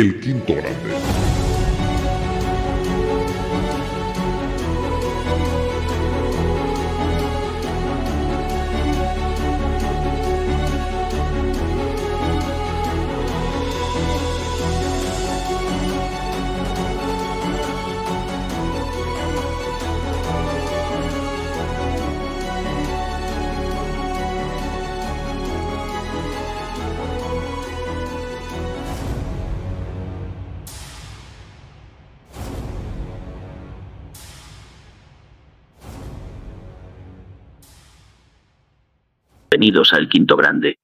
el quinto grande. Bienvenidos al Quinto Grande.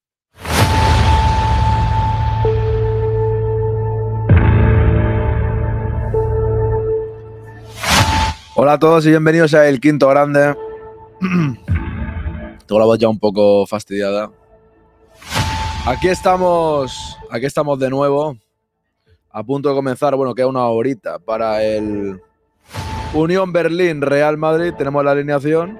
Hola a todos y bienvenidos a El Quinto Grande. Tengo la voz ya un poco fastidiada. Aquí estamos, aquí estamos de nuevo. A punto de comenzar, bueno, queda una horita para el Unión Berlín Real Madrid. Tenemos la alineación.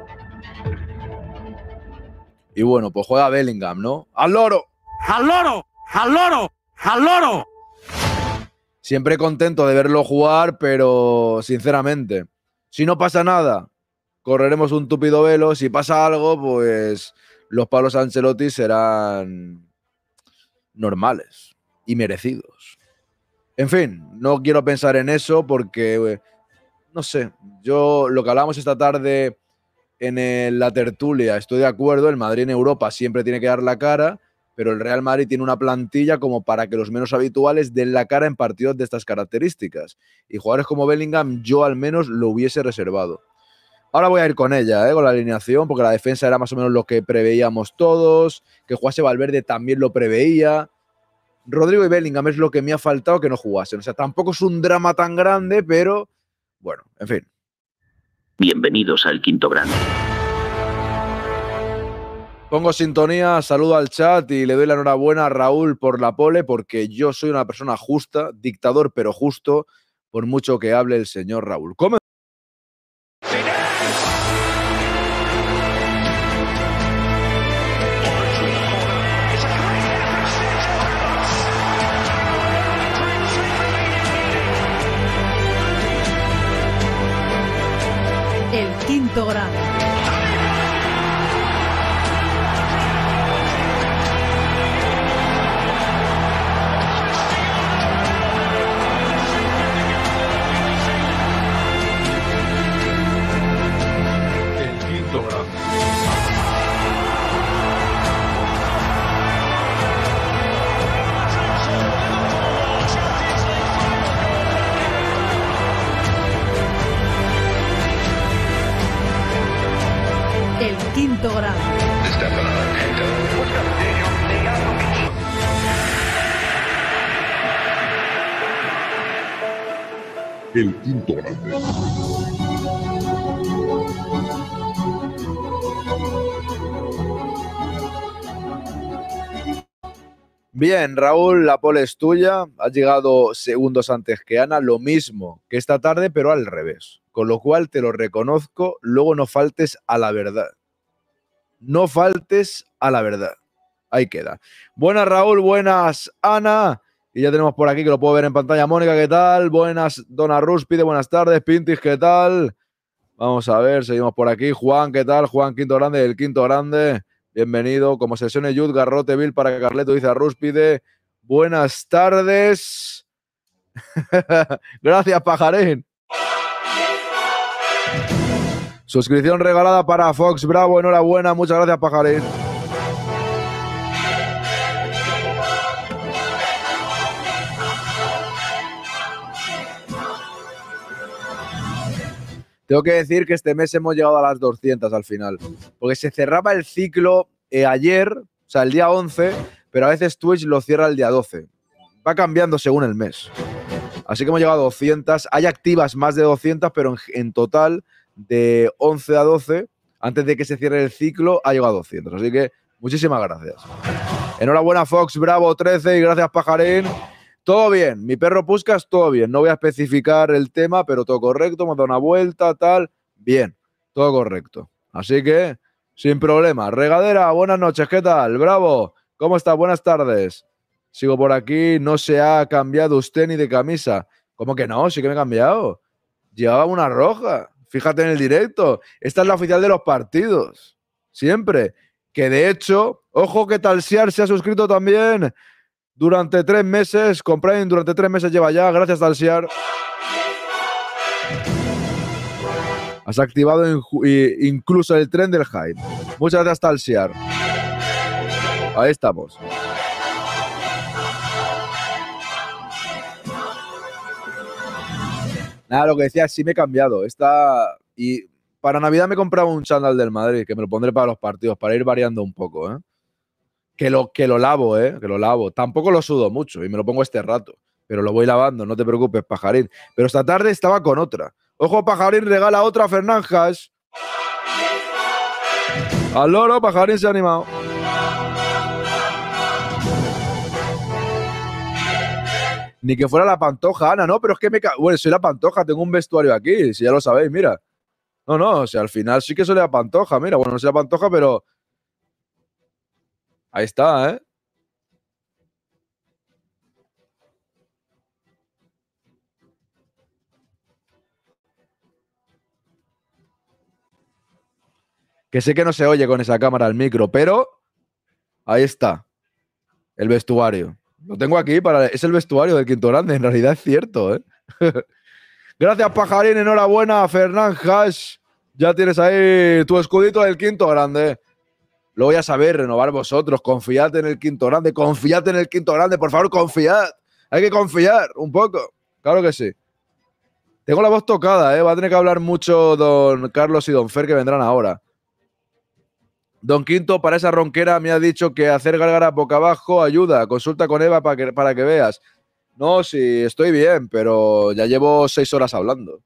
Y bueno, pues juega Bellingham, ¿no? ¡Al loro! ¡Al loro! ¡Al loro! ¡Al loro! Siempre contento de verlo jugar, pero sinceramente, si no pasa nada, correremos un tupido velo. Si pasa algo, pues los palos Ancelotti serán normales y merecidos. En fin, no quiero pensar en eso porque, eh, no sé, yo lo que hablamos esta tarde en la tertulia, estoy de acuerdo, el Madrid en Europa siempre tiene que dar la cara, pero el Real Madrid tiene una plantilla como para que los menos habituales den la cara en partidos de estas características. Y jugadores como Bellingham, yo al menos lo hubiese reservado. Ahora voy a ir con ella, ¿eh? con la alineación, porque la defensa era más o menos lo que preveíamos todos, que jugase Valverde también lo preveía. Rodrigo y Bellingham es lo que me ha faltado que no jugasen. O sea, tampoco es un drama tan grande, pero bueno, en fin. Bienvenidos al Quinto Grande. Pongo sintonía, saludo al chat y le doy la enhorabuena a Raúl por la pole porque yo soy una persona justa, dictador pero justo, por mucho que hable el señor Raúl. Bien, Raúl, la pole es tuya. Has llegado segundos antes que Ana, lo mismo que esta tarde, pero al revés. Con lo cual te lo reconozco, luego no faltes a la verdad. No faltes a la verdad. Ahí queda. Buenas, Raúl, buenas, Ana. Y ya tenemos por aquí, que lo puedo ver en pantalla, Mónica, ¿qué tal? Buenas, Dona Pide buenas tardes, Pintis, ¿qué tal? Vamos a ver, seguimos por aquí. Juan, ¿qué tal? Juan Quinto Grande, el Quinto Grande. Bienvenido. Como sesiones Yud, Garrote, Vil para Carleto, dice Rúspide. Buenas tardes. Gracias, pajarín. Suscripción regalada para Fox Bravo. Enhorabuena. Muchas gracias, pajarín. Tengo que decir que este mes hemos llegado a las 200 al final, porque se cerraba el ciclo eh, ayer, o sea, el día 11, pero a veces Twitch lo cierra el día 12. Va cambiando según el mes. Así que hemos llegado a 200. Hay activas más de 200, pero en, en total, de 11 a 12, antes de que se cierre el ciclo, ha llegado a 200. Así que muchísimas gracias. Enhorabuena Fox Bravo 13 y gracias Pajarín. Todo bien, mi perro Puskas, todo bien. No voy a especificar el tema, pero todo correcto, Me da una vuelta, tal. Bien, todo correcto. Así que, sin problema. Regadera, buenas noches, ¿qué tal? Bravo, ¿cómo estás? Buenas tardes. Sigo por aquí, no se ha cambiado usted ni de camisa. ¿Cómo que no? Sí que me he cambiado. Llevaba una roja. Fíjate en el directo. Esta es la oficial de los partidos. Siempre. Que de hecho, ojo que Talsiar se ha suscrito también durante tres meses. en durante tres meses lleva ya, gracias al SEAR. Has activado incluso el tren del hype. Muchas gracias, Talsiar. Ahí estamos. Nada, lo que decía, sí me he cambiado. Está Y para Navidad me compraba un chándal del Madrid, que me lo pondré para los partidos, para ir variando un poco, ¿eh? que lo, que lo lavo, ¿eh? Que lo lavo. Tampoco lo sudo mucho y me lo pongo este rato. Pero lo voy lavando, no te preocupes, pajarín. Pero esta tarde estaba con otra. Ojo, pajarín, regala otra a Fernanjas! Al loro, pajarín se ha animado. Ni que fuera la pantoja, Ana, no, pero es que me... Bueno, soy la pantoja, tengo un vestuario aquí, si ya lo sabéis, mira. No, no, o sea, al final sí que soy la pantoja, mira, bueno, no soy la pantoja, pero Ahí está, ¿eh? Que sé que no se oye con esa cámara el micro, pero ahí está. El vestuario. Lo tengo aquí para. Es el vestuario del quinto grande, en realidad es cierto, ¿eh? Gracias, pajarín. Enhorabuena, Fernán Hash. Ya tienes ahí tu escudito del quinto grande lo voy a saber renovar vosotros. Confiad en el quinto grande, confiad en el quinto grande, por favor, confiad. Hay que confiar un poco. Claro que sí. Tengo la voz tocada, ¿eh? Va a tener que hablar mucho don Carlos y don Fer que vendrán ahora. Don Quinto, para esa ronquera me ha dicho que hacer gargara boca abajo ayuda. Consulta con Eva para que, para que veas. No, sí, estoy bien, pero ya llevo seis horas hablando.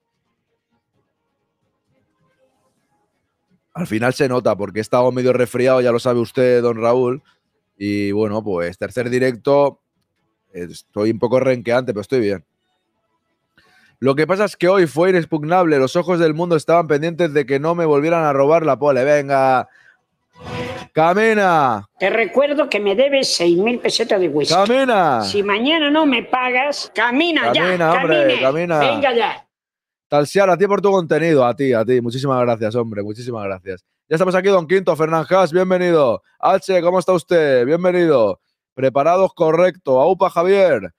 al final se nota, porque he estado medio resfriado, ya lo sabe usted, don Raúl. Y bueno, pues tercer directo, estoy un poco renqueante, pero estoy bien. Lo que pasa es que hoy fue inexpugnable, los ojos del mundo estaban pendientes de que no me volvieran a robar la pole. Venga, Camina. Te recuerdo que me debes 6.000 pesetas de whisky. Camina. Si mañana no me pagas, camina, camina Hombre, camina. Venga ya. Talsiar, a ti por tu contenido, a ti, a ti. Muchísimas gracias, hombre, muchísimas gracias. Ya estamos aquí, Don Quinto, Fernández, bienvenido. H, ¿cómo está usted? Bienvenido. Preparados, correcto. Aupa, Javier.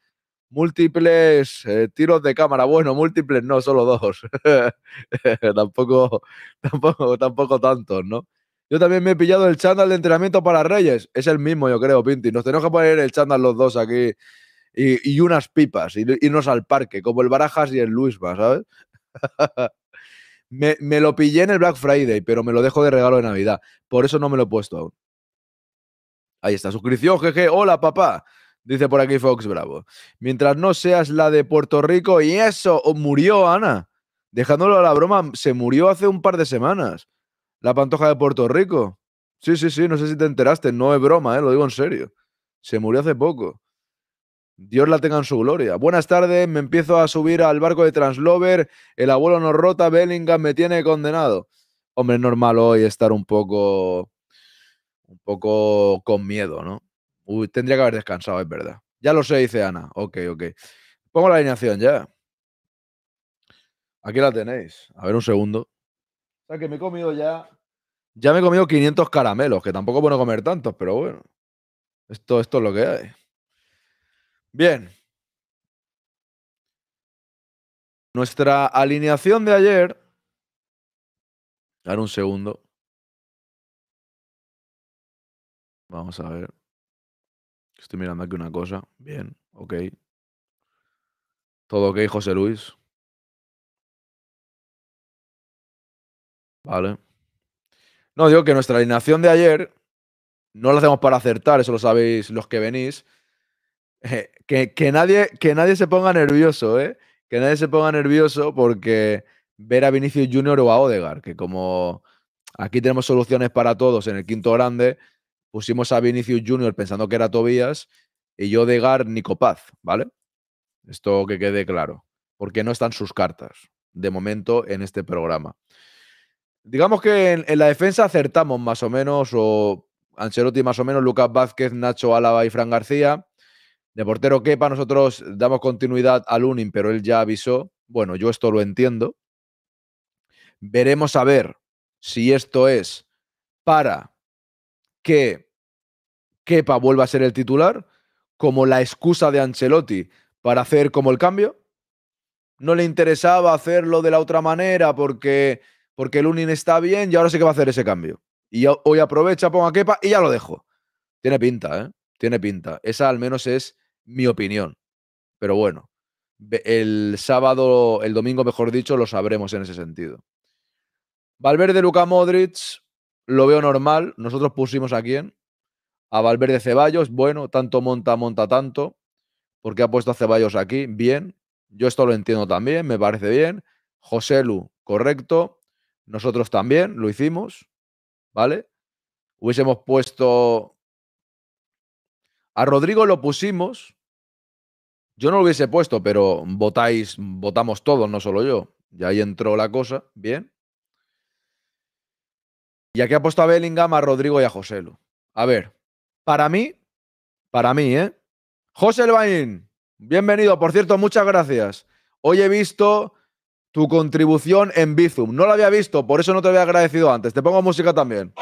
Múltiples eh, tiros de cámara. Bueno, múltiples no, solo dos. tampoco, tampoco, tampoco tantos, ¿no? Yo también me he pillado el chándal de entrenamiento para Reyes. Es el mismo, yo creo, Pinti. Nos tenemos que poner el chándal los dos aquí y, y unas pipas y irnos al parque, como el Barajas y el Luisma, ¿sabes? me, lo pillé en el Black Friday, pero me lo dejo de regalo de Navidad. Por eso no me lo he puesto aún. Ahí está, suscripción, jeje. Hola, papá. Dice por aquí Fox Bravo. Mientras no seas la de Puerto Rico, y eso, murió Ana. Dejándolo a la broma, se murió hace un par de semanas. La pantoja de Puerto Rico. Sí, sí, sí, no sé si te enteraste, no es broma, ¿eh? lo digo en serio. Se murió hace poco. Dios la tenga en su gloria. Buenas tardes, me empiezo a subir al barco de Translover, el abuelo nos rota, Bellingham me tiene condenado. Hombre, es normal hoy estar un poco, un poco con miedo, ¿no? Uy, tendría que haber descansado, es verdad. Ya lo sé, dice Ana. Ok, ok. Pongo la alineación ya. Aquí la tenéis. A ver un segundo. O sea que me he comido ya... Ya me he comido 500 caramelos, que tampoco puedo comer tantos, pero bueno. Esto, esto es lo que hay. Bien. Nuestra alineación de ayer. Dar un segundo. Vamos a ver. Estoy mirando aquí una cosa. Bien, ok. Todo ok, José Luis. Vale. No, digo que nuestra alineación de ayer no la hacemos para acertar, eso lo sabéis los que venís, eh, que, nadie, que nadie se ponga nervioso, ¿eh? Que nadie se ponga nervioso porque ver a Vinicius Junior o a Odegar, que como aquí tenemos soluciones para todos en el quinto grande, pusimos a Vinicius Junior pensando que era Tobías y yo Odegar Nicopaz, ¿vale? Esto que quede claro, porque no están sus cartas de momento en este programa. Digamos que en, en la defensa acertamos más o menos, o Ancelotti más o menos, Lucas Vázquez, Nacho Álava y Fran García. De portero Kepa nosotros damos continuidad al Unin, pero él ya avisó. Bueno, yo esto lo entiendo. Veremos a ver si esto es para que Kepa vuelva a ser el titular, como la excusa de Ancelotti para hacer como el cambio. No le interesaba hacerlo de la otra manera porque, porque el Unin está bien y ahora sí que va a hacer ese cambio. Y hoy aprovecha, ponga Kepa y ya lo dejo. Tiene pinta, ¿eh? Tiene pinta. Esa al menos es mi opinión. Pero bueno, el sábado, el domingo, mejor dicho, lo sabremos en ese sentido. Valverde, Luca Modric, lo veo normal. Nosotros pusimos a quién? A Valverde Ceballos, bueno, tanto monta, monta tanto. Porque ha puesto a Ceballos aquí, bien. Yo esto lo entiendo también, me parece bien. José Lu, correcto. Nosotros también lo hicimos, ¿vale? Hubiésemos puesto. A Rodrigo lo pusimos, yo no lo hubiese puesto, pero votáis, votamos todos, no solo yo. Y ahí entró la cosa, bien. Y aquí ha puesto a Bellingham, a Rodrigo y a Joselu. A ver, para mí, para mí, ¿eh? José Elbaín, bienvenido. Por cierto, muchas gracias. Hoy he visto tu contribución en Bizum. No la había visto, por eso no te había agradecido antes. Te pongo música también.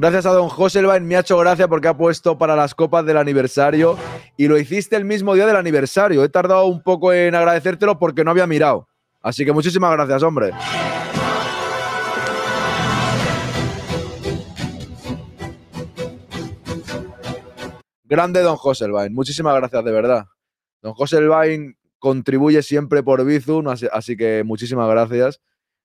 Gracias a don Joselvain, me ha hecho gracia porque ha puesto para las copas del aniversario y lo hiciste el mismo día del aniversario. He tardado un poco en agradecértelo porque no había mirado. Así que muchísimas gracias, hombre. Grande don Joselvain, muchísimas gracias de verdad. Don Joselvain contribuye siempre por Bizu, así que muchísimas gracias.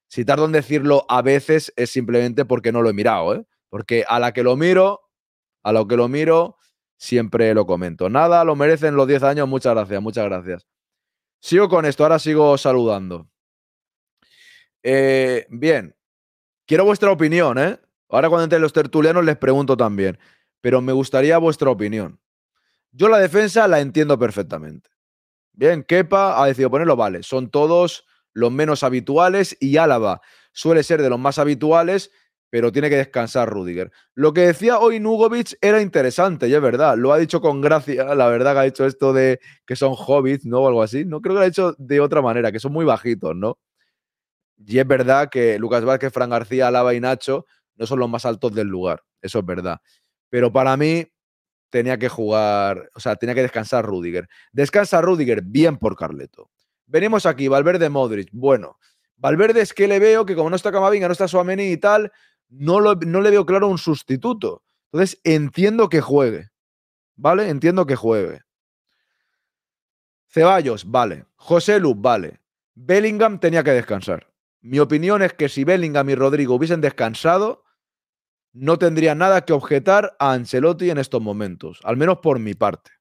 Si tardo en decirlo a veces es simplemente porque no lo he mirado, ¿eh? Porque a la que lo miro, a lo que lo miro, siempre lo comento. Nada, lo merecen los 10 años. Muchas gracias, muchas gracias. Sigo con esto, ahora sigo saludando. Eh, bien, quiero vuestra opinión, ¿eh? Ahora cuando entre los tertulianos les pregunto también, pero me gustaría vuestra opinión. Yo la defensa la entiendo perfectamente. Bien, Kepa ha decidido ponerlo, vale, son todos los menos habituales y Álava suele ser de los más habituales pero tiene que descansar Rudiger. Lo que decía hoy Nugovic era interesante, y es verdad, lo ha dicho con gracia, la verdad que ha dicho esto de que son hobbits, ¿no? O algo así, no creo que lo ha dicho de otra manera, que son muy bajitos, ¿no? Y es verdad que Lucas Vázquez, Fran García, Alaba y Nacho no son los más altos del lugar, eso es verdad. Pero para mí tenía que jugar, o sea, tenía que descansar Rudiger. Descansa Rudiger, bien por Carleto. Venimos aquí, Valverde Modric, bueno. Valverde es que le veo que como no está Camavinga, no está Suameni y tal, no, le veo claro un sustituto. Entonces, entiendo que juegue. ¿Vale? Entiendo que juegue. Ceballos, vale. José Luz, vale. Bellingham tenía que descansar. Mi opinión es que si Bellingham y Rodrigo hubiesen descansado, no tendría nada que objetar a Ancelotti en estos momentos, al menos por mi parte.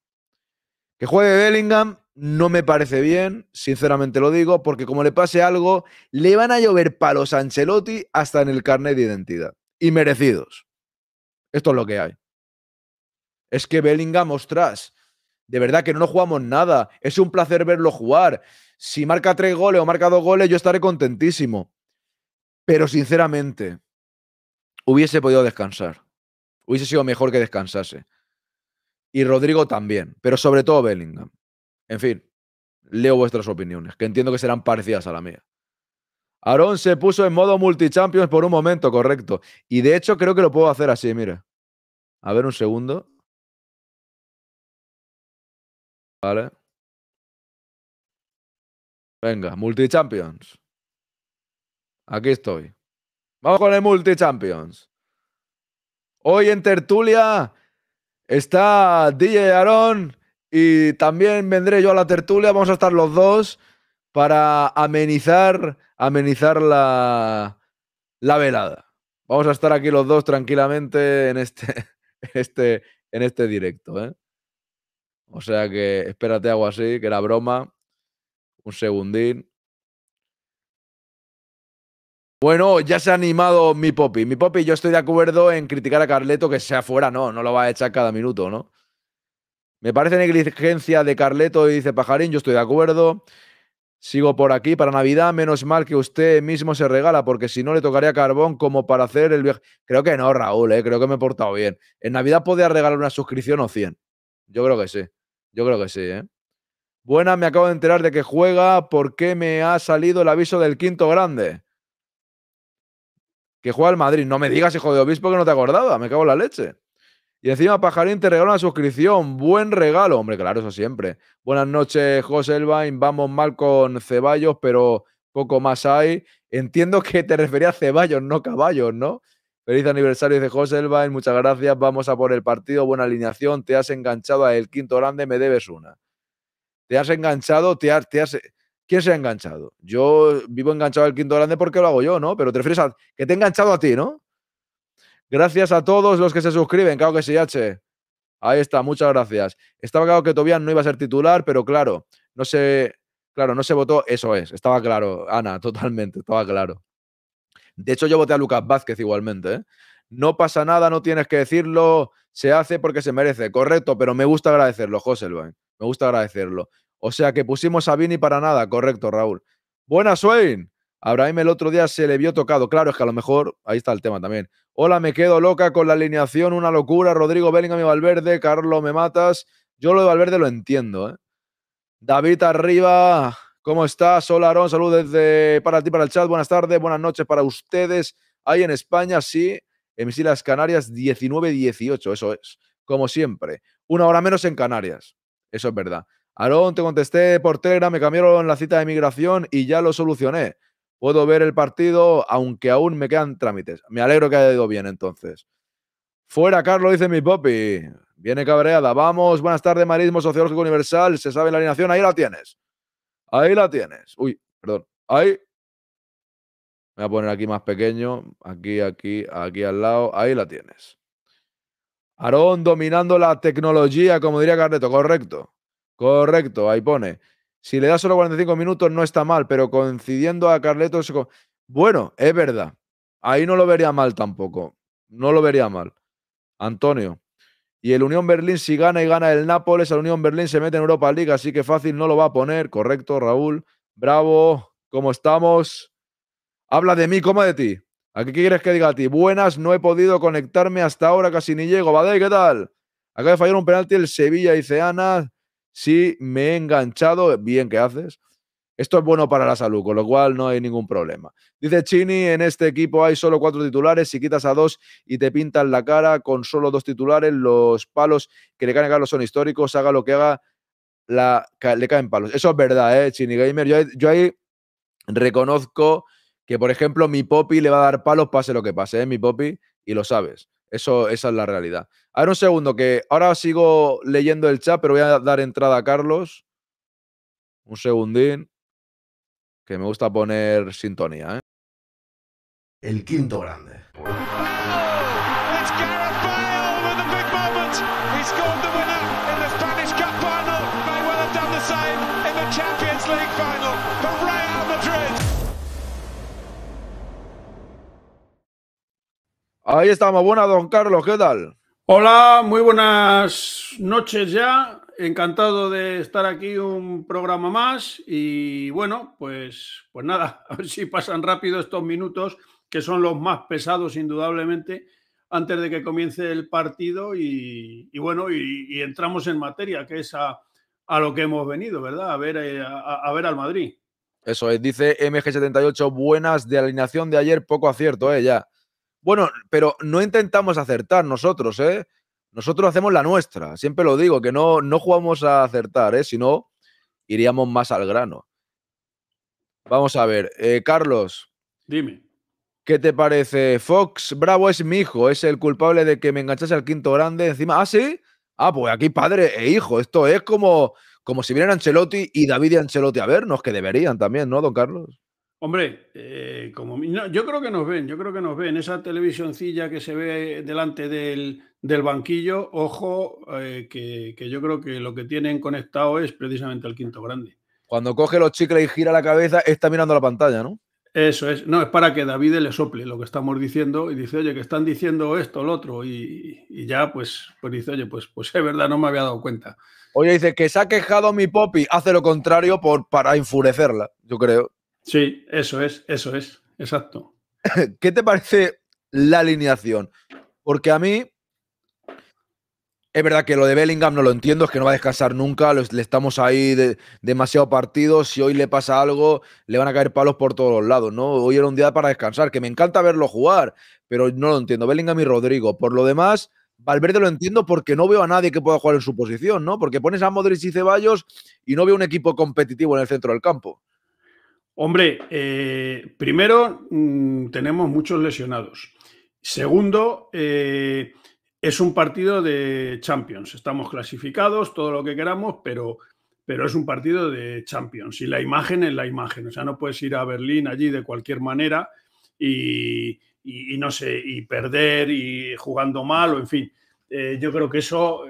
Que juegue Bellingham no me parece bien, sinceramente lo digo, porque como le pase algo, le van a llover palos a Ancelotti hasta en el carnet de identidad. Y merecidos. Esto es lo que hay. Es que Bellingham, ostras, de verdad que no nos jugamos nada. Es un placer verlo jugar. Si marca tres goles o marca dos goles, yo estaré contentísimo. Pero sinceramente, hubiese podido descansar. Hubiese sido mejor que descansase. Y Rodrigo también, pero sobre todo Bellingham. En fin, leo vuestras opiniones, que entiendo que serán parecidas a la mía. Aarón se puso en modo multichampions por un momento, correcto. Y de hecho creo que lo puedo hacer así, mira. A ver un segundo. Vale. Venga, multichampions. Aquí estoy. Vamos con el multichampions. Hoy en tertulia está DJ Aarón y también vendré yo a la tertulia, vamos a estar los dos para amenizar, amenizar la, la velada. Vamos a estar aquí los dos tranquilamente en este, este, en este directo. ¿eh? O sea que espérate algo así, que era broma. Un segundín. Bueno, ya se ha animado mi popi. Mi popi, yo estoy de acuerdo en criticar a Carleto que sea fuera, no, no lo va a echar cada minuto, ¿no? Me parece negligencia de Carleto, y dice Pajarín, yo estoy de acuerdo. Sigo por aquí para Navidad, menos mal que usted mismo se regala, porque si no le tocaría carbón como para hacer el viaje. Creo que no, Raúl, ¿eh? creo que me he portado bien. En Navidad podía regalar una suscripción o 100. Yo creo que sí, yo creo que sí, ¿eh? Buena, me acabo de enterar de que juega, ¿por qué me ha salido el aviso del quinto grande? Que juega el Madrid. No me digas, hijo de obispo, que no te acordaba, me cago en la leche. Y encima Pajarín te regala una suscripción. Buen regalo. Hombre, claro, eso siempre. Buenas noches, José Elvain, Vamos mal con Ceballos, pero poco más hay. Entiendo que te refería a Ceballos, no caballos, ¿no? Feliz aniversario dice José Elvain, Muchas gracias. Vamos a por el partido. Buena alineación. Te has enganchado al el quinto grande. Me debes una. Te has enganchado. ¿Quién se ha enganchado? Yo vivo enganchado al quinto grande porque lo hago yo, ¿no? Pero te refieres a que te he enganchado a ti, ¿no? Gracias a todos los que se suscriben, claro que sí, H. Ahí está, muchas gracias. Estaba claro que Tobián no iba a ser titular, pero claro, no se, claro, no se votó, eso es, estaba claro, Ana, totalmente, estaba claro. De hecho, yo voté a Lucas Vázquez igualmente. ¿eh? No pasa nada, no tienes que decirlo, se hace porque se merece, correcto, pero me gusta agradecerlo, José me gusta agradecerlo. O sea que pusimos a Vini para nada, correcto, Raúl. Buenas, Swain. Abraham el otro día se le vio tocado. Claro, es que a lo mejor ahí está el tema también. Hola, me quedo loca con la alineación, una locura. Rodrigo Bellingham y Valverde, Carlos, me matas. Yo lo de Valverde lo entiendo. ¿eh? David arriba, ¿cómo estás? Hola, Arón. saludos desde para ti, para el chat. Buenas tardes, buenas noches para ustedes. Ahí en España, sí, en Islas Canarias, 19-18, eso es, como siempre. Una hora menos en Canarias, eso es verdad. Aarón, te contesté por Telegram, me cambiaron la cita de migración y ya lo solucioné. Puedo ver el partido, aunque aún me quedan trámites. Me alegro que haya ido bien entonces. Fuera, Carlos, dice mi popi. Viene cabreada. Vamos, buenas tardes, Marismo Sociológico Universal. Se sabe la alineación, ahí la tienes. Ahí la tienes. Uy, perdón. Ahí. voy a poner aquí más pequeño. Aquí, aquí, aquí al lado. Ahí la tienes. Aarón dominando la tecnología, como diría Carleto. Correcto. Correcto. Ahí pone. Si le da solo 45 minutos no está mal, pero coincidiendo a Carleto, bueno, es verdad. Ahí no lo vería mal tampoco. No lo vería mal. Antonio. Y el Unión Berlín, si gana y gana el Nápoles, el Unión Berlín se mete en Europa League, así que fácil no lo va a poner. Correcto, Raúl. Bravo. ¿Cómo estamos? Habla de mí, como de ti. ¿A qué quieres que diga a ti? Buenas, no he podido conectarme hasta ahora, casi ni llego. ¿qué tal? Acaba de fallar un penalti el Sevilla, y Ana. Sí, me he enganchado, bien que haces. Esto es bueno para la salud, con lo cual no hay ningún problema. Dice Chini, en este equipo hay solo cuatro titulares, si quitas a dos y te pintan la cara con solo dos titulares, los palos que le caen a Carlos son históricos, haga lo que haga, le caen palos. Eso es verdad, ¿eh, Chini Gamer. Yo, yo ahí reconozco que, por ejemplo, mi Poppy le va a dar palos pase lo que pase, ¿eh? mi Poppy, y lo sabes. Eso, esa es la realidad. A ver, un segundo, que ahora sigo leyendo el chat, pero voy a dar entrada a Carlos. Un segundín. Que me gusta poner sintonía, ¿eh? El quinto grande. Ahí estamos. Buenas, don Carlos, ¿qué tal? Hola, muy buenas noches ya. Encantado de estar aquí un programa más y bueno, pues, pues nada, a ver si pasan rápido estos minutos que son los más pesados indudablemente antes de que comience el partido y, bueno, y, entramos en materia, que es a, a, lo que hemos venido, ¿verdad? A ver, eh, a, a ver al Madrid. Eso es, dice MG78, buenas de alineación de ayer, poco acierto, ¿eh? Ya. Bueno, pero no intentamos acertar nosotros, ¿eh? Nosotros hacemos la nuestra, siempre lo digo, que no, no jugamos a acertar, ¿eh? Si no, iríamos más al grano. Vamos a ver, eh, Carlos. Dime. ¿Qué te parece? Fox Bravo es mi hijo, es el culpable de que me enganchase al quinto grande encima. ¿Ah, sí? Ah, pues aquí padre e hijo. Esto es como, como si vinieran Ancelotti y David y Ancelotti a vernos, que deberían también, ¿no, don Carlos? Hombre, eh, como yo creo que nos ven, yo creo que nos ven. Esa televisioncilla que se ve delante del, banquillo, ojo, eh, que, yo creo que lo que tienen conectado es precisamente el quinto grande. Cuando coge los chicles y gira la cabeza, está mirando la pantalla, ¿no? Eso es, no, es para que David le sople lo que estamos diciendo y dice, oye, que están diciendo esto, lo otro, y, ya pues, pues, dice, oye, pues, pues es verdad, no me había dado cuenta. Oye, dice que se ha quejado mi popi, hace lo contrario por, para enfurecerla, yo creo. Sí, eso es, eso es, exacto. ¿Qué te parece la alineación? Porque a mí es verdad que lo de Bellingham no lo entiendo, es que no va a descansar nunca, le estamos ahí de, demasiado partidos, si hoy le pasa algo, le van a caer palos por todos los lados, ¿no? Hoy era un día para descansar, que me encanta verlo jugar, pero no lo entiendo, Bellingham y Rodrigo. Por lo demás, Valverde lo entiendo porque no veo a nadie que pueda jugar en su posición, ¿no? Porque pones a Modric y Ceballos y no veo un equipo competitivo en el centro del campo. Hombre, eh, primero mm, tenemos muchos lesionados. Segundo, eh, es un partido de Champions. Estamos clasificados, todo lo que queramos, pero, pero es un partido de Champions. Y la imagen es la imagen. O sea, no puedes ir a Berlín allí de cualquier manera y, no sé, y perder y jugando mal en fin. Eh, yo creo que eso,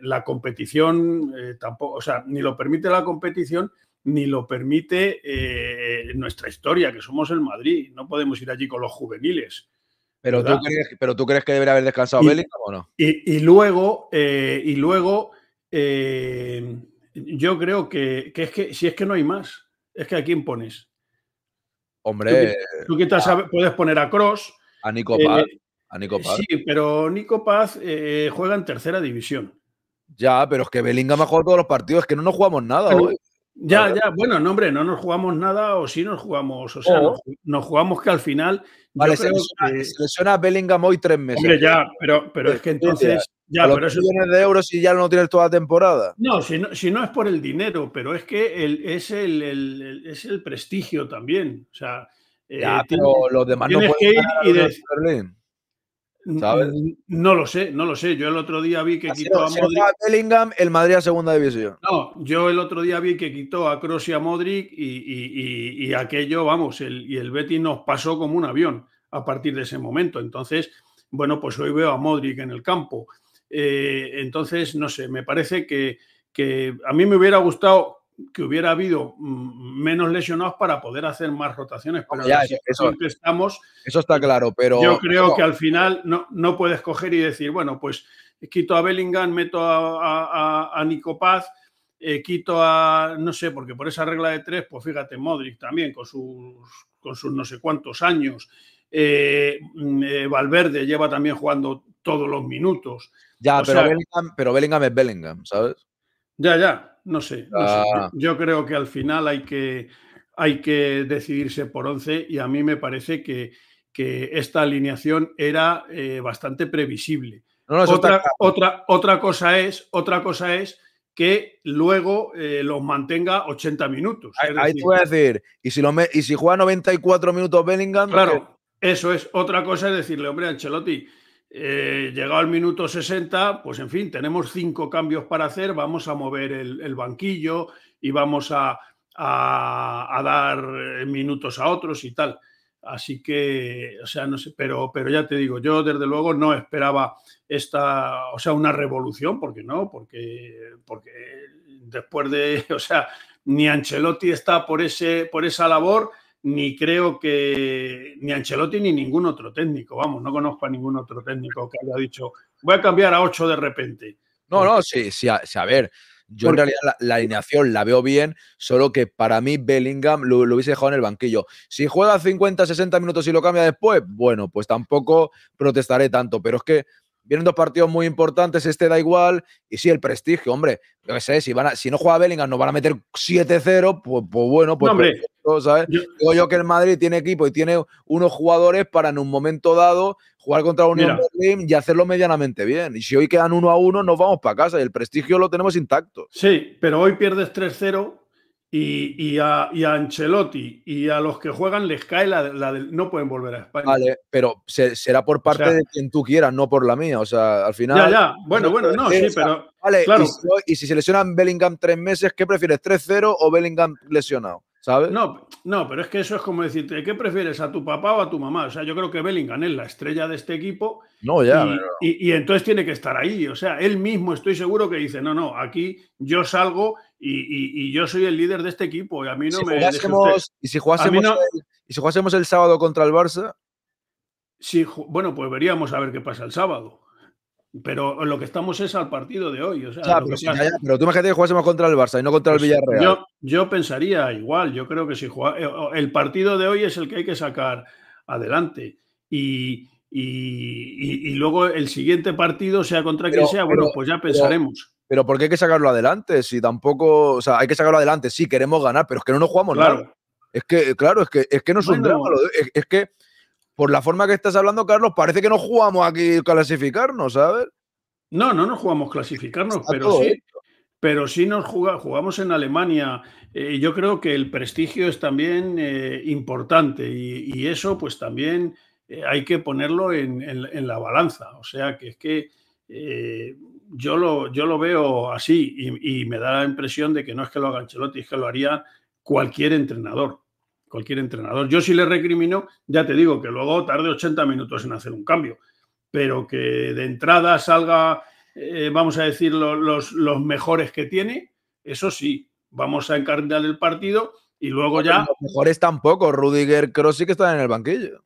la competición, tampoco, o sea, ni lo permite la competición ni lo permite eh, nuestra historia, que somos el Madrid. No podemos ir allí con los juveniles. ¿Pero, tú crees, pero tú crees que debería haber descansado y, o no? Y, luego, y luego eh, eh, yo creo que, es que si es que no hay más, es que a quién pones. Hombre, tú, tú quitas puedes poner a Cross. A Nico Paz. Sí, pero Nico Paz juega en tercera división. Ya, pero es que Bellingham ha jugado todos los partidos, es que no nos jugamos nada hoy. Ya, ya, bueno, no, hombre, no nos jugamos nada o sí nos jugamos, o sea, oh. nos, jugamos que al final. Vale, se, que... suena a Bellingham hoy tres meses. Hombre, ya, pero, pero es que entonces. Ya, pero los eso... millones de euros y ya no tienes toda la temporada. No, si no, si no es por el dinero, pero es que el, es, el, es el prestigio también. O sea, ya, eh, pero los demás no pueden. ir y de... Berlín. No lo sé, no lo sé. Yo el otro día vi que quitó a Modric. el Madrid a segunda división. No, yo el otro día vi que quitó a Kroos y a Modric y, aquello, vamos, y el Betty nos pasó como un avión a partir de ese momento. Entonces, bueno, pues hoy veo a Modric en el campo. Eh, entonces, no sé, me parece que, que a mí me hubiera gustado que hubiera habido mm, menos lesionados para poder hacer más rotaciones. eso, este estamos, eso está claro, pero... Yo creo que al final no, no puedes coger y decir, bueno, pues quito a Bellingham, meto a, a, Nico Paz, eh, quito a, no sé, porque por esa regla de tres, pues fíjate, Modric también, con sus, con sus no sé cuántos años. Eh, mm, eh, Valverde lleva también jugando todos los minutos. Ya, pero, Bellingham, pero Bellingham es Bellingham, ¿sabes? Ya, ya, no sé, ah. Yo creo que al final hay que, hay que decidirse por 11 y a mí me parece que, que esta alineación era eh, bastante previsible. otra, otra, cosa es, otra cosa es que luego eh, los mantenga 80 minutos. Ahí, decir, y si, lo me, y si juega 94 minutos Bellingham. Claro, eh. eso es otra cosa, es decirle, hombre, Ancelotti, eh, llegado al minuto 60, pues en fin, tenemos cinco cambios para hacer, vamos a mover el, banquillo y vamos a, dar eh, minutos a otros y tal. Así que, o sea, no sé, pero, pero ya te digo, yo desde luego no esperaba esta, o sea, una revolución, porque no, porque, porque después de, o sea, ni Ancelotti está por, ese, por esa labor, ni creo que ni Ancelotti ni ningún otro técnico, vamos, no conozco a ningún otro técnico que haya dicho, voy a cambiar a 8 de repente. No, no, sí, sí, a, ver, yo en realidad la, alineación la veo bien, solo que para mí Bellingham lo, hubiese dejado en el banquillo. Si juega 50, 60 minutos y lo cambia después, bueno, pues tampoco protestaré tanto, pero es que vienen dos partidos muy importantes, este da igual, y sí, el prestigio, hombre, yo qué sé, si, van a, si no juega Bellingham, nos van a meter 7-0, pues, pues, bueno, pues... ¿sabes? Yo, Digo yo que el Madrid tiene equipo y tiene unos jugadores para en un momento dado jugar contra un Unión y hacerlo medianamente bien. Y si hoy quedan uno a uno, nos vamos para casa y el prestigio lo tenemos intacto. Sí, pero hoy pierdes 3-0 y, a, y, a, Ancelotti y a los que juegan les cae la, la No pueden volver a España. Vale, pero será por parte de quien tú quieras, no por la mía. O sea, al final. Bueno, bueno, no, sí, pero. y, si, si se lesionan Bellingham tres meses, ¿qué prefieres? ¿3-0 o Bellingham lesionado? No, no, pero es que eso es como decirte, ¿qué prefieres a tu papá o a tu mamá? O sea, yo creo que Bellingham es la estrella de este equipo. No, ya. Y, entonces tiene que estar ahí. O sea, él mismo estoy seguro que dice, no, no, aquí yo salgo y, yo soy el líder de este equipo y a mí no si me... Jugásemos, y si jugásemos, el, y si jugásemos el sábado contra el Barça... Sí, bueno, pues veríamos a ver qué pasa el sábado. Pero lo que estamos es al partido de hoy. O pero, tú pero, tú imagínate que jugásemos contra el Barça y no contra el pues Villarreal. Yo, pensaría igual. Yo creo que si eh, el partido de hoy es el que hay que sacar adelante. Y, luego el siguiente partido, sea contra quien sea, bueno, pues ya pensaremos. Pero, ¿por qué hay que sacarlo adelante? Si tampoco. O sea, hay que sacarlo adelante. Sí, queremos ganar, pero es que no nos jugamos nada. Es que, claro, es que, es que no es un drama. es que por la forma que estás hablando, Carlos, parece que no jugamos aquí clasificarnos, ¿sabes? No, no nos jugamos clasificarnos, pero sí, pero sí nos jugamos, en Alemania. Eh, yo creo que el prestigio es también eh, importante y, eso pues también eh, hay que ponerlo en, la balanza. O sea que es que yo, lo, yo lo veo así y, me da la impresión de que no es que lo haga Ancelotti, es que lo haría cualquier entrenador cualquier entrenador. Yo si le recrimino, ya te digo que luego tarde 80 minutos en hacer un cambio, pero que de entrada salga, eh, vamos a decir, los, los, mejores que tiene, eso sí, vamos a encarnar el partido y luego ya... Los mejores tampoco, Rudiger, Kroos sí que están en el banquillo.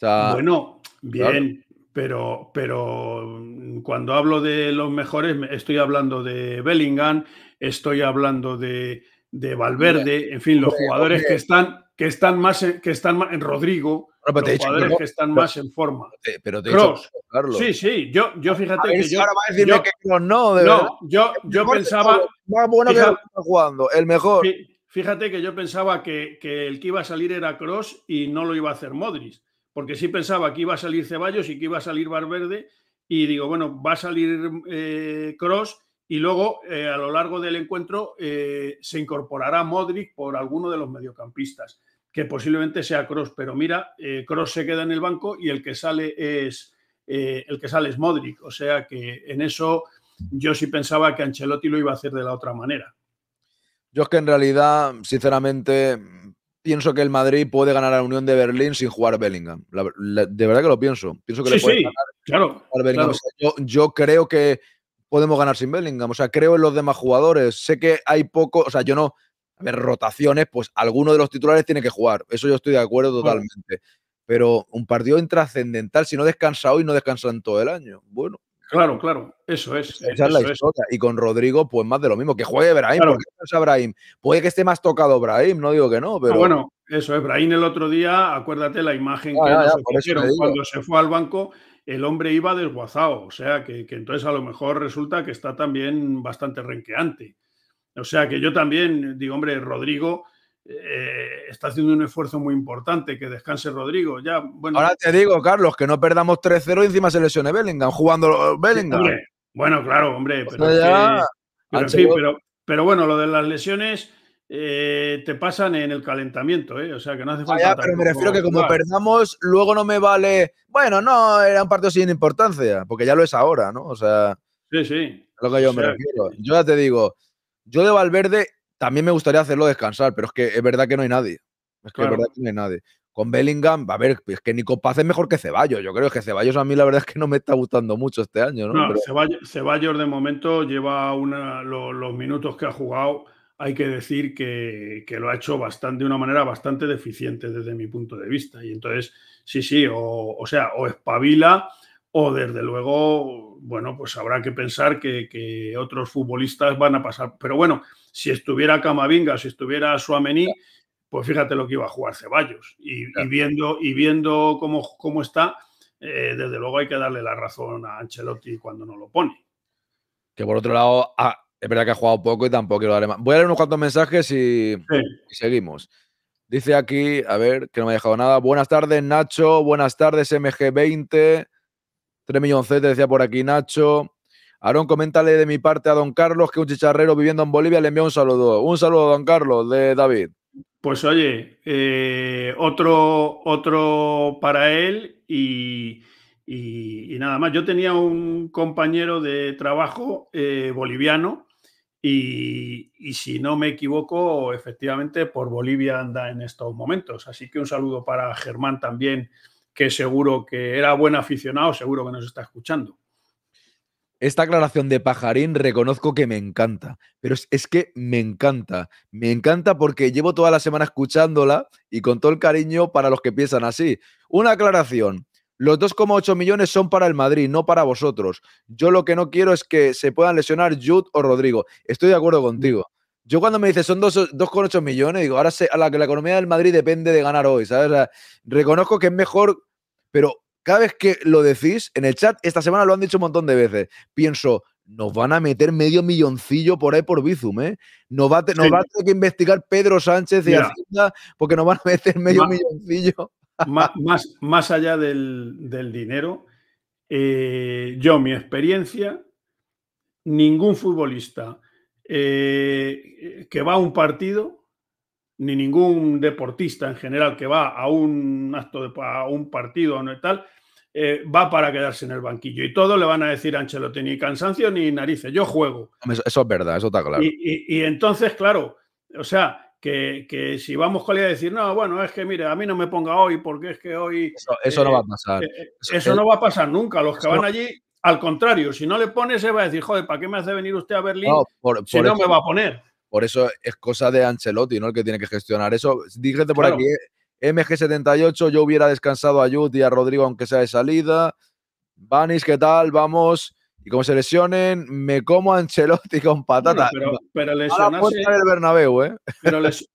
bueno, bien, pero, pero cuando hablo de los mejores, estoy hablando de Bellingham, estoy hablando de de Valverde, en fin, los jugadores que están que están más en, que están en Rodrigo, los jugadores que están más en forma. Pero te Cross, Carlos. sí, sí, yo, yo fíjate que yo ahora va a que no, de yo, pensaba jugando, el mejor. Fíjate que yo pensaba que, el que iba a salir era Cross y no lo iba a hacer Modric, porque sí pensaba que iba a salir Ceballos y que iba a salir Valverde y digo, bueno, va a salir Cross eh, y luego, eh, a lo largo del encuentro, eh, se incorporará Modric por alguno de los mediocampistas, que posiblemente sea Cross. Pero mira, Cross eh, se queda en el banco y el que sale es, el que sale es Modric. O sea que en eso yo sí pensaba que Ancelotti lo iba a hacer de la otra manera. Yo es que en realidad, sinceramente, pienso que el Madrid puede ganar a la Unión de Berlín sin jugar Bellingham. de verdad que lo pienso. Pienso que claro, yo, creo que podemos ganar sin Bellingham. O sea, creo en los demás jugadores. Sé que hay poco, o sea, yo no, a ver, rotaciones, pues alguno de los titulares tiene que jugar. Eso yo estoy de acuerdo totalmente. Pero un partido intrascendental, si no descansa hoy, no descansa en todo el año. Bueno. Claro, claro, eso es. es la Y con Rodrigo, pues más de lo mismo. Que juegue Brahim, porque es Brahim. Puede que esté más tocado Brahim, no digo que no, ah, pero. bueno, eso es. Brahim el otro día, acuérdate la imagen que nos ya, hicieron cuando se fue al banco el hombre iba desguazado, o sea que, entonces a lo mejor resulta que está también bastante renqueante. O sea que yo también digo, hombre, Rodrigo eh, está haciendo un esfuerzo muy importante, que descanse Rodrigo. Ya, bueno, Ahora te digo, Carlos, que no perdamos 3-0 y encima se lesione Bellingham, jugando eh, Bellingham. bueno, claro, hombre, pues pero bueno, lo de las lesiones eh, te pasan en el calentamiento, ¿eh? O sea, que no hace ah, falta. pero me refiero que como perdamos, luego no me vale. Bueno, no, era un partido sin importancia, porque ya lo es ahora, ¿no? O sea. Sí, sí. lo que yo me refiero. Yo ya te digo, yo de Valverde también me gustaría hacerlo descansar, pero es que es verdad que no hay nadie. Es verdad que no hay nadie. Con Bellingham, a ver, es que Nico Paz es mejor que Ceballos. Yo creo que Ceballos a mí la verdad es que no me está gustando mucho este año, ¿no? Ceballos, de momento lleva los minutos que ha jugado hay que decir que, lo ha hecho bastante, de una manera bastante deficiente desde mi punto de vista. Y entonces, sí, sí, o, sea, o espabila o desde luego, bueno, pues habrá que pensar que, otros futbolistas van a pasar. Pero bueno, si estuviera Camavinga, si estuviera Suamení, pues fíjate lo que iba a jugar Ceballos. Y, viendo, y viendo cómo, cómo está, eh, desde luego hay que darle la razón a Ancelotti cuando no lo pone. Que por otro lado, es verdad que ha jugado poco y tampoco lo darle más. Voy a leer unos cuantos mensajes y, seguimos. Dice aquí, a ver, que no me ha dejado nada. Buenas tardes, Nacho. Buenas tardes, MG20. 3 millones decía por aquí Nacho. Aarón, coméntale de mi parte a don Carlos que un chicharrero viviendo en Bolivia le envía un saludo. Un saludo, don Carlos, de David. Pues oye, eh, otro, otro para él y, nada más. Yo tenía un compañero de trabajo eh, boliviano y, si no me equivoco, efectivamente por Bolivia anda en estos momentos. Así que un saludo para Germán también, que seguro que era buen aficionado, seguro que nos está escuchando. Esta aclaración de pajarín reconozco que me encanta, pero es que me encanta, me encanta porque llevo toda la semana escuchándola y con todo el cariño para los que piensan así. Una aclaración, los 2,8 millones son para el Madrid, no para vosotros. Yo lo que no quiero es que se puedan lesionar Jude o Rodrigo. Estoy de acuerdo mm. contigo. Yo cuando me dices son 2,8 millones, digo, ahora a la la economía del Madrid depende de ganar hoy, ¿sabes? reconozco que es mejor, pero cada vez que lo decís, en el chat, esta semana lo han dicho un montón de veces, pienso, nos van a meter medio milloncillo por ahí por Bizum, ¿eh? Nos va, a, tener que investigar Pedro Sánchez y Hacienda porque nos van a meter medio milloncillo más, más, allá del, dinero, eh, yo, mi experiencia, ningún futbolista eh, que va a un partido, ni ningún deportista en general que va a un acto de, a un partido o no tal, eh, va para quedarse en el banquillo. Y todo le van a decir a Ancelotti, ni cansancio ni narices, yo juego. Eso, es verdad, eso está claro. Y, y entonces, claro, o sea, que, si vamos con la idea decir, no, bueno, es que mire, a mí no me ponga hoy porque es que hoy... Eso, no eh, va a pasar. Eh, eso, no va a pasar nunca. Los que van allí, al contrario, si no le pone se va a decir, joder, ¿para qué me hace venir usted a Berlín si no me va a poner? Por eso es cosa de Ancelotti, ¿no? El que tiene que gestionar eso. Dígete por aquí, eh, MG78, yo hubiera descansado a Judy y a Rodrigo aunque sea de salida. Vanis, ¿qué tal? Vamos. Y como se lesionen, me como Ancelotti con patata. pero, pero, lesionarse. Bernabéu, ¿eh?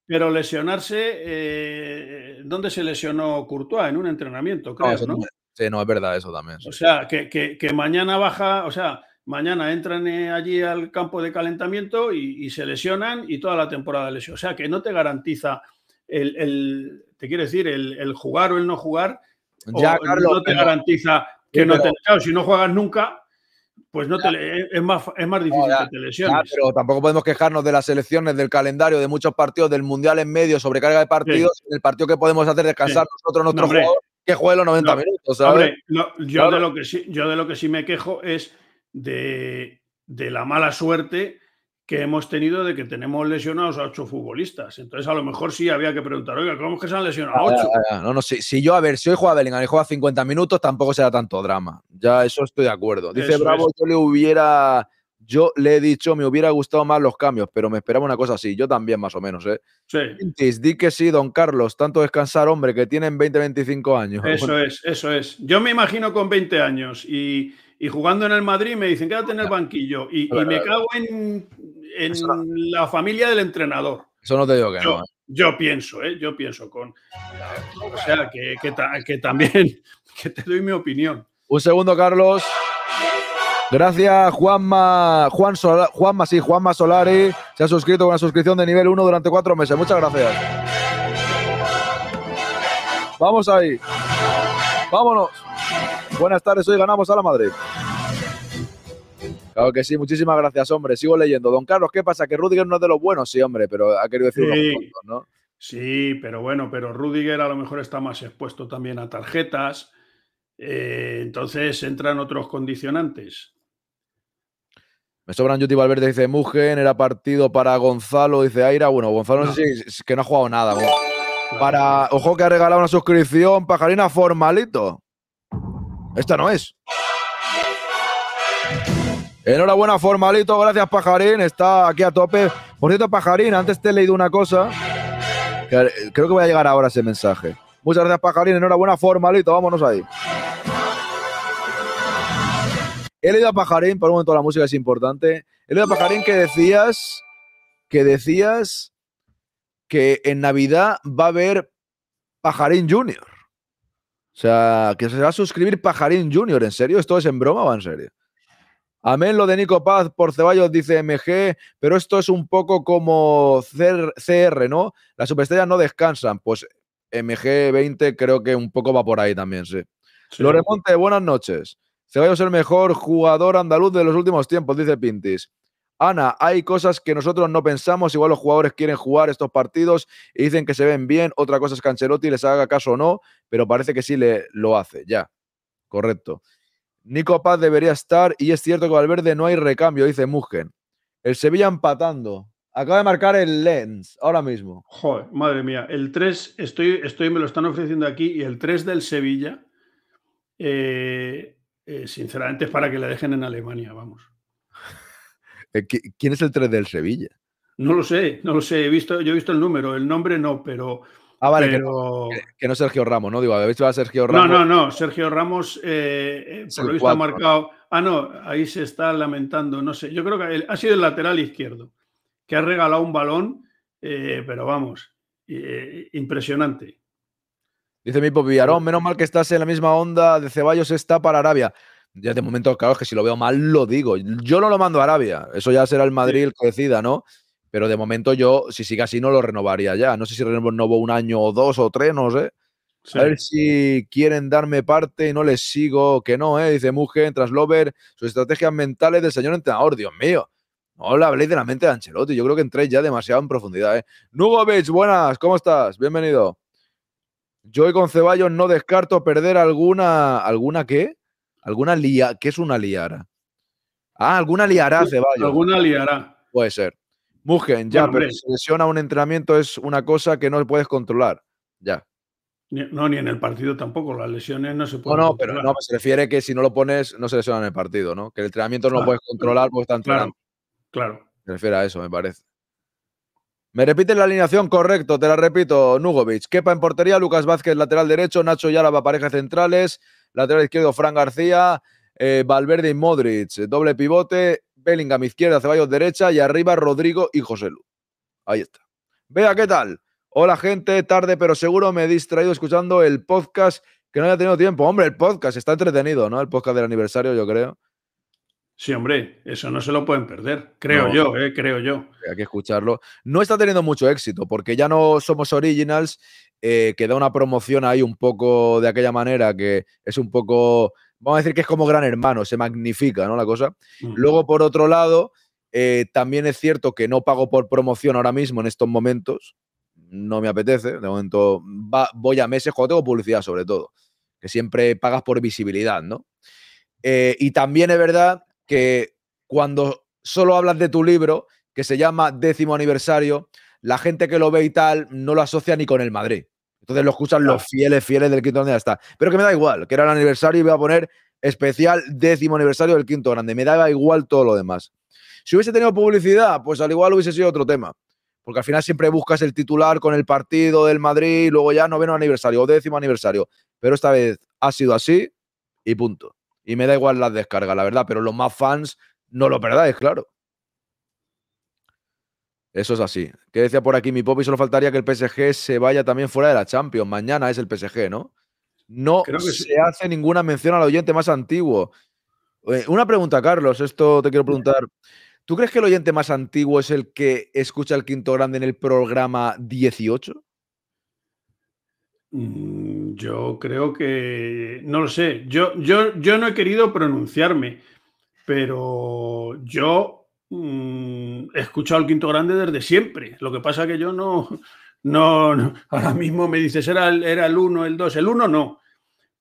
pero, lesionarse. Eh, ¿Dónde se lesionó Courtois? En un entrenamiento, claro, no, Sí, no, es verdad eso también. O sea, que, mañana baja, o sea, mañana entran eh, allí al campo de calentamiento y, se lesionan y toda la temporada lesión. O sea, que no te garantiza el, te quiere decir, el, jugar o el no jugar. Ya, no te garantiza que no te. si no juegas nunca, pues no te, es, más, es más difícil que te lesiones. pero tampoco podemos quejarnos de las elecciones, del calendario, de muchos partidos, del mundial en medio, sobrecarga de partidos, el partido que podemos hacer descansar nosotros, nuestro jugador, que juegue los 90 minutos. yo, de lo que sí, yo de lo que sí me quejo es de, de la mala suerte que hemos tenido de que tenemos lesionados a ocho futbolistas. Entonces, a lo mejor sí había que preguntar, oiga, ¿cómo es que se han lesionado a ah, ocho? Ah, ah, no, no, si, si, yo, a ver, si hoy juega Bellingham y juega 50 minutos, tampoco será tanto drama. Ya, eso estoy de acuerdo. Dice Bravo, yo le hubiera, yo le he dicho, me hubiera gustado más los cambios, pero me esperaba una cosa así. Yo también, más o menos, ¿eh? Sí. di que sí, don Carlos, tanto descansar, hombre, que tienen 20, 25 años. Eso es, eso es. Yo me imagino con 20 años y y jugando en el Madrid me dicen quédate en el ah, banquillo y, me cago en, la familia del entrenador. Eso no te digo que no. ¿eh? Yo pienso, ¿eh? yo pienso con... O sea, que, también, que te doy mi opinión. Un segundo, Carlos. Gracias, Juanma, Juan Juanma, sí, Juanma Solari. Se ha suscrito con una suscripción de nivel 1 durante cuatro meses. Muchas gracias. Vamos ahí. Vámonos. Buenas tardes, hoy ganamos a la Madrid. Claro que sí, muchísimas gracias, hombre. Sigo leyendo. Don Carlos, ¿qué pasa? Que Rudiger no es de los buenos, sí, hombre, pero ha querido decir sí. ¿no? Sí, pero bueno, pero Rudiger a lo mejor está más expuesto también a tarjetas. Eh, entonces entran otros condicionantes. Me sobran Yuti Valverde, dice Mugen, era partido para Gonzalo, dice Aira. Bueno, Gonzalo no. es que no ha jugado nada. Para, ojo que ha regalado una suscripción, pajarina formalito. Esta no es. Enhorabuena, formalito. Gracias, Pajarín. Está aquí a tope. Por cierto, Pajarín, antes te he leído una cosa. creo que voy a llegar ahora ese mensaje. Muchas gracias, Pajarín. Enhorabuena, formalito. Vámonos ahí. He leído a Pajarín, por un momento la música es importante. He leído a Pajarín que decías que decías que en Navidad va a haber Pajarín Junior. O sea, que se va a suscribir Pajarín Junior, ¿en serio? ¿Esto es en broma o en serio? Amén lo de Nico Paz por Ceballos, dice MG, pero esto es un poco como CR, ¿no? Las superestrellas no descansan. Pues MG20 creo que un poco va por ahí también, sí. Loremonte, buenas noches. Ceballos es el mejor jugador andaluz de los últimos tiempos, dice Pintis. Ana, hay cosas que nosotros no pensamos, igual los jugadores quieren jugar estos partidos y dicen que se ven bien, otra cosa es Cancelotti les haga caso o no, pero parece que sí le, lo hace, ya, correcto. Nico Paz debería estar y es cierto que Valverde no hay recambio, dice Mugen. El Sevilla empatando. Acaba de marcar el Lens ahora mismo. Joder, madre mía. El 3, estoy, estoy, me lo están ofreciendo aquí y el 3 del Sevilla, eh, eh, sinceramente es para que le dejen en Alemania, vamos. Eh, ¿Quién es el 3 del Sevilla? No lo sé, no lo sé. visto, yo he visto el número, el nombre no, pero. Ah, vale, que, no es Sergio Ramos, ¿no? Digo, habéis visto a Sergio Ramos. No, no, no. Sergio Ramos, eh, eh, por lo visto, ha marcado. Ah, no, ahí se está lamentando, no sé. Yo creo que ha sido el lateral izquierdo, que ha regalado un balón, pero vamos, impresionante. Dice mi Villarón, menos mal que estás en la misma onda de Ceballos, está para Arabia. Ya de momento, claro, es que si lo veo mal, lo digo. Yo no lo mando a Arabia. Eso ya será el Madrid que decida, ¿no? Pero de momento yo, si sigue así, no lo renovaría ya. No sé si renovo un año o dos o tres, no sé. A ver si quieren darme parte y no les sigo, que no, ¿eh? Dice Mugen, Traslover, sus estrategias mentales del señor entrenador, Dios mío. No de la mente de Ancelotti, yo creo que entré ya demasiado en profundidad, ¿eh? Nugovic, buenas, ¿cómo estás? Bienvenido. Yo y con Ceballos no descarto perder alguna, ¿alguna qué? alguna lia, ¿qué es una liara? Ah, alguna liara, Ceballos. Alguna liara. Puede ser. Mugen, ya, pero si lesiona un entrenamiento es una cosa que no puedes controlar. Ya. no, ni en el partido tampoco. Las lesiones no se pueden. No, no, pero no, se refiere que si no lo pones, no se lesiona en el partido, ¿no? Que el entrenamiento no lo puedes controlar porque está entrenando. Claro, Se refiere a eso, me parece. Me repite la alineación, correcto, te la repito, Nugovic. Kepa en portería, Lucas Vázquez lateral derecho, Nacho Yalaba pareja centrales, lateral izquierdo Fran García, eh, Valverde y Modric, doble pivote, Bellingham izquierda, Ceballos derecha y arriba Rodrigo y José Lu. Ahí está. Vea, ¿qué tal? Hola gente, tarde pero seguro me he distraído escuchando el podcast que no haya tenido tiempo. Hombre, el podcast está entretenido, ¿no? El podcast del aniversario, yo creo. Sí, hombre, eso no se lo pueden perder, creo yo, eh, creo yo. Hay que escucharlo. No está teniendo mucho éxito porque ya no somos originals, eh, que da una promoción ahí un poco de aquella manera que es un poco, vamos a decir que es como gran hermano, se magnifica, ¿no? La cosa. Mm. Luego, por otro lado, eh, también es cierto que no pago por promoción ahora mismo en estos momentos, no me apetece, de momento voy a meses cuando tengo publicidad sobre todo, que siempre pagas por visibilidad, ¿no? y también es verdad que cuando solo hablas de tu libro, que se llama décimo aniversario, la gente que lo ve y tal no lo asocia ni con el Madrid. Entonces lo escuchan los fieles, fieles del quinto grande, ya está. Pero que me da igual, que era el aniversario y voy a poner especial décimo aniversario del quinto grande. Me daba igual todo lo demás. Si hubiese tenido publicidad, pues al igual hubiese sido otro tema. Porque al final siempre buscas el titular con el partido del Madrid y luego ya noveno aniversario o décimo aniversario. Pero esta vez ha sido así y punto y me da igual la descarga, la verdad, pero los más fans no lo perdáis, claro. Eso es así. ¿Qué decía por aquí mi pop? Y solo faltaría que el PSG se vaya también fuera de la Champions. Mañana es el PSG, ¿no? No se hace ninguna mención al oyente más antiguo. Eh, una pregunta, Carlos, esto te quiero preguntar. ¿Tú crees que el oyente más antiguo es el que escucha el quinto grande en el programa 18? Mm, yo creo que, no lo sé, yo, yo, yo no he querido pronunciarme, pero yo mm, he escuchado el quinto grande desde siempre. Lo que pasa que yo no, no, ahora mismo me dices, era el, era el uno, el dos, el uno no,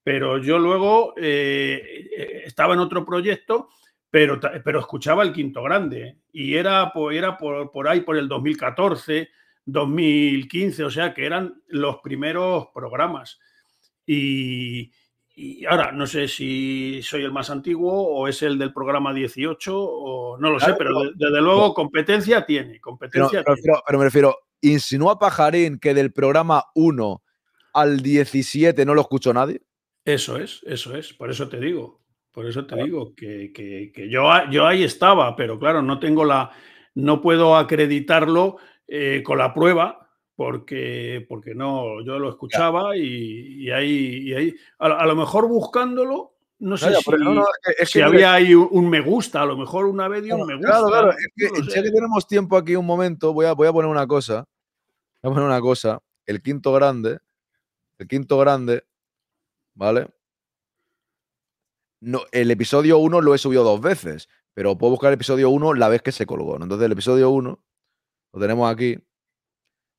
pero yo luego eh, eh, estaba en otro proyecto, pero, pero escuchaba el quinto grande y era, era por, por ahí, por el 2014 2015, o sea que eran los primeros programas. Y, ahora no sé si soy el más antiguo o es el del programa 18, o no lo sé, pero desde, luego competencia tiene. Competencia pero, me refiero, ¿insinúa Pajarín que del programa 1 al 17 no lo escuchó nadie? Eso es, eso es, por eso te digo. Por eso te digo que, que, que, yo, yo ahí estaba, pero claro, no tengo la. No puedo acreditarlo eh, con la prueba, porque, porque no, yo lo escuchaba y, ahí, ahí a, lo mejor buscándolo, no, sé si, es había ahí un, me gusta, a lo mejor una vez dio un me gusta. Claro, claro, es que, que tenemos tiempo aquí un momento, voy a, voy a poner una cosa, voy a poner una cosa, el quinto grande, el quinto grande, ¿vale? No, el episodio 1 lo he subido dos veces, pero puedo buscar el episodio 1 la vez que se colgó. Entonces, el episodio 1 lo tenemos aquí,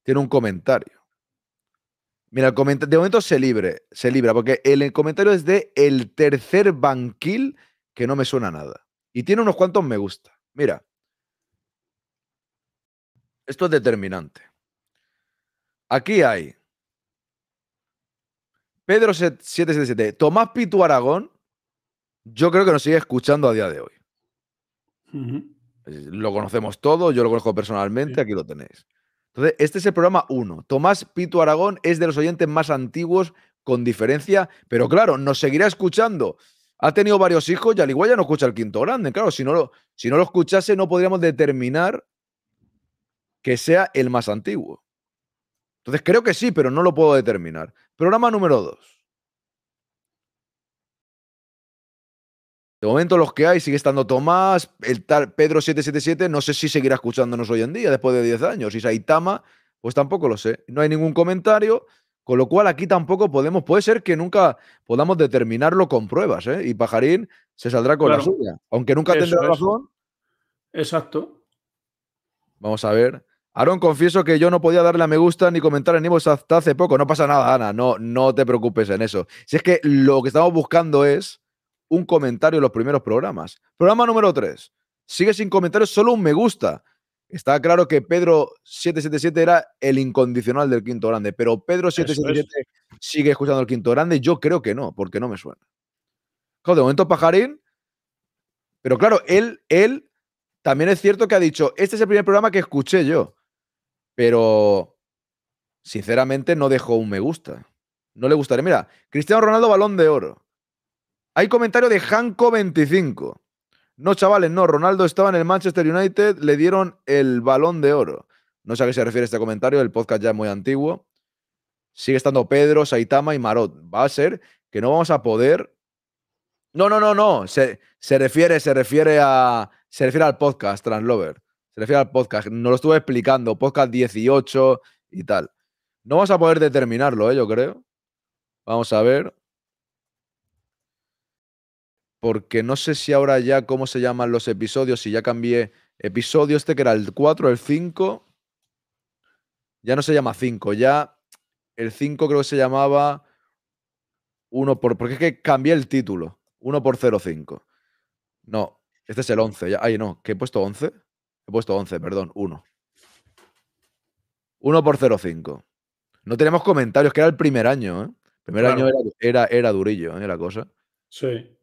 tiene un comentario. Mira, comentario, de momento se libre, se libra, porque el, comentario es de el tercer banquil que no me suena nada. Y tiene unos cuantos me gusta. Mira, esto es determinante. Aquí hay Pedro 777, Tomás Pitu Aragón, yo creo que nos sigue escuchando a día de hoy. Lo conocemos todo, yo lo conozco personalmente, aquí lo tenéis. Entonces, este es el programa 1. Tomás Pito Aragón es de los oyentes más antiguos, con diferencia, pero claro, nos seguirá escuchando. Ha tenido varios hijos y al igual ya no escucha el quinto grande. Claro, si no lo, si no lo escuchase, no podríamos determinar que sea el más antiguo. Entonces creo que sí, pero no lo puedo determinar. Programa número 2. De momento los que hay sigue estando Tomás, el tal Pedro 777, no sé si seguirá escuchándonos hoy en día después de 10 años. Y Saitama, pues tampoco lo sé. No hay ningún comentario, con lo cual aquí tampoco podemos, puede ser que nunca podamos determinarlo con pruebas, ¿eh? Y Pajarín se saldrá con la suya, aunque nunca tenga tendrá razón. Exacto. Vamos a ver. Aaron, confieso que yo no podía darle a me gusta ni comentar en Ivo hasta hace poco. No pasa nada, Ana. No, no te preocupes en eso. Si es que lo que estamos buscando es un comentario en los primeros programas. Programa número 3. Sigue sin comentarios, solo un me gusta. Está claro que Pedro 777 era el incondicional del quinto grande, pero Pedro 777 sigue escuchando el quinto grande. Yo creo que no, porque no me suena. de momento Pajarín, pero claro, él, él también es cierto que ha dicho, este es el primer programa que escuché yo, pero sinceramente no dejó un me gusta. No le gustaría. Mira, Cristiano Ronaldo balón de oro. Hay comentario de Hanco25. No, chavales, no. Ronaldo estaba en el Manchester United, le dieron el balón de oro. No sé a qué se refiere este comentario, el podcast ya es muy antiguo. Sigue estando Pedro, Saitama y Marot. Va a ser que no vamos a poder. No, no, no, no. Se, se refiere, se refiere a. Se refiere al podcast, Translover. Se refiere al podcast. No lo estuve explicando. Podcast 18 y tal. No vamos a poder determinarlo, ¿eh? yo creo. Vamos a ver porque no sé si ahora ya cómo se llaman los episodios, si ya cambié episodio este que era el 4, el 5, ya no se llama 5, ya el 5 creo que se llamaba 1 por, porque es que cambié el título, 1 por 05. No, este es el 11, ya, ay no, que he puesto 11, he puesto 11, perdón, 1. 1 por 05. No tenemos comentarios, que era el primer año, ¿eh? El primer año era, era, era durillo, ¿eh? La cosa. Sí.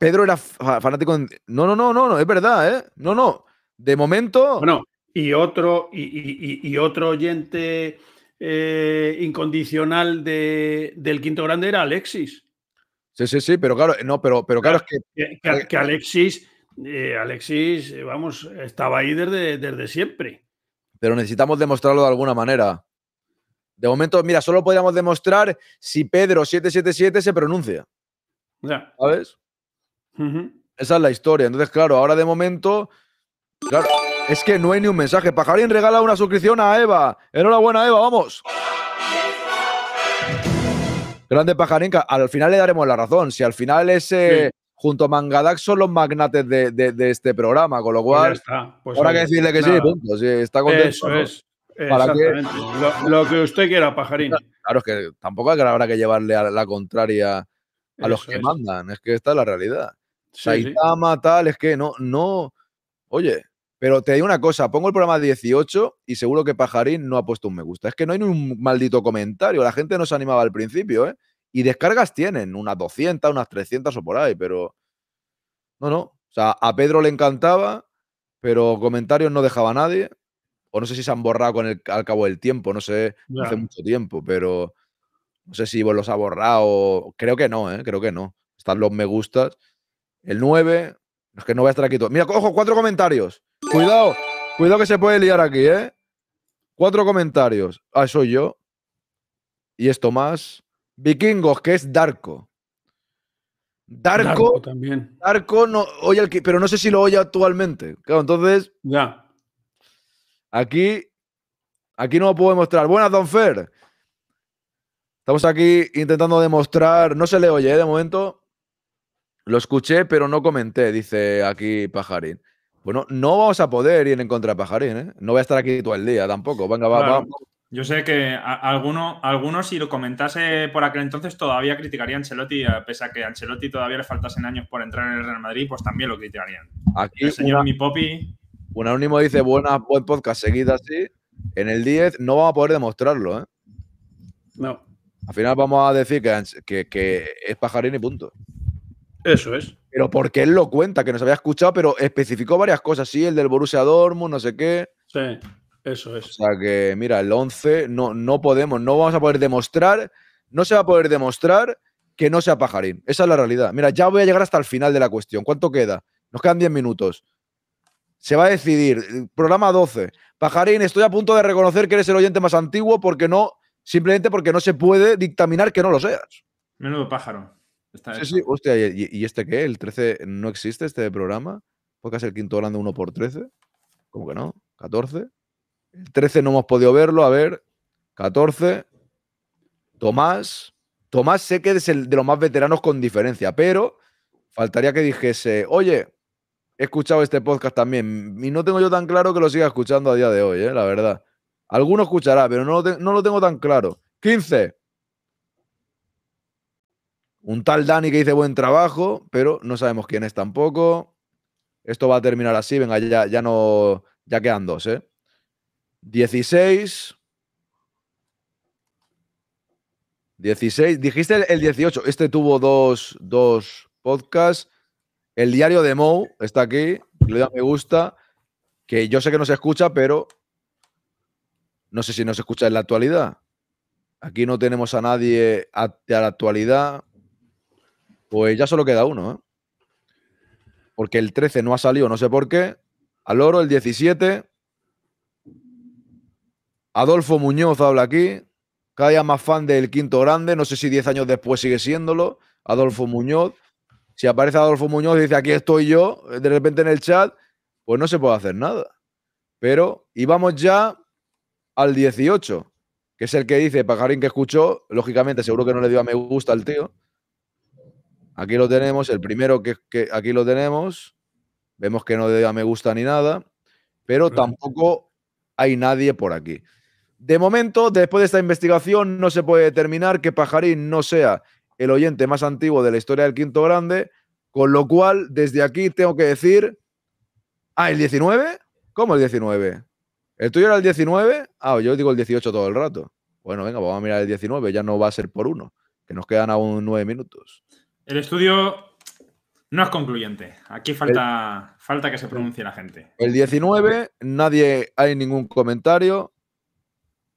Pedro era fanático. no, no, no, no, no, es verdad, ¿eh? No, no. De momento. Bueno, y otro, y, otro oyente eh, incondicional del quinto grande era Alexis. Sí, sí, sí, pero claro, no, pero, pero claro, es que. Que, Alexis, eh, Alexis, vamos, estaba ahí desde, desde siempre. Pero necesitamos demostrarlo de alguna manera. De momento, mira, solo podríamos demostrar si Pedro 777 se pronuncia. ¿Sabes? Esa es la historia. Entonces, claro, ahora de momento. Claro, es que no hay ni un mensaje. Pajarín regala una suscripción a Eva. Enhorabuena, Eva, vamos. Grande Pajarín, al final le daremos la razón. Si al final ese. Junto a Mangadax son los magnates de, este programa, con lo pues cual. Pues ahora que decirle que sí, punto. está contento. Eso es. Lo, que usted quiera, pajarín. Claro, es que tampoco habrá que llevarle a la contraria a los que mandan. Es que esta es la realidad. Saitama, tal, es que no, no. Oye, pero te digo una cosa, pongo el programa 18 y seguro que Pajarín no ha puesto un me gusta. Es que no hay ni un maldito comentario. La gente no se animaba al principio, ¿eh? Y descargas tienen, unas 200, unas 300 o por ahí, pero... No, no. O sea, a Pedro le encantaba, pero comentarios no dejaba nadie. O no sé si se han borrado con el, al cabo del tiempo, no sé, hace mucho tiempo, pero... No sé si vos los ha borrado. Creo que no, ¿eh? creo que no. Están los me gustas. El 9. Es que no voy a estar aquí todo. Mira, ojo, cuatro comentarios. Cuidado, cuidado que se puede liar aquí, ¿eh? Cuatro comentarios. Ah, soy yo. Y esto más. Vikingos, que es Darko. Darko, Darko también. Darko no oye pero no sé si lo oye actualmente. Claro, entonces. Ya. Aquí. Aquí no lo puedo mostrar. Buenas, Don Fer. Estamos aquí intentando demostrar, no se le oye ¿eh? de momento, lo escuché pero no comenté, dice aquí Pajarín. Bueno, no vamos a poder ir en contra de Pajarín, ¿eh? No voy a estar aquí todo el día tampoco. Venga, va, va. Yo sé que alguno, algunos, si lo comentase por aquel entonces, todavía criticaría a Ancelotti, pese a que a Ancelotti todavía le faltasen años por entrar en el Real Madrid, pues también lo criticarían. Aquí el señor Mi Popi. Un anónimo dice: buena podcast seguida, así. En el 10 no vamos a poder demostrarlo, ¿eh? No. Al final vamos a decir que, es pajarín y punto. Eso es. Pero porque él lo cuenta, que nos había escuchado, pero especificó varias cosas. Sí, el del Borussia Dortmund, no sé qué. Sí, eso es. O sea que, mira, el 11 no, no podemos, no vamos a poder demostrar, no se va a poder demostrar que no sea pajarín. Esa es la realidad. Mira, ya voy a llegar hasta el final de la cuestión. ¿Cuánto queda? Nos quedan 10 minutos. Se va a decidir. Programa 12. Pajarín, estoy a punto de reconocer que eres el oyente más antiguo porque no simplemente porque no se puede dictaminar que no lo seas. Menudo pájaro. sí, sí, hostia, ¿y, este qué? ¿El 13 no existe este programa? ¿Porque es el quinto hablando 1 por 13? ¿Cómo que no? ¿14? El 13 no hemos podido verlo, a ver. 14. Tomás. Tomás sé que es el de los más veteranos con diferencia, pero faltaría que dijese, oye, he escuchado este podcast también y no tengo yo tan claro que lo siga escuchando a día de hoy, ¿eh? la verdad. Alguno escuchará, pero no lo, tengo tan claro. 15. Un tal Dani que dice buen trabajo, pero no sabemos quién es tampoco. Esto va a terminar así, venga, ya, ya no. Ya quedan dos, ¿eh? 16. 16. Dijiste el 18. Este tuvo dos, dos podcasts. El diario de Mou está aquí. Le da me gusta. Que yo sé que no se escucha, pero no sé si nos escucha en la actualidad. Aquí no tenemos a nadie a, la actualidad. Pues ya solo queda uno, ¿eh? Porque el 13 no ha salido, no sé por qué. Al oro, el 17. Adolfo Muñoz habla aquí. Cada día más fan del quinto grande. No sé si 10 años después sigue siéndolo. Adolfo Muñoz. Si aparece Adolfo Muñoz y dice aquí estoy yo, de repente en el chat, pues no se puede hacer nada. Pero, y vamos ya al 18, que es el que dice Pajarín que escuchó. Lógicamente, seguro que no le dio a me gusta al tío. Aquí lo tenemos, el primero que, aquí lo tenemos. Vemos que no le dio a me gusta ni nada, pero tampoco hay nadie por aquí. De momento, después de esta investigación, no se puede determinar que Pajarín no sea el oyente más antiguo de la historia del Quinto Grande, con lo cual, desde aquí tengo que decir, ah, el 19, ¿cómo el 19? ¿El tuyo era el 19? Ah, yo digo el 18 todo el rato. Bueno, venga, vamos a mirar el 19, ya no va a ser por uno, que nos quedan aún nueve minutos. El estudio no es concluyente. Aquí falta, falta que se pronuncie la gente. El 19, nadie hay ningún comentario.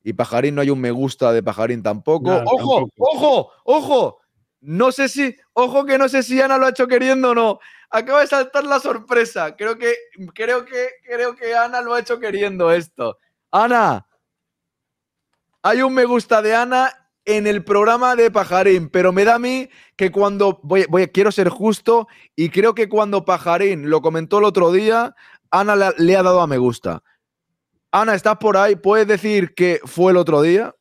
Y Pajarín no hay un me gusta de Pajarín tampoco. ¡Ojo! ¡Ojo! ¡Ojo! No sé si. Ojo que no sé si Ana lo ha hecho queriendo o no acaba de saltar la sorpresa. Creo que, creo que, creo que Ana lo ha hecho queriendo esto. Ana, hay un me gusta de Ana en el programa de Pajarín, pero me da a mí que cuando voy, voy quiero ser justo y creo que cuando Pajarín lo comentó el otro día, Ana le, ha dado a me gusta. Ana, ¿estás por ahí? ¿Puedes decir que fue el otro día?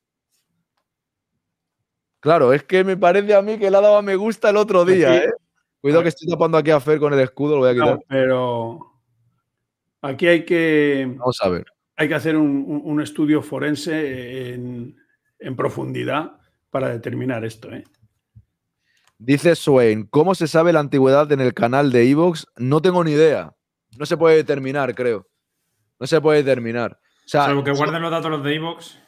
Claro, es que me parece a mí que le ha dado a me gusta el otro día. ¿eh? Cuidado que estoy tapando aquí a Fer con el escudo, lo voy a quitar. No, pero aquí hay que. Vamos a ver. Hay que hacer un, estudio forense en, profundidad para determinar esto. ¿eh? Dice Swain, ¿cómo se sabe la antigüedad en el canal de Evox? No tengo ni idea. No se puede determinar, creo. No se puede determinar. O sea, Salvo que guarden los datos los de Evox,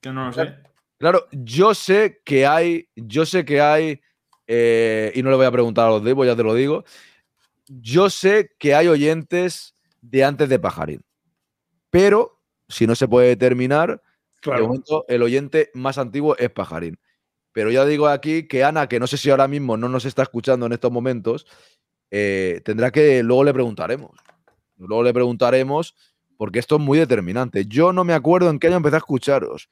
que no lo sé. claro, yo sé que hay, yo sé que hay eh, y no le voy a preguntar a los Ivo, ya te lo digo. Yo sé que hay oyentes de antes de Pajarín, pero si no se puede determinar, momento el oyente más antiguo es Pajarín. Pero ya digo aquí que Ana, que no sé si ahora mismo no nos está escuchando en estos momentos, eh, tendrá que, luego le preguntaremos, luego le preguntaremos, porque esto es muy determinante. Yo no me acuerdo en qué año empecé a escucharos.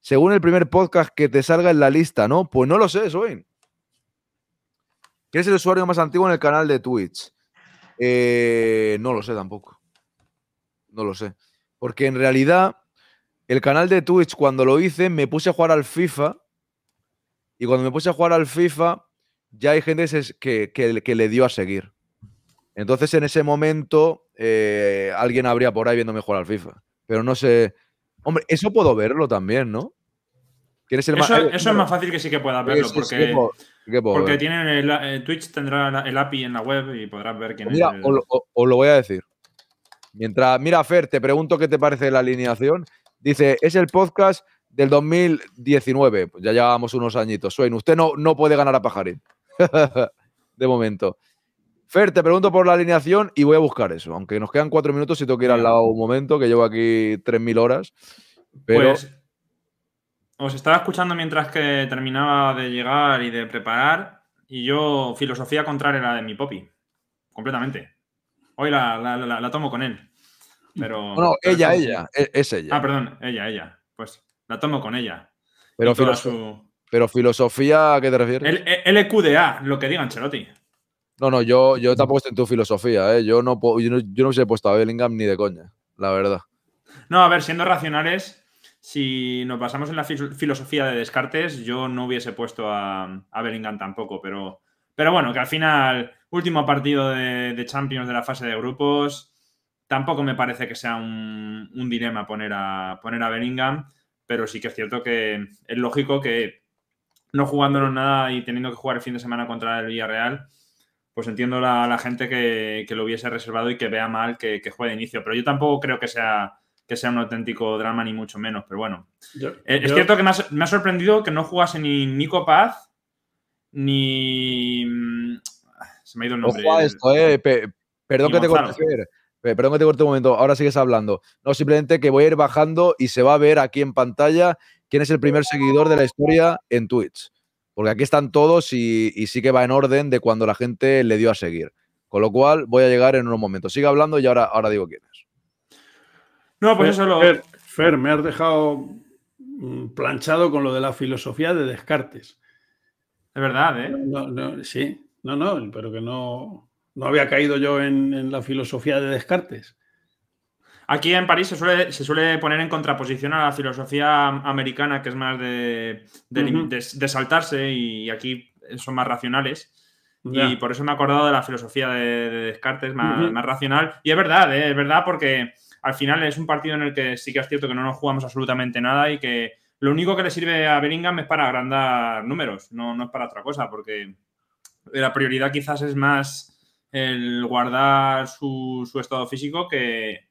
Según el primer podcast que te salga en la lista, ¿no? Pues no lo sé, Swain. ¿Quién es el usuario más antiguo en el canal de Twitch? Eh, no lo sé tampoco. No lo sé. Porque en realidad, el canal de Twitch, cuando lo hice, me puse a jugar al FIFA. Y cuando me puse a jugar al FIFA, ya hay gente que, que, le dio a seguir. Entonces, en ese momento, eh, alguien habría por ahí viéndome jugar al FIFA. Pero no sé. Hombre, eso puedo verlo también, ¿no? eso, es más fácil que sí que puedas verlo, porque, porque eh, Twitch tendrá el API en la web y podrás ver quién es. Mira, os lo voy a decir. Mientras, mira, Fer, te pregunto qué te parece la alineación. Dice, es el podcast del 2019. Pues ya llevábamos unos añitos. Suen usted no, no puede ganar a Pajarín. de momento. Fer, te pregunto por la alineación y voy a buscar eso. Aunque nos quedan cuatro minutos, y tengo que ir al lado un momento, que llevo aquí 3.000 horas. Pero... Pues, os estaba escuchando mientras que terminaba de llegar y de preparar y yo filosofía contraria a la de mi popi. completamente. Hoy la, tomo con él. Pero, no, ella, ella, e-, es ella. Ah, perdón, ella, ella. Pues la tomo con ella. Pero, pero filosofía, ¿a qué te refieres? El, el, LQDA, e lo que digan, Ancelotti. No, no, yo, yo tampoco estoy en tu filosofía, ¿eh? Yo no, puedo, yo no, he puesto a Bellingham ni de coña, la verdad. No, a ver, siendo racionales, si nos basamos en la filosofía de Descartes, yo no hubiese puesto a, Bellingham tampoco, pero, pero bueno, que al final, último partido de, Champions de la fase de grupos, tampoco me parece que sea un, dilema poner a, poner a Bellingham, pero sí que es cierto que es lógico que no jugándolo nada y teniendo que jugar el fin de semana contra el Villarreal, pues entiendo a la gente que, lo hubiese reservado y que vea mal que, que juegue de inicio, pero yo tampoco creo que sea que sea un auténtico drama, ni mucho menos, pero bueno. Eh, es cierto que me ha, sorprendido que no jugase ni Nico Paz, ni... Mm, se me ha ido el nombre. Eh, perdón que te corto perdón que te corte un momento, ahora sigues hablando. No, simplemente que voy a ir bajando y se va a ver aquí en pantalla quién es el primer seguidor de la historia en Twitch. Porque aquí están todos y, y, sí que va en orden de cuando la gente le dio a seguir. Con lo cual voy a llegar en unos momentos. Sigue hablando y ahora, ahora digo quién es. No, pues Fer, eso lo. Fer, me has dejado mm, planchado con lo de la filosofía de Descartes. Es verdad, ¿eh? sí, no, no, pero que no, no había caído yo en, la filosofía de Descartes. Aquí en París se suele, se suele, poner en contraposición a la filosofía americana, que es más de, de, saltarse, y aquí son más racionales. Y por eso me he acordado de la filosofía de, Descartes, más, más, racional. Y es verdad, ¿eh? es verdad, porque al final es un partido en el que sí que es cierto que no nos jugamos absolutamente nada y que lo único que le sirve a Bellingham es para agrandar números, no, no es para otra cosa, porque la prioridad quizás es más el guardar su, estado físico que,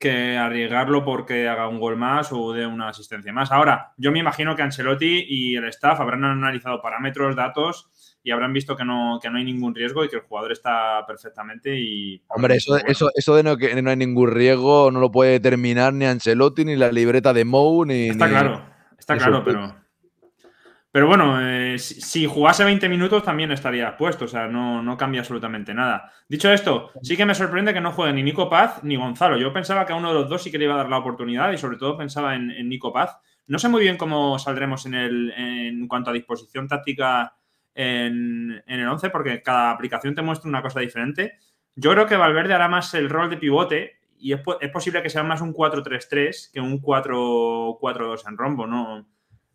que arriesgarlo porque haga un gol más o dé una asistencia más. Ahora, yo me imagino que Ancelotti y el staff habrán analizado parámetros, datos y habrán visto que no, que no hay ningún riesgo y que el jugador está perfectamente y... Hombre, eso, eso, de no, que no hay ningún riesgo no lo puede determinar ni Ancelotti, ni la libreta de Mou, ni... Está claro, está claro, pero... Pero bueno, eh, si, jugase 20 minutos también estaría puesto, o sea, no, cambia absolutamente nada. Dicho esto, sí que me sorprende que no juegue ni Nico Paz ni Gonzalo. Yo pensaba que a uno de los dos sí que le iba a dar la oportunidad y sobre todo pensaba en, Nico Paz. No sé muy bien cómo saldremos en, el, en cuanto a disposición táctica en, el 11 porque cada aplicación te muestra una cosa diferente. Yo creo que Valverde hará más el rol de pivote y es, posible que sea más un 4-3-3 que un 4-4-2 en rombo, ¿no?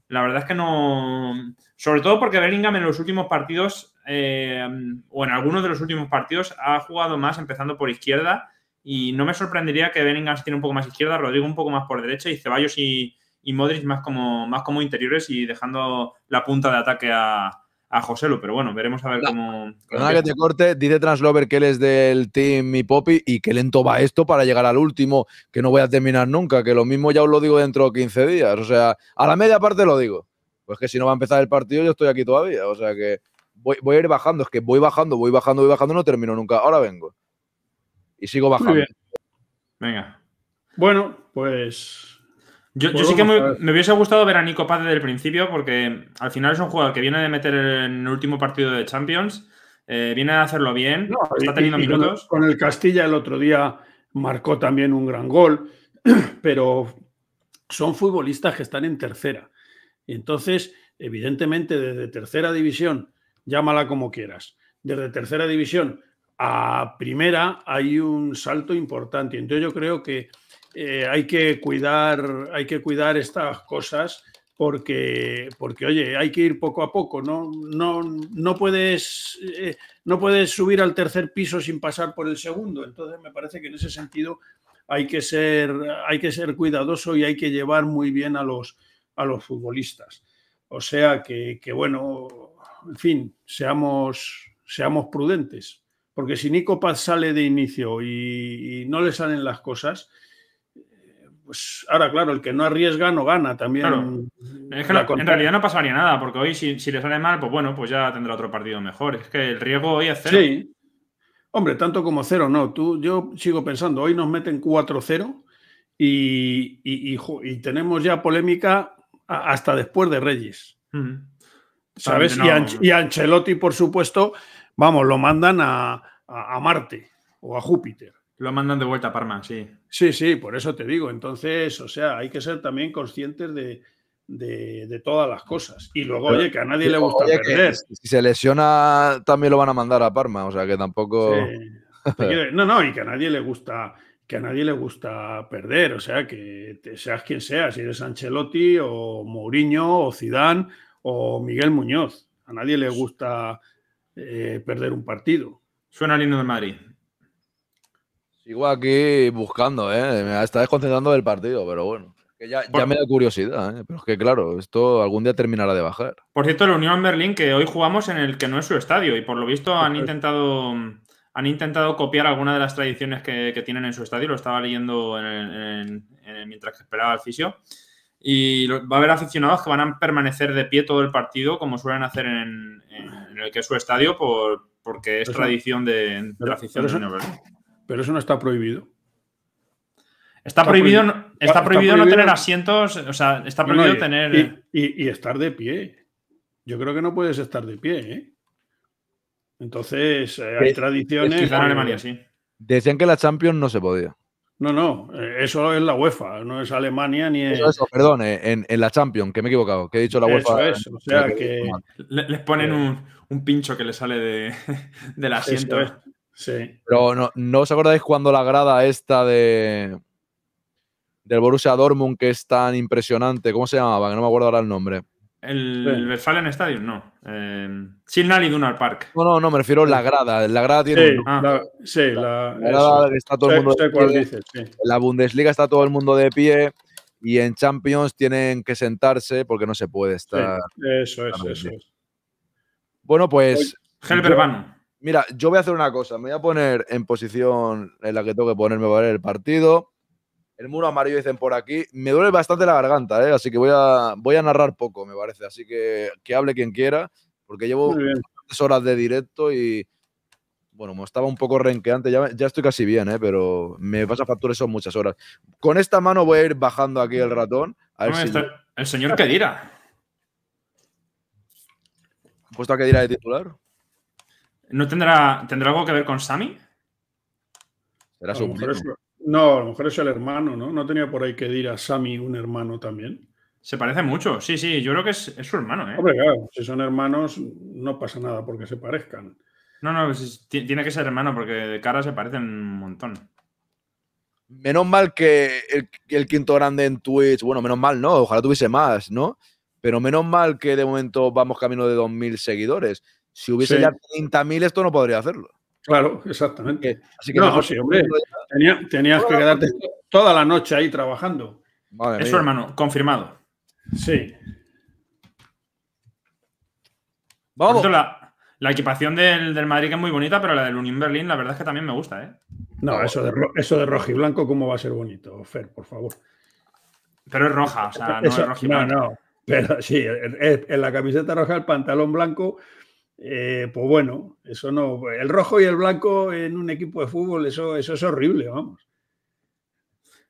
La verdad es que no. Sobre todo porque Bellingham en los últimos partidos, eh, o en algunos de los últimos partidos, ha jugado más empezando por izquierda. Y no me sorprendería que Bellingham se tiene un poco más izquierda, Rodrigo un poco más por derecha y Ceballos y, Modric más como, más como interiores y dejando la punta de ataque a, a Lu pero bueno, veremos a ver cómo. Nada que te corte, dice Translover que él es del team y Poppy y que lento va esto para llegar al último, que no voy a terminar nunca, que lo mismo ya os lo digo dentro de 15 días. O sea, a la media parte lo digo. Pues que si no va a empezar el partido, yo estoy aquí todavía. O sea que voy, voy a ir bajando, es que voy bajando, voy bajando, voy bajando, no termino nunca. Ahora vengo. Y sigo bajando. Muy bien. Venga. Bueno, pues yo, sí que me, hubiese gustado ver a Nico Paz desde el principio, porque al final es un jugador que viene de meter en el último partido de Champions, eh, viene a hacerlo bien, está teniendo minutos. Con el Castilla el otro día marcó también un gran gol, pero son futbolistas que están en tercera. Y entonces, evidentemente, desde tercera división, llámala como quieras, desde tercera división a primera hay un salto importante. Entonces yo creo que eh, hay, que cuidar, hay que cuidar estas cosas porque, porque, oye, hay que ir poco a poco, no, no, no puedes, eh, no puedes subir al tercer piso sin pasar por el segundo. Entonces me parece que en ese sentido hay que ser, hay que ser cuidadoso y hay que llevar muy bien a los, a los futbolistas. O sea que, que bueno, en fin, seamos, seamos prudentes. Porque si Nico Paz sale de inicio y, no le salen las cosas, pues ahora, claro, el que no arriesga no gana también. en realidad no pasaría nada, porque hoy si, le sale mal, pues bueno, pues ya tendrá otro partido mejor. Es que el riesgo hoy es cero. Hombre, tanto como cero, no. Tú, yo sigo pensando, hoy nos meten 4-0 y, tenemos ya polémica hasta después de Reyes. ¿Sabes? Y, Ancelotti, por supuesto, vamos, lo mandan a, Marte o a Júpiter. Lo mandan de vuelta a Parma, sí. Sí, sí, por eso te digo. Entonces, o sea, hay que ser también conscientes de, de, todas las cosas. Y luego, oye, que a nadie le gusta perder. Si se lesiona, también lo van a mandar a Parma, o sea que tampoco. no, no, y que a nadie le gusta que a nadie le gusta perder, o sea, que seas quien seas, si eres Ancelotti o Mourinho o Zidane o Miguel Muñoz, a nadie le gusta eh, perder un partido. Suena el de Madrid. Sigo aquí buscando, ¿eh? me está desconcentrando del partido, pero bueno. ya, me da curiosidad, ¿eh? pero es que claro, esto algún día terminará de bajar. Por cierto, la Unión Berlín, que hoy jugamos en el que no es su estadio y por lo visto han intentado, han intentado copiar alguna de las tradiciones que, tienen en su estadio, lo estaba leyendo mientras esperaba al fisio y va a haber aficionados que van a permanecer de pie todo el partido, como suelen hacer en, el que es su estadio, porque es tradición de, de pero, la afición pero eso, Pero eso no está prohibido. Está, prohibido, está, prohibido, no tener asientos, o sea, está prohibido tener. Y, estar de pie. Yo creo que no puedes estar de pie, ¿eh? Entonces, eh, hay eh, tradiciones. Decían que la Champions no se podía. No, no, eh, eso es la UEFA, no es Alemania ni es... Eso, perdón, eh, en, la Champions, que me he equivocado, que he dicho la UEFA. Eso es, o sea que... Les ponen eh. un, pincho que le sale de, del asiento. Sí. Pero no, no, os acordáis cuando la grada esta de... del Borussia Dortmund que es tan impresionante, ¿cómo se llamaba? Que no me acuerdo ahora el nombre. El, sí. Stadium, no. Eh, Signal y Dunar Park. No, no, no, me refiero a la grada. La grada tiene. Sí, la, la, está todo el mundo. De pie. la Bundesliga está todo el mundo de pie y en Champions tienen que sentarse porque no se puede estar. eso es, eso es. Bueno, pues. Mira, yo voy a hacer una cosa. Me voy a poner en posición en la que tengo que ponerme para ver el partido el muro amarillo, dicen por aquí. Me duele bastante la garganta, ¿eh? así que voy a, narrar poco, me parece. Así que que hable quien quiera, porque llevo horas de directo y, bueno, como estaba un poco renqueante, ya, estoy casi bien, ¿eh? pero me pasa factura son muchas horas. Con esta mano voy a ir bajando aquí el ratón. Este, el señor que ¿Puesto a que dirá de titular? ¿No tendrá, tendrá algo que ver con Sammy? Será su no, a lo mejor es el hermano, ¿no? No tenía por ahí que dir a Sammy un hermano también. Se parece mucho, sí, sí, yo creo que es, su hermano, ¿eh? Hombre, claro, si son hermanos no pasa nada porque se parezcan. No, no, pues, tiene que ser hermano porque de cara se parecen un montón. Menos mal que el, quinto grande en Twitch, bueno, menos mal no, ojalá tuviese más, ¿no? Pero menos mal que de momento vamos camino de 2.000 seguidores. Si hubiese ya 30.000 esto no podría hacerlo. Claro, exactamente. no, sí, hombre, tenías que quedarte toda la noche ahí trabajando. Eso, hermano, confirmado. Sí. Vamos. la, equipación del, Madrid es muy bonita, pero la del Unión Berlín, la verdad es que también me gusta, ¿eh? No, eso de, eso de rojo y blanco, ¿cómo va a ser bonito, Fer, por favor? Pero es roja, o sea, no es rojo y blanco. No, no, pero sí, en la camiseta roja, el pantalón blanco eh, pues bueno, eso no. Pues, el rojo y el blanco en un equipo de fútbol, eso, eso es horrible, vamos.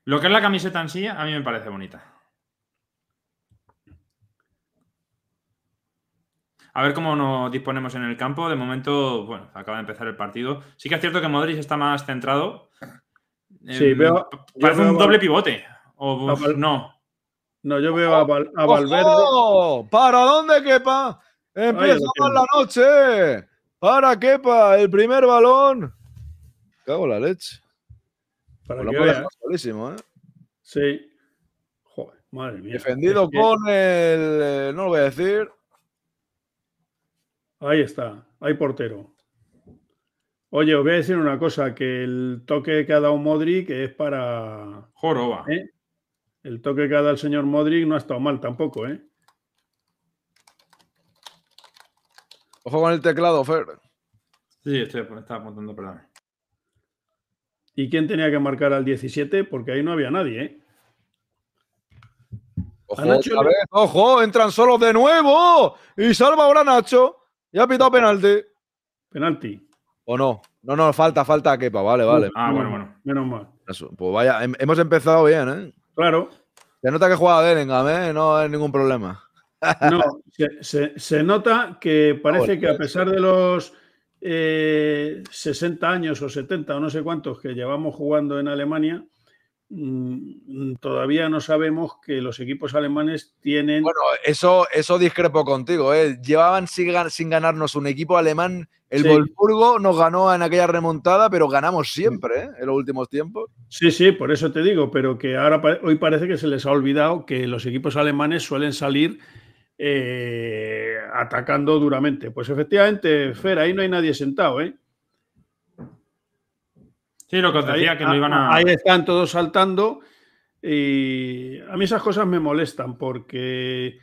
Lo que es la camiseta en sí, a mí me parece bonita. A ver cómo nos disponemos en el campo. De momento, bueno, acaba de empezar el partido. Sí que es cierto que Modric está más centrado. Sí, em, veo, parece un doble pivote. no. No, yo veo a, Valverde. ¿Para dónde quepa? Empezamos la noche. Para quepa, el primer balón. Cago la leche. Para que vea. ¿eh? Sí. Joder, madre mía. Defendido con el. Eh, no lo voy a decir. Ahí está. Ahí portero. Oye, os voy a decir una cosa: que el toque que ha dado Modric es para. Joroba. ¿eh? El toque que ha dado el señor Modric no ha estado mal tampoco, ¿eh? Ojo con el teclado, Fer? Sí, estoy, estaba apuntando, perdón. ¿Y quién tenía que marcar al 17? Porque ahí no había nadie, ¿eh? Ojo, entran solos de nuevo. Y salva ahora Nacho. Y ha pitado penalti. Penalti. ¿O no? No, no, falta, falta a Kepa, vale, vale. Ah, bueno, bueno. Menos mal. pues vaya, hemos empezado bien, ¿eh? Claro. Se nota que juega Bellingham, ¿eh? No hay ningún problema. No, se, nota que parece que a pesar de los 60 eh, años o 70 o no sé cuántos que llevamos jugando en Alemania, mm, todavía no sabemos que los equipos alemanes tienen... Bueno, eso, eso discrepo contigo. ¿eh? Llevaban sin, ganarnos un equipo alemán. El sí. nos ganó en aquella remontada, pero ganamos siempre ¿eh? en los últimos tiempos. Sí, sí, por eso te digo, pero que ahora hoy parece que se les ha olvidado que los equipos alemanes suelen salir eh, atacando duramente. Pues efectivamente, Fer, ahí no hay nadie sentado, ¿eh? Sí, lo que que no iban a. Ahí están todos saltando. Y a mí esas cosas me molestan porque,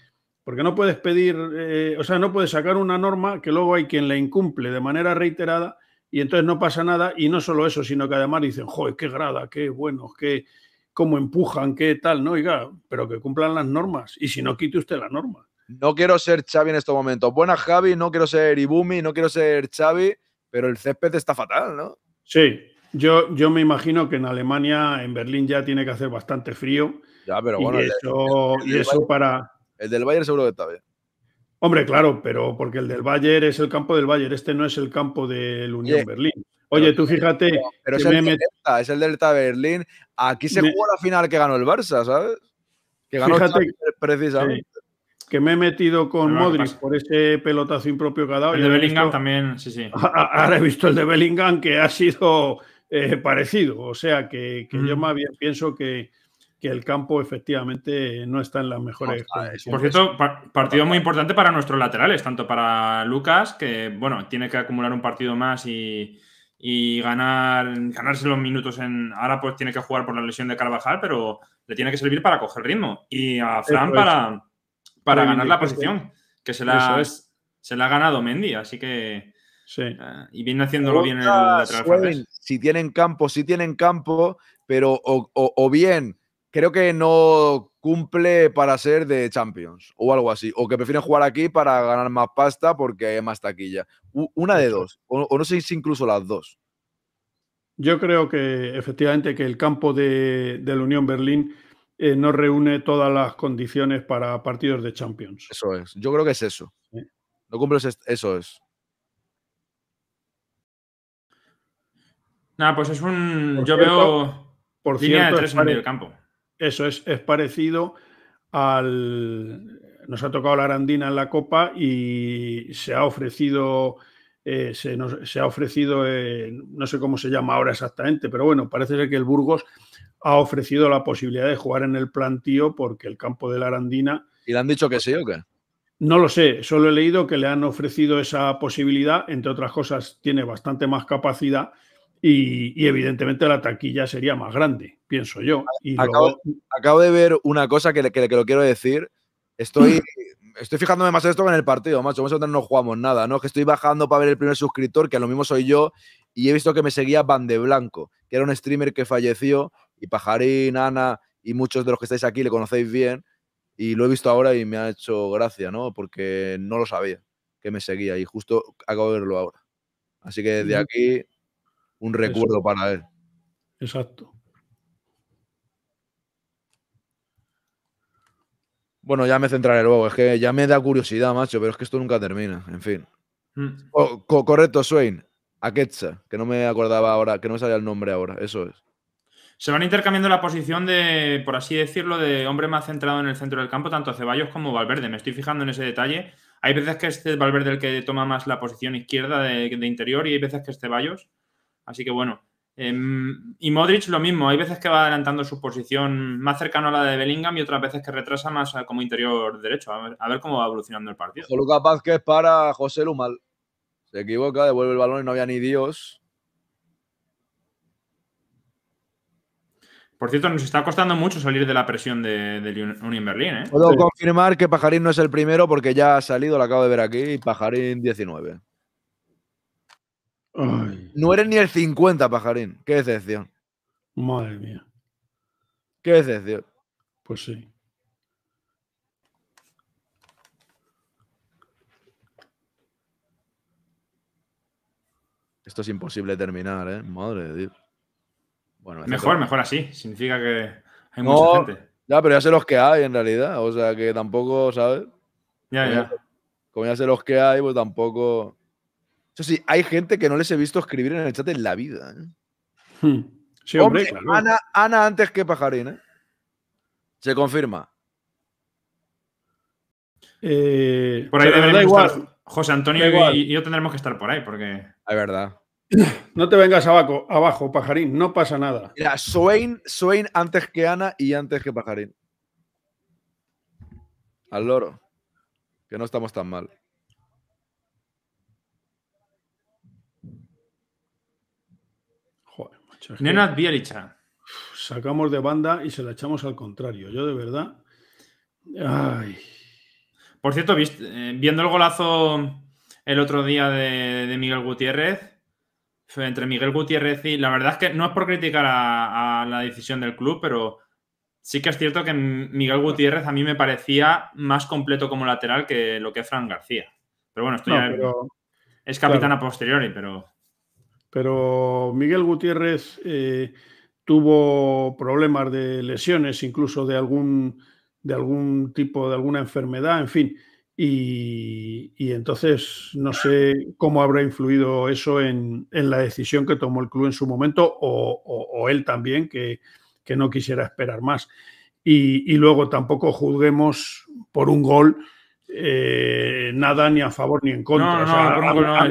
porque no puedes pedir, eh, o sea, no puedes sacar una norma que luego hay quien la incumple de manera reiterada y entonces no pasa nada. Y no solo eso, sino que además dicen, joder, qué grada, qué buenos, qué, cómo empujan, qué tal, ¿no? Oiga, pero que cumplan las normas. Y si no, quite usted la norma no quiero ser Xavi en estos momentos. Buena Javi, no quiero ser Ibumi, no quiero ser Xavi, pero el césped está fatal, ¿no? Sí, yo, yo me imagino que en Alemania, en Berlín ya tiene que hacer bastante frío. Ya, pero bueno. Y eso, para. El del Bayern seguro que está bien. Hombre, claro, pero porque el del Bayern es el campo del Bayern, este no es el campo del Unión Berlín. Oye, tú fíjate. Pero, es, el Delta, es el Delta Berlín. Aquí se jugó la final que ganó el Barça, ¿sabes? Que ganó fíjate, precisamente que me he metido con Modric por ese pelotazo impropio que ha dado. El de Bellingham también, sí, sí. Ah, ah, ahora he visto el de Bellingham que ha sido eh, parecido. O sea que, yo mm. más bien pienso que, el campo efectivamente no está en las mejores Por cierto, partido muy importante para nuestros laterales, tanto para Lucas, que bueno, tiene que acumular un partido más y, ganar, ganarse los minutos en. Ahora pues tiene que jugar por la lesión de Carvajal, pero le tiene que servir para coger ritmo. Y a Fran para para ganar la posición, que se la, se la ha ganado Mendy, así que... Sí. Eh, y viene haciéndolo bien el lateral Si tienen campo, si tienen campo, pero o, bien creo que no cumple para ser de Champions o algo así, o que prefieren jugar aquí para ganar más pasta porque hay más taquilla. Una de dos, o, no sé si incluso las dos. Yo creo que efectivamente que el campo de la Unión Berlín eh, no reúne todas las condiciones para partidos de Champions. Eso es, yo creo que es eso. No cumples, eso es. Nada, pues es un. yo veo. Por cierto, campo. Eso es, es parecido al. Nos ha tocado la Arandina en la Copa y se ha ofrecido. Eh, se, ha ofrecido, eh, no sé cómo se llama ahora exactamente, pero bueno, parece ser que el Burgos ha ofrecido la posibilidad de jugar en el plantío porque el campo de la Arandina. ¿Y le han dicho que pues sí o qué? No lo sé, solo he leído que le han ofrecido esa posibilidad, entre otras cosas, tiene bastante más capacidad y, evidentemente la taquilla sería más grande, pienso yo. Y acabo, de ver una cosa que, que, lo quiero decir. Estoy, estoy fijándome más en esto que en el partido, macho. Nosotros no jugamos nada, ¿no? Que estoy bajando para ver el primer suscriptor, que a lo mismo soy yo, y he visto que me seguía bande Blanco, que era un streamer que falleció y Pajarín, Ana y muchos de los que estáis aquí le conocéis bien y lo he visto ahora y me ha hecho gracia, ¿no? Porque no lo sabía que me seguía y justo acabo de verlo ahora. Así que desde aquí un recuerdo para él. Exacto. Bueno, ya me centraré luego, es que ya me da curiosidad, macho, pero es que esto nunca termina, en fin. Mm. Oh, correcto, Swain, Aketsa, que no me acordaba ahora, que no me salía el nombre ahora, eso es. Se van intercambiando la posición de, por así decirlo, de hombre más centrado en el centro del campo, tanto Ceballos como Valverde. Me estoy fijando en ese detalle. Hay veces que es Valverde el que toma más la posición izquierda de, interior y hay veces que es Ceballos. Así que bueno. Em, y Modric lo mismo. Hay veces que va adelantando su posición más cercano a la de Bellingham y otras veces que retrasa más eh, como interior derecho. A ver, cómo va evolucionando el partido. que es para José Lumal. Se equivoca, devuelve el balón y no había ni Dios. Por cierto, nos está costando mucho salir de la presión de, de Union Berlin. ¿eh? Puedo confirmar que Pajarín no es el primero porque ya ha salido, lo acabo de ver aquí, Pajarín 19. No eres ni el 50, Pajarín. Qué decepción. Madre mía. Qué decepción. Pues sí. Esto es imposible terminar, ¿eh? Madre de Dios mejor, mejor así. Significa que hay mucha gente. Ya, pero ya sé los que hay en realidad. O sea que tampoco, ¿sabes? Ya, ya. Como ya sé los que hay, pues tampoco. Eso sí, hay gente que no les he visto escribir en el chat en la vida. ¿eh? Hmm. Sí, hombre, Ana, antes que Pajarín, ¿eh? Se confirma. Eh, por ahí deberíamos estar. José Antonio y, yo tendremos que estar por ahí, porque. Es verdad. No te vengas abajo, abajo, pajarín, no pasa nada. Mira, Swain, antes que Ana y antes que pajarín. Al loro. Que no estamos tan mal. Joder, Nenad Bielicha. Sacamos de banda y se la echamos al contrario. Yo de verdad. Por cierto, eh, viendo el golazo el otro día de Miguel Gutiérrez entre Miguel Gutiérrez y. La verdad es que no es por criticar a, la decisión del club, pero sí que es cierto que Miguel Gutiérrez a mí me parecía más completo como lateral que lo que es Fran García. Pero bueno, es capitana a posteriori, pero. Pero Miguel Gutiérrez eh, tuvo problemas de lesiones, incluso de algún, de algún tipo, de alguna enfermedad, en fin. Y, entonces no sé cómo habrá influido eso en, la decisión que tomó el club en su momento o, él también, que, que, no quisiera esperar más. Y, luego tampoco juzguemos por un gol eh, nada ni a favor ni en contra.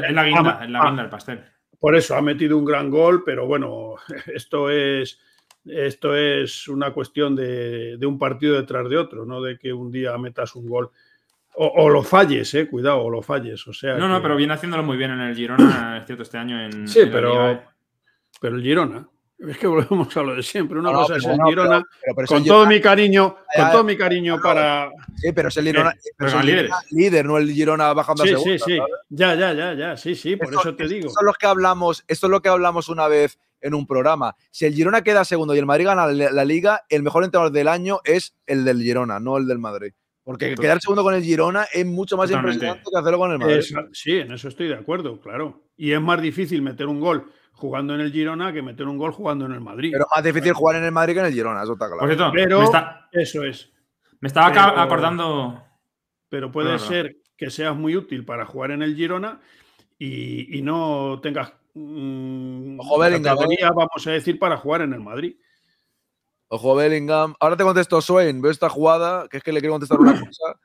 en la guinda, en la del pastel. Por eso ha metido un gran gol, pero bueno, esto es esto es una cuestión de, de un partido detrás de otro, no de que un día metas un gol. O, lo falles, eh, cuidado, o lo falles. O sea, no, no, pero viene haciéndolo muy bien en el Girona, es cierto, este año en. Sí, pero, pero el Girona. Es que volvemos a lo de siempre. Una cosa es el Girona, con todo mi cariño, con todo mi cariño para. Sí, pero es el Girona, eh, pero líder, líder, no el Girona bajando a segunda. Sí, sí, sí. ya, ya, ya, ya, sí, sí, por eso te digo. Esto es lo que hablamos, esto es lo que hablamos una vez en un programa. Si el Girona queda segundo y el Madrid gana la Liga, el mejor entrenador del año es el del Girona, no el del Madrid. Porque quedar segundo con el Girona es mucho más impresionante que hacerlo con el Madrid. sí, en eso estoy de acuerdo, claro. Y es más difícil meter un gol jugando en el Girona que meter un gol jugando en el Madrid. Pero más difícil jugar en el Madrid que en el Girona, eso está claro. pero eso es. Me estaba acordando. Pero puede ser que seas muy útil para jugar en el Girona y, no tengas mm, Joder, ¿eh? vamos a decir, para jugar en el Madrid. Ojo, Bellingham. Ahora te contesto, Swain. Veo esta jugada, que es que le quiero contestar una cosa.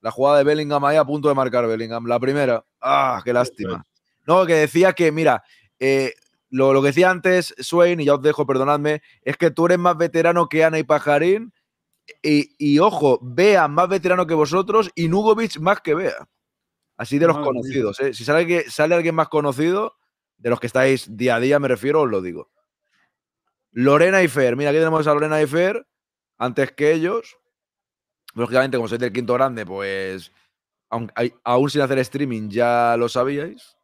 La jugada de Bellingham ahí a punto de marcar Bellingham. La primera. ¡Ah, qué lástima! No, que decía que, mira, eh, lo, que decía antes, Swain, y ya os dejo, perdonadme, es que tú eres más veterano que Ana y Pajarín. Y, ojo, Bea más veterano que vosotros y Nugovic más que vea. Así de los conocidos. ¿eh? Si sale, que, sale alguien más conocido, de los que estáis día a día, me refiero, os lo digo. Lorena y Fer. Mira, aquí tenemos a Lorena y Fer antes que ellos. Lógicamente, como sois del quinto grande, pues aún sin hacer streaming ya lo sabíais.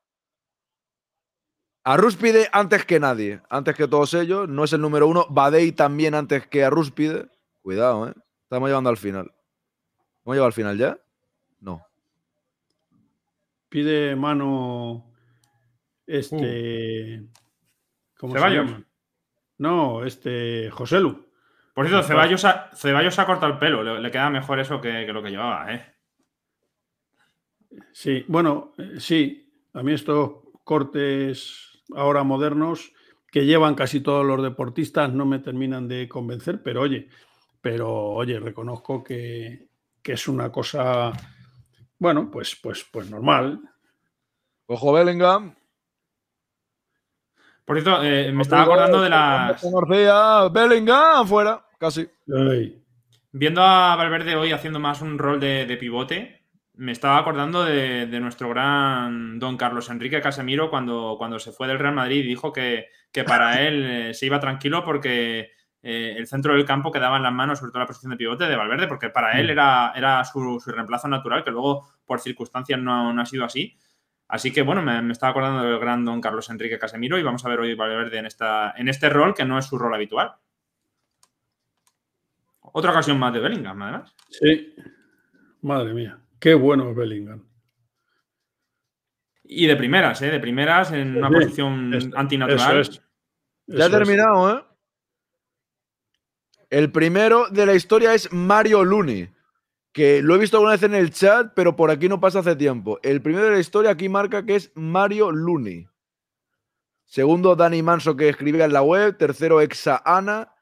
A Rúspide antes que nadie, antes que todos ellos. No es el número uno. Badei también antes que a Rúspide. Cuidado, ¿eh? Estamos llevando al final. ¿Hemos llegado al final ya? No. Pide mano. Uh. Este. ¿Cómo se llama? No, este, José Lu. Por cierto, Ceballos ha, ha cortado el pelo, le, queda mejor eso que, lo que llevaba, ¿eh? Sí, bueno, eh, sí, a mí estos cortes ahora modernos que llevan casi todos los deportistas no me terminan de convencer, pero oye, pero oye, reconozco que, es una cosa, bueno, pues, pues, pues normal. Ojo Bellingham, por cierto, eh, me estaba acordando de las. Orcía, Bellingham, fuera, casi. Viendo a Valverde hoy haciendo más un rol de, pivote, me estaba acordando de, nuestro gran don Carlos Enrique Casemiro cuando, cuando se fue del Real Madrid y dijo que, que para él eh, se iba tranquilo porque eh, el centro del campo quedaba en las manos, sobre todo la posición de pivote de Valverde, porque para él mm. era, era su, reemplazo natural, que luego por circunstancias no ha sido así. Así que bueno, me, estaba acordando del gran don Carlos Enrique Casemiro y vamos a ver hoy Valverde en, esta, en este rol que no es su rol habitual. Otra ocasión más de Bellingham, además. Sí. Madre mía. Qué bueno es Bellingham. Y de primeras, ¿eh? De primeras en una posición antinatural. ya ha terminado, ¿eh? El primero de la historia es Mario Luni que lo he visto alguna vez en el chat, pero por aquí no pasa hace tiempo. El primero de la historia aquí marca que es Mario Luni. Segundo, Dani Manso, que escribía en la web. Tercero, Exa Ana.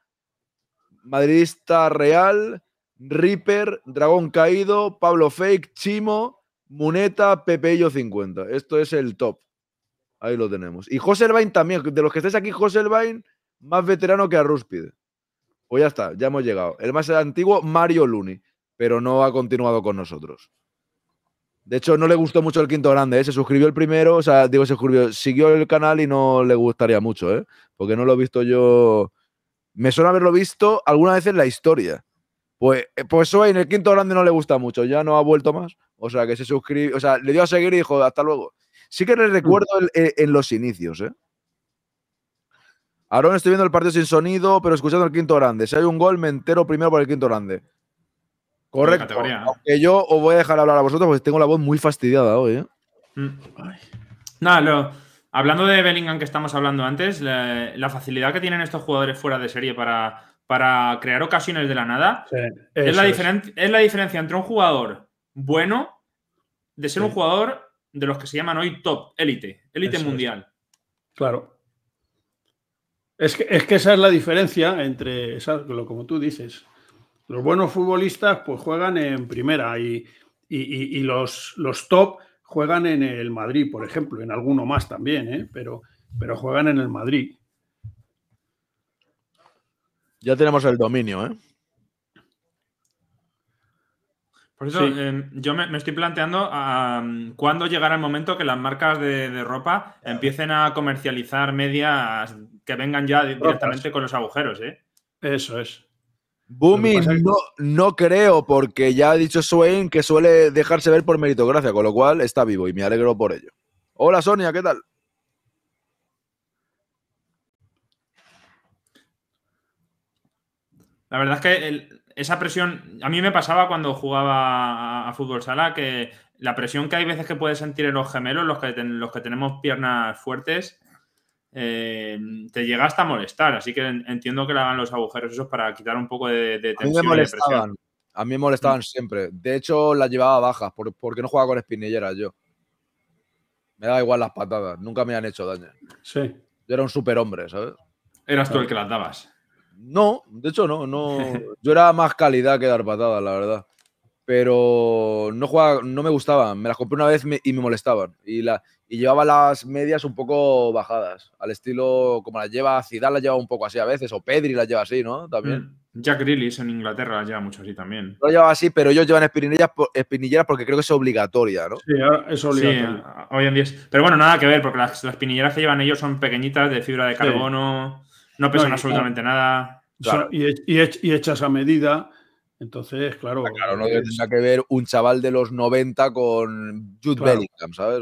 Madridista Real. Reaper, Dragón Caído, Pablo Fake, Chimo, Muneta, Pepeillo 50. Esto es el top. Ahí lo tenemos. Y Joselvain también. De los que estáis aquí, Joselvain, más veterano que a Rúspid. Pues ya está, ya hemos llegado. El más antiguo, Mario Luni pero no ha continuado con nosotros. De hecho, no le gustó mucho el quinto grande, ¿eh? se suscribió el primero, o sea, digo, se suscribió, siguió el canal y no le gustaría mucho, ¿eh? porque no lo he visto yo. Me suena haberlo visto alguna vez en la historia. Pues, eh, pues hoy en el quinto grande no le gusta mucho, ya no ha vuelto más. O sea, que se suscribe. o sea, le dio a seguir y dijo, hasta luego. Sí que le mm. recuerdo eh, en los inicios, ¿eh? Ahora estoy viendo el partido sin sonido, pero escuchando el quinto grande. Si hay un gol, me entero primero por el quinto grande. Correcto. Aunque yo os voy a dejar hablar a vosotros porque tengo la voz muy fastidiada hoy. ¿eh? Mm. hablando de Bellingham que estamos hablando antes, la, facilidad que tienen estos jugadores fuera de serie para, para crear ocasiones de la nada es, la diferencia entre un jugador bueno de ser un jugador de los que se llaman hoy top, élite, élite mundial. Claro. Es que, es que esa es la diferencia entre, como tú dices, los buenos futbolistas pues juegan en primera y, los, los, top juegan en el Madrid, por ejemplo, en alguno más también, ¿eh? pero, pero juegan en el Madrid. Ya tenemos el dominio, ¿eh? Por eso, eh, yo me, estoy planteando cuándo llegará el momento que las marcas de, de, ropa empiecen a comercializar medias que vengan ya directamente con los agujeros, ¿eh? Eso es booming no, creo, porque ya ha dicho Swain que suele dejarse ver por meritocracia, con lo cual está vivo y me alegro por ello. Hola Sonia, ¿qué tal? La verdad es que esa presión, a mí me pasaba cuando jugaba a, fútbol sala, que la presión que hay veces que puede sentir en los gemelos, los que, los que tenemos piernas fuertes, eh, te llega hasta molestar. Así que entiendo que le hagan los agujeros esos para quitar un poco de, tensión A mí me molestaban siempre. De hecho, las llevaba bajas porque no jugaba con espinilleras yo. Me daba igual las patadas. Nunca me han hecho daño. Sí. Yo era un superhombre, ¿sabes? Eras tú el que las dabas. No, de hecho no, no. Yo era más calidad que dar patadas, la verdad pero no juega no me gustaban. Me las compré una vez y me molestaban. Y, la, llevaba las medias un poco bajadas, al estilo como las lleva Zidane, las lleva un poco así a veces, o Pedri las lleva así, ¿no? También. Mm, Jack Grealish en Inglaterra las lleva mucho así también. Las lleva así, pero ellos llevan espinilleras, espinilleras porque creo que es obligatoria, ¿no? Sí, es obligatoria. hoy en día Pero bueno, nada que ver, porque las, las espinilleras que llevan ellos son pequeñitas, de fibra de carbono, no pesan absolutamente nada. Y, hechas a medida entonces, claro. Ah, claro, no eh, es... que ver un chaval de los 90 con Jude Bellingham, ¿sabes?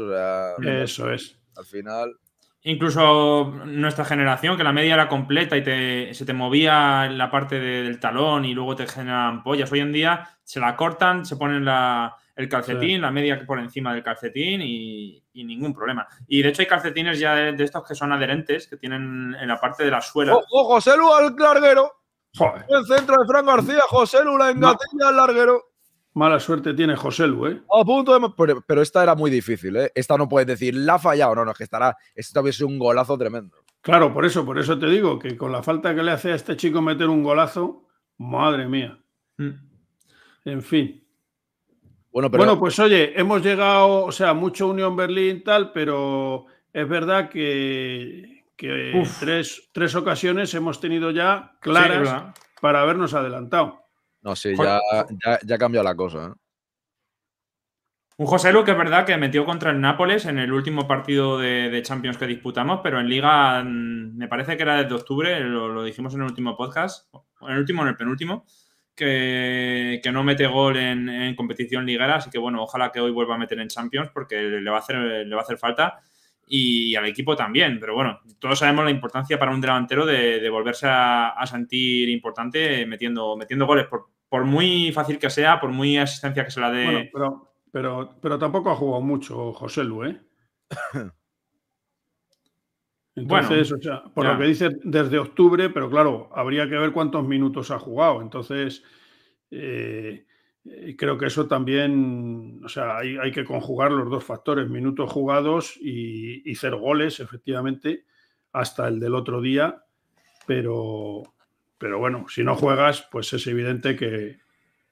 Eso es. Al final. Incluso nuestra generación, que la media era completa y se te movía la parte del talón y luego te generan pollas. Hoy en día se la cortan, se ponen el calcetín, la media por encima del calcetín y, ningún problema. Y de hecho hay calcetines ya de, estos que son adherentes, que tienen en la parte de la suela. ¡Ojo, José al larguero! El centro de Fran García, José Lula gatilla al larguero. Mala suerte tiene José Lula, ¿eh? A punto de... pero, esta era muy difícil, ¿eh? Esta no puedes decir, la ha fallado. No, no, que estará... Esto sido un golazo tremendo. Claro, por eso, por eso te digo que con la falta que le hace a este chico meter un golazo, madre mía. Mm. En fin. Bueno, pero... bueno, pues oye, hemos llegado, o sea, mucho Unión Berlín tal, pero es verdad que que tres, ocasiones hemos tenido ya claras para habernos adelantado. No sé, sí, ya, ya, la cosa. ¿eh? Un José Lu que es verdad que metió contra el Nápoles en el último partido de, Champions que disputamos, pero en Liga mm, me parece que era desde octubre, lo, dijimos en el último podcast, en el último, en el penúltimo, que, no mete gol en, competición liguera. así que bueno, ojalá que hoy vuelva a meter en Champions porque le va a hacer, le va a hacer falta y al equipo también. Pero bueno, todos sabemos la importancia para un delantero de, volverse a, sentir importante metiendo, metiendo goles, por, muy fácil que sea, por muy asistencia que se la dé. Bueno, pero, pero, tampoco ha jugado mucho José Lué. ¿eh? Entonces, o sea, por lo que dice desde octubre, pero claro, habría que ver cuántos minutos ha jugado. Entonces, eh, creo que eso también, o sea, hay, que conjugar los dos factores, minutos jugados y, y cero goles, efectivamente, hasta el del otro día. Pero, pero bueno, si no juegas, pues es evidente que,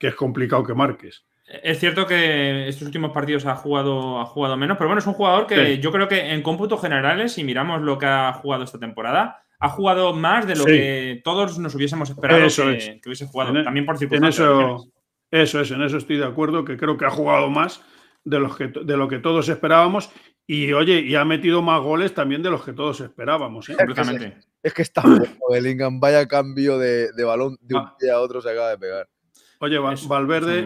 es complicado que marques. Es cierto que estos últimos partidos ha jugado, ha jugado menos, pero bueno, es un jugador que yo creo que en cómputos generales, si miramos lo que ha jugado esta temporada, ha jugado más de lo que todos nos hubiésemos esperado que, hubiese jugado. También por circunstancias. Eso es, en eso estoy de acuerdo, que creo que ha jugado más de, los que, de lo que todos esperábamos y oye, y ha metido más goles también de los que todos esperábamos. ¿eh? Completamente. Es que está Bellingham, vaya cambio de, balón de un ah. día a otro se acaba de pegar. Oye, Valverde,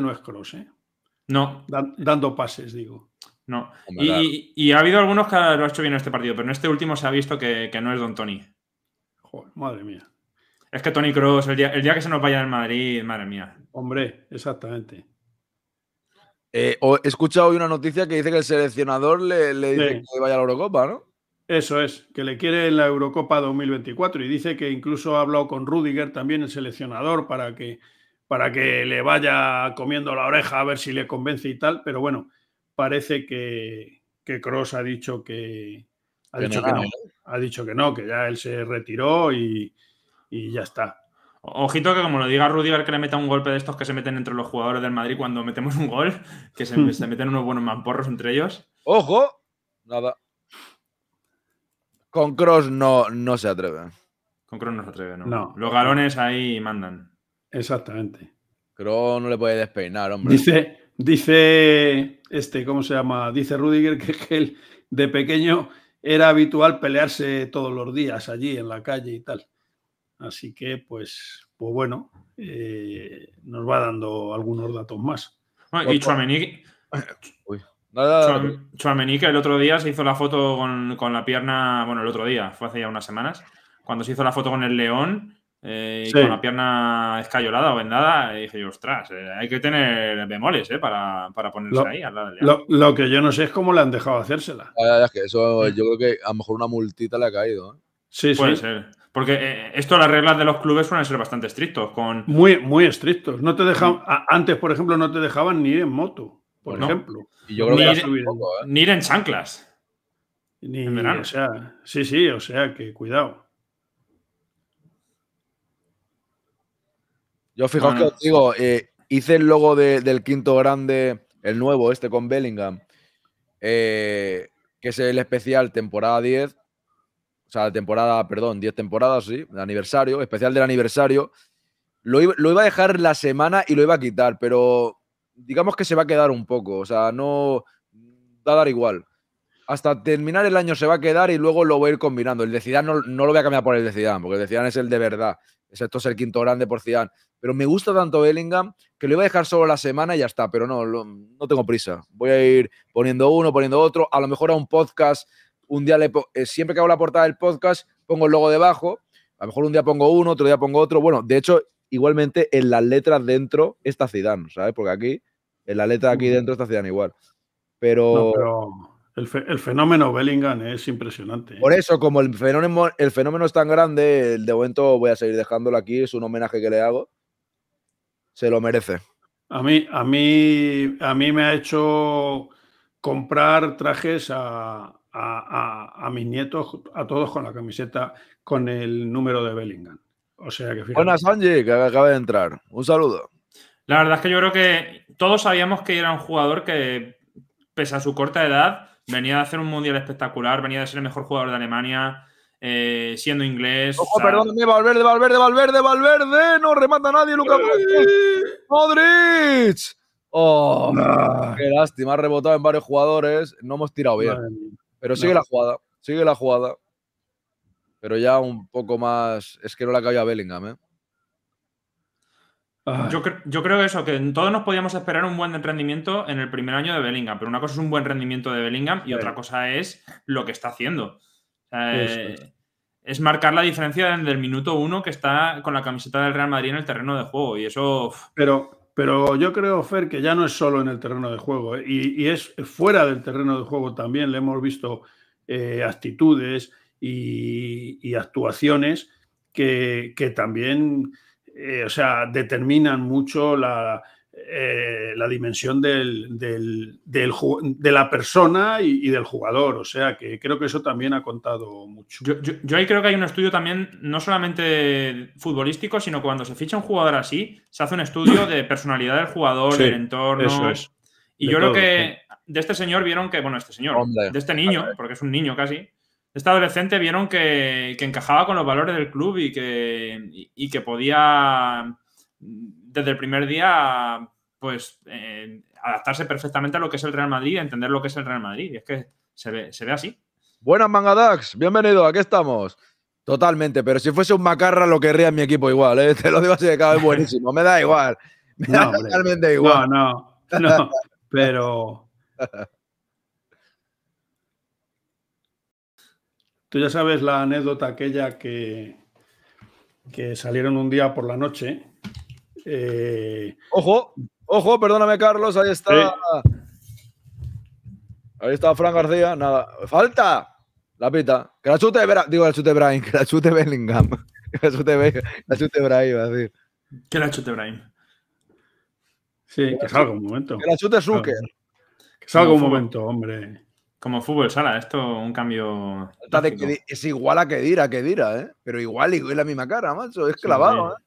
no es cross, ¿eh? No. dando pases, digo. No. Y, ha habido algunos que lo ha hecho bien en este partido, pero en este último se ha visto que, que no es Don Tony. Joder, madre mía. Es que Tony Cross, el día, que se nos vaya al Madrid, madre mía. Hombre, exactamente. Eh, he escuchado hoy una noticia que dice que el seleccionador le, dice que vaya a la Eurocopa, ¿no? Eso es, que le quiere la Eurocopa 2024 y dice que incluso ha hablado con Rudiger también, el seleccionador, para que, para que le vaya comiendo la oreja a ver si le convence y tal, pero bueno, parece que, que Cross ha dicho que, ha dicho que no, que ya él se retiró y, y ya está. Ojito que como lo diga Rudiger que le meta un golpe de estos que se meten entre los jugadores del Madrid cuando metemos un gol, que se, meten unos buenos mamporros entre ellos. ¡Ojo! Nada. Con Cross no, no se atreve. Con Cross no se atreve, ¿no? no. Los galones ahí mandan. Exactamente. Cross no le puede despeinar, hombre. Dice, dice este, ¿cómo se llama? Dice Rudiger que, que él de pequeño era habitual pelearse todos los días allí en la calle y tal. Así que, pues, pues bueno, eh, nos va dando algunos datos más. Ah, y Chuamenique. el otro día se hizo la foto con, la pierna, bueno, el otro día, fue hace ya unas semanas, cuando se hizo la foto con el león eh, con la pierna escayolada o vendada, dije yo, ostras, eh, hay que tener bemoles para, para, ponerse ahí. Al Lo, que yo no sé es cómo le han dejado hacérsela. es que eso, mm. yo creo que a lo mejor una multita le ha caído. Sí, Puede ser. Porque eh, esto, las reglas de los clubes suelen ser bastante estrictos. Muy, muy estrictos. No te dejaban, mm. antes, por ejemplo, no te dejaban ni ir en moto, por ejemplo. ni, ir, en chanclas. Ni, en verano. O sea, sí, sí, o sea que cuidado. Yo fijaos que os digo, eh, hice el logo del quinto grande, el nuevo, este con Bellingham, eh, que es el especial temporada 10, o sea, temporada, perdón, 10 temporadas, sí, aniversario, especial del aniversario. Lo iba, a dejar la semana y lo iba a quitar, pero digamos que se va a quedar un poco, o sea, no va a dar igual. Hasta terminar el año se va a quedar y luego lo voy a ir combinando. El Decidán no, lo voy a cambiar por el Decidán, porque el Decidán es el de verdad. Esto es el quinto grande por Zidane. Pero me gusta tanto Bellingham que lo iba a dejar solo la semana y ya está. Pero no, no tengo prisa. Voy a ir poniendo uno, poniendo otro. A lo mejor a un podcast un día le eh, siempre que hago la portada del podcast pongo el logo debajo, a lo mejor un día pongo uno, otro día pongo otro, bueno, de hecho, igualmente en las letras dentro está Zidane, ¿sabes? Porque aquí, en la letra aquí dentro está Zidane igual. Pero... El, fenómeno Bellingham es impresionante. ¿eh? Por eso, como el fenómeno, el fenómeno es tan grande, el de momento voy a seguir dejándolo aquí, es un homenaje que le hago. Se lo merece. A mí, a mí, a mí me ha hecho comprar trajes a, a, mis nietos, a todos con la camiseta, con el número de Bellingham. O sea que Buenas, Angie, que acaba de entrar. Un saludo. La verdad es que yo creo que todos sabíamos que era un jugador que, pese a su corta edad, venía de hacer un mundial espectacular, venía de ser el mejor jugador de Alemania, eh, siendo inglés. Ojo, perdón, perdóname, Valverde, Valverde, Valverde, Valverde, no remata nadie, Lucas! Modric. Oh, ah. qué lástima, ha rebotado en varios jugadores, no hemos tirado bien. Pero sigue la jugada, sigue la jugada. Pero ya un poco más. Es que no la cayó a Bellingham, ¿eh? Ah. Yo, creo que eso, que todos nos podíamos esperar un buen rendimiento en el primer año de Bellingham, pero una cosa es un buen rendimiento de Bellingham y otra cosa es lo que está haciendo. Eh, es marcar la diferencia del minuto uno que está con la camiseta del Real Madrid en el terreno de juego y eso... Pero, pero yo creo, Fer, que ya no es solo en el terreno de juego, ¿eh? y, es fuera del terreno de juego también. Le hemos visto eh, actitudes y, actuaciones que, también, eh, o sea, determinan mucho la, eh, la dimensión de la persona y, del jugador. O sea que creo que eso también ha contado mucho. Yo, ahí creo que hay un estudio también, no solamente futbolístico, sino cuando se ficha un jugador así, se hace un estudio de personalidad del jugador, del entorno. Eso es. Y yo creo que de este señor vieron que, bueno, este señor, de este niño, porque es un niño casi, de este adolescente vieron que, encajaba con los valores del club y que podía desde el primer día, pues eh, adaptarse perfectamente a lo que es el Real Madrid, entender lo que es el Real Madrid. Y es que se ve, así. Buenas mangadax, bienvenido, aquí estamos. Totalmente, pero si fuese un macarra lo querría en mi equipo igual, ¿eh? te lo digo así de cada buenísimo, me da igual. Me da igual. No, no, pero. Tú ya sabes la anécdota aquella que, que salieron un día por la noche eh, ojo, ojo, perdóname, Carlos, ahí está. Ahí está Fran García, nada. ¡Falta! La pita. Que la chute, de digo, la chute Brian, que la chute Bellingham. Que la chute, la chute Brian, va Que la chute Brian. Sí, que, salga un momento. Que la chute Zucker. Que salga un momento, hombre. Como fútbol sala, esto un cambio. es igual a que dira, que dira, ¿eh? Pero igual, y la misma cara, macho. Es clavado, ¿eh?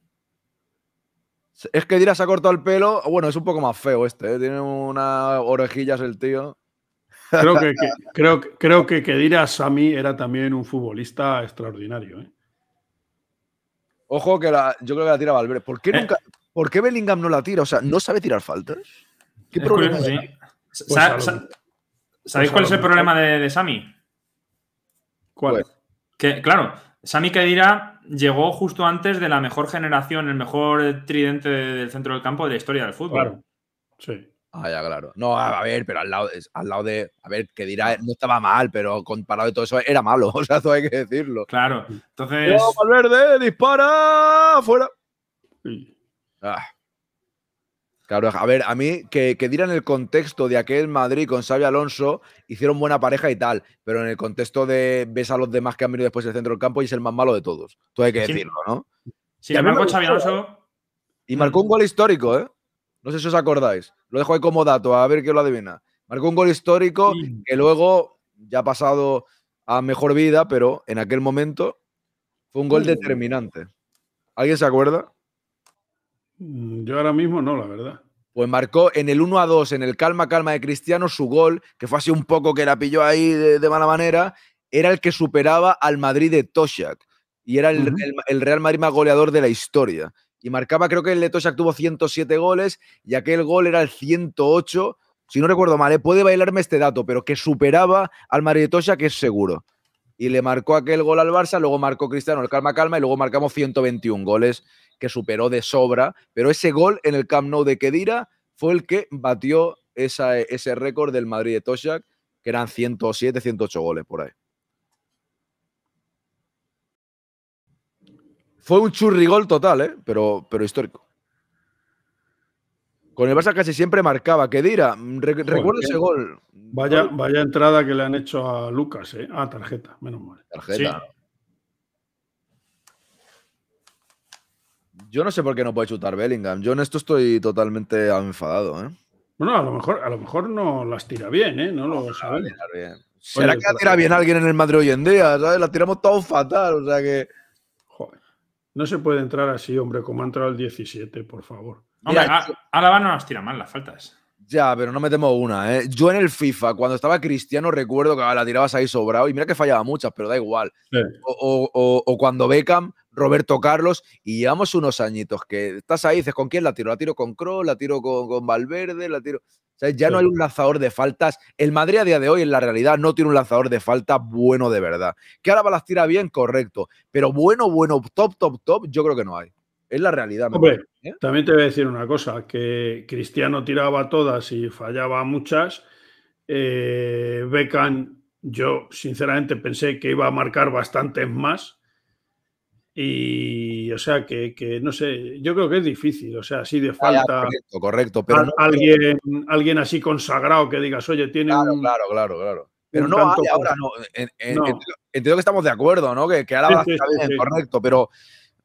Es que Dira se ha cortado el pelo. Bueno, es un poco más feo este, ¿eh? tiene unas orejillas el tío. Creo que, que creo, creo que Sami era también un futbolista extraordinario. ¿eh? Ojo que yo creo que la tira Valverde. ¿Por qué, eh. ¿Por qué Bellingham no la tira? O sea, ¿no sabe tirar faltas? ¿Qué problema pues sabéis pues cuál es el problema de, de Sami? ¿Cuál? claro, Sami Khedira llegó justo antes de la mejor generación, el mejor tridente del centro del campo de la historia del fútbol. Claro. Sí. Ah, ya, claro. No, a ver, pero al lado, al lado de. A ver, Khedira no estaba mal, pero comparado de todo eso, era malo. O sea, eso hay que decirlo. Claro. Entonces. ¡Oh, Valverde! ¡Dispara! ¡Fuera! Ah. Claro, a ver, a mí que, que dirán el contexto de aquel Madrid con Xavi Alonso, hicieron buena pareja y tal, pero en el contexto de ves a los demás que han venido después del centro del campo y es el más malo de todos. Tú hay que decirlo, ¿no? Sí, marcó Xavi Alonso. Y marcó un gol histórico, ¿eh? No sé si os acordáis. Lo dejo ahí como dato, a ver quién lo adivina. Marcó un gol histórico que luego ya ha pasado a mejor vida, pero en aquel momento fue un gol determinante. ¿Alguien se acuerda? Mm, yo ahora mismo no, la verdad. Pues marcó en el 1 a 2, en el calma calma de Cristiano, su gol, que fue así un poco que la pilló ahí de, mala manera, era el que superaba al Madrid de Toshak. Y era el, Real Madrid más goleador de la historia. Y marcaba, creo que el de Toshak tuvo 107 goles y aquel gol era el 108. Si no recuerdo mal, ¿eh? puede bailarme este dato, pero que superaba al Madrid de Toshak es seguro y le marcó aquel gol al Barça, luego marcó Cristiano el calma calma y luego marcamos 121 goles que superó de sobra, pero ese gol en el Camp Nou de Kedira fue el que batió ese récord del Madrid de Toshak, que eran 107, 108 goles por ahí. Fue un churrigol total, ¿eh? pero, pero histórico. Con el Barça casi siempre marcaba. ¿Qué dirá? Recuerda recuerdo ese gol. Vaya, vaya entrada que le han hecho a Lucas, ¿eh? Ah, tarjeta, menos mal. Tarjeta. Yo no sé por qué no puede chutar Bellingham. Yo en esto estoy totalmente enfadado, ¿eh? Bueno, a lo mejor, a lo mejor no las tira bien, ¿eh? No lo ¿Será que la tira bien alguien en el Madrid hoy en día? ¿sabes? La tiramos todo fatal, o sea que. No se puede entrar así, hombre, como ha entrado el 17, por favor. Hombre, ahora van a nos tira mal las faltas. Ya, pero no me temo una, ¿eh? Yo en el FIFA, cuando estaba Cristiano, recuerdo que ah, la tirabas ahí sobrado y mira que fallaba muchas, pero da igual. O, cuando Beckham, Roberto Carlos, y llevamos unos añitos que estás ahí dices, ¿con quién la tiro? La tiro con Kroos, la tiro con, Valverde, la tiro... O sea, ya no hay un lanzador de faltas. El Madrid a día de hoy, en la realidad, no tiene un lanzador de faltas bueno de verdad. Que ahora va las tira bien, correcto. Pero bueno, bueno, top, top, top, yo creo que no hay. Es la realidad. ¿eh? también te voy a decir una cosa, que Cristiano tiraba todas y fallaba muchas. Eh, Becan, yo sinceramente pensé que iba a marcar bastantes más. Y, o sea, que, no sé, yo creo que es difícil, o sea, así de falta correcto, correcto, pero alguien, alguien así consagrado que digas, oye, tiene claro, Claro, claro, Pero no, ahora Entiendo que estamos de acuerdo, ¿no? Que, ahora va bien, correcto, pero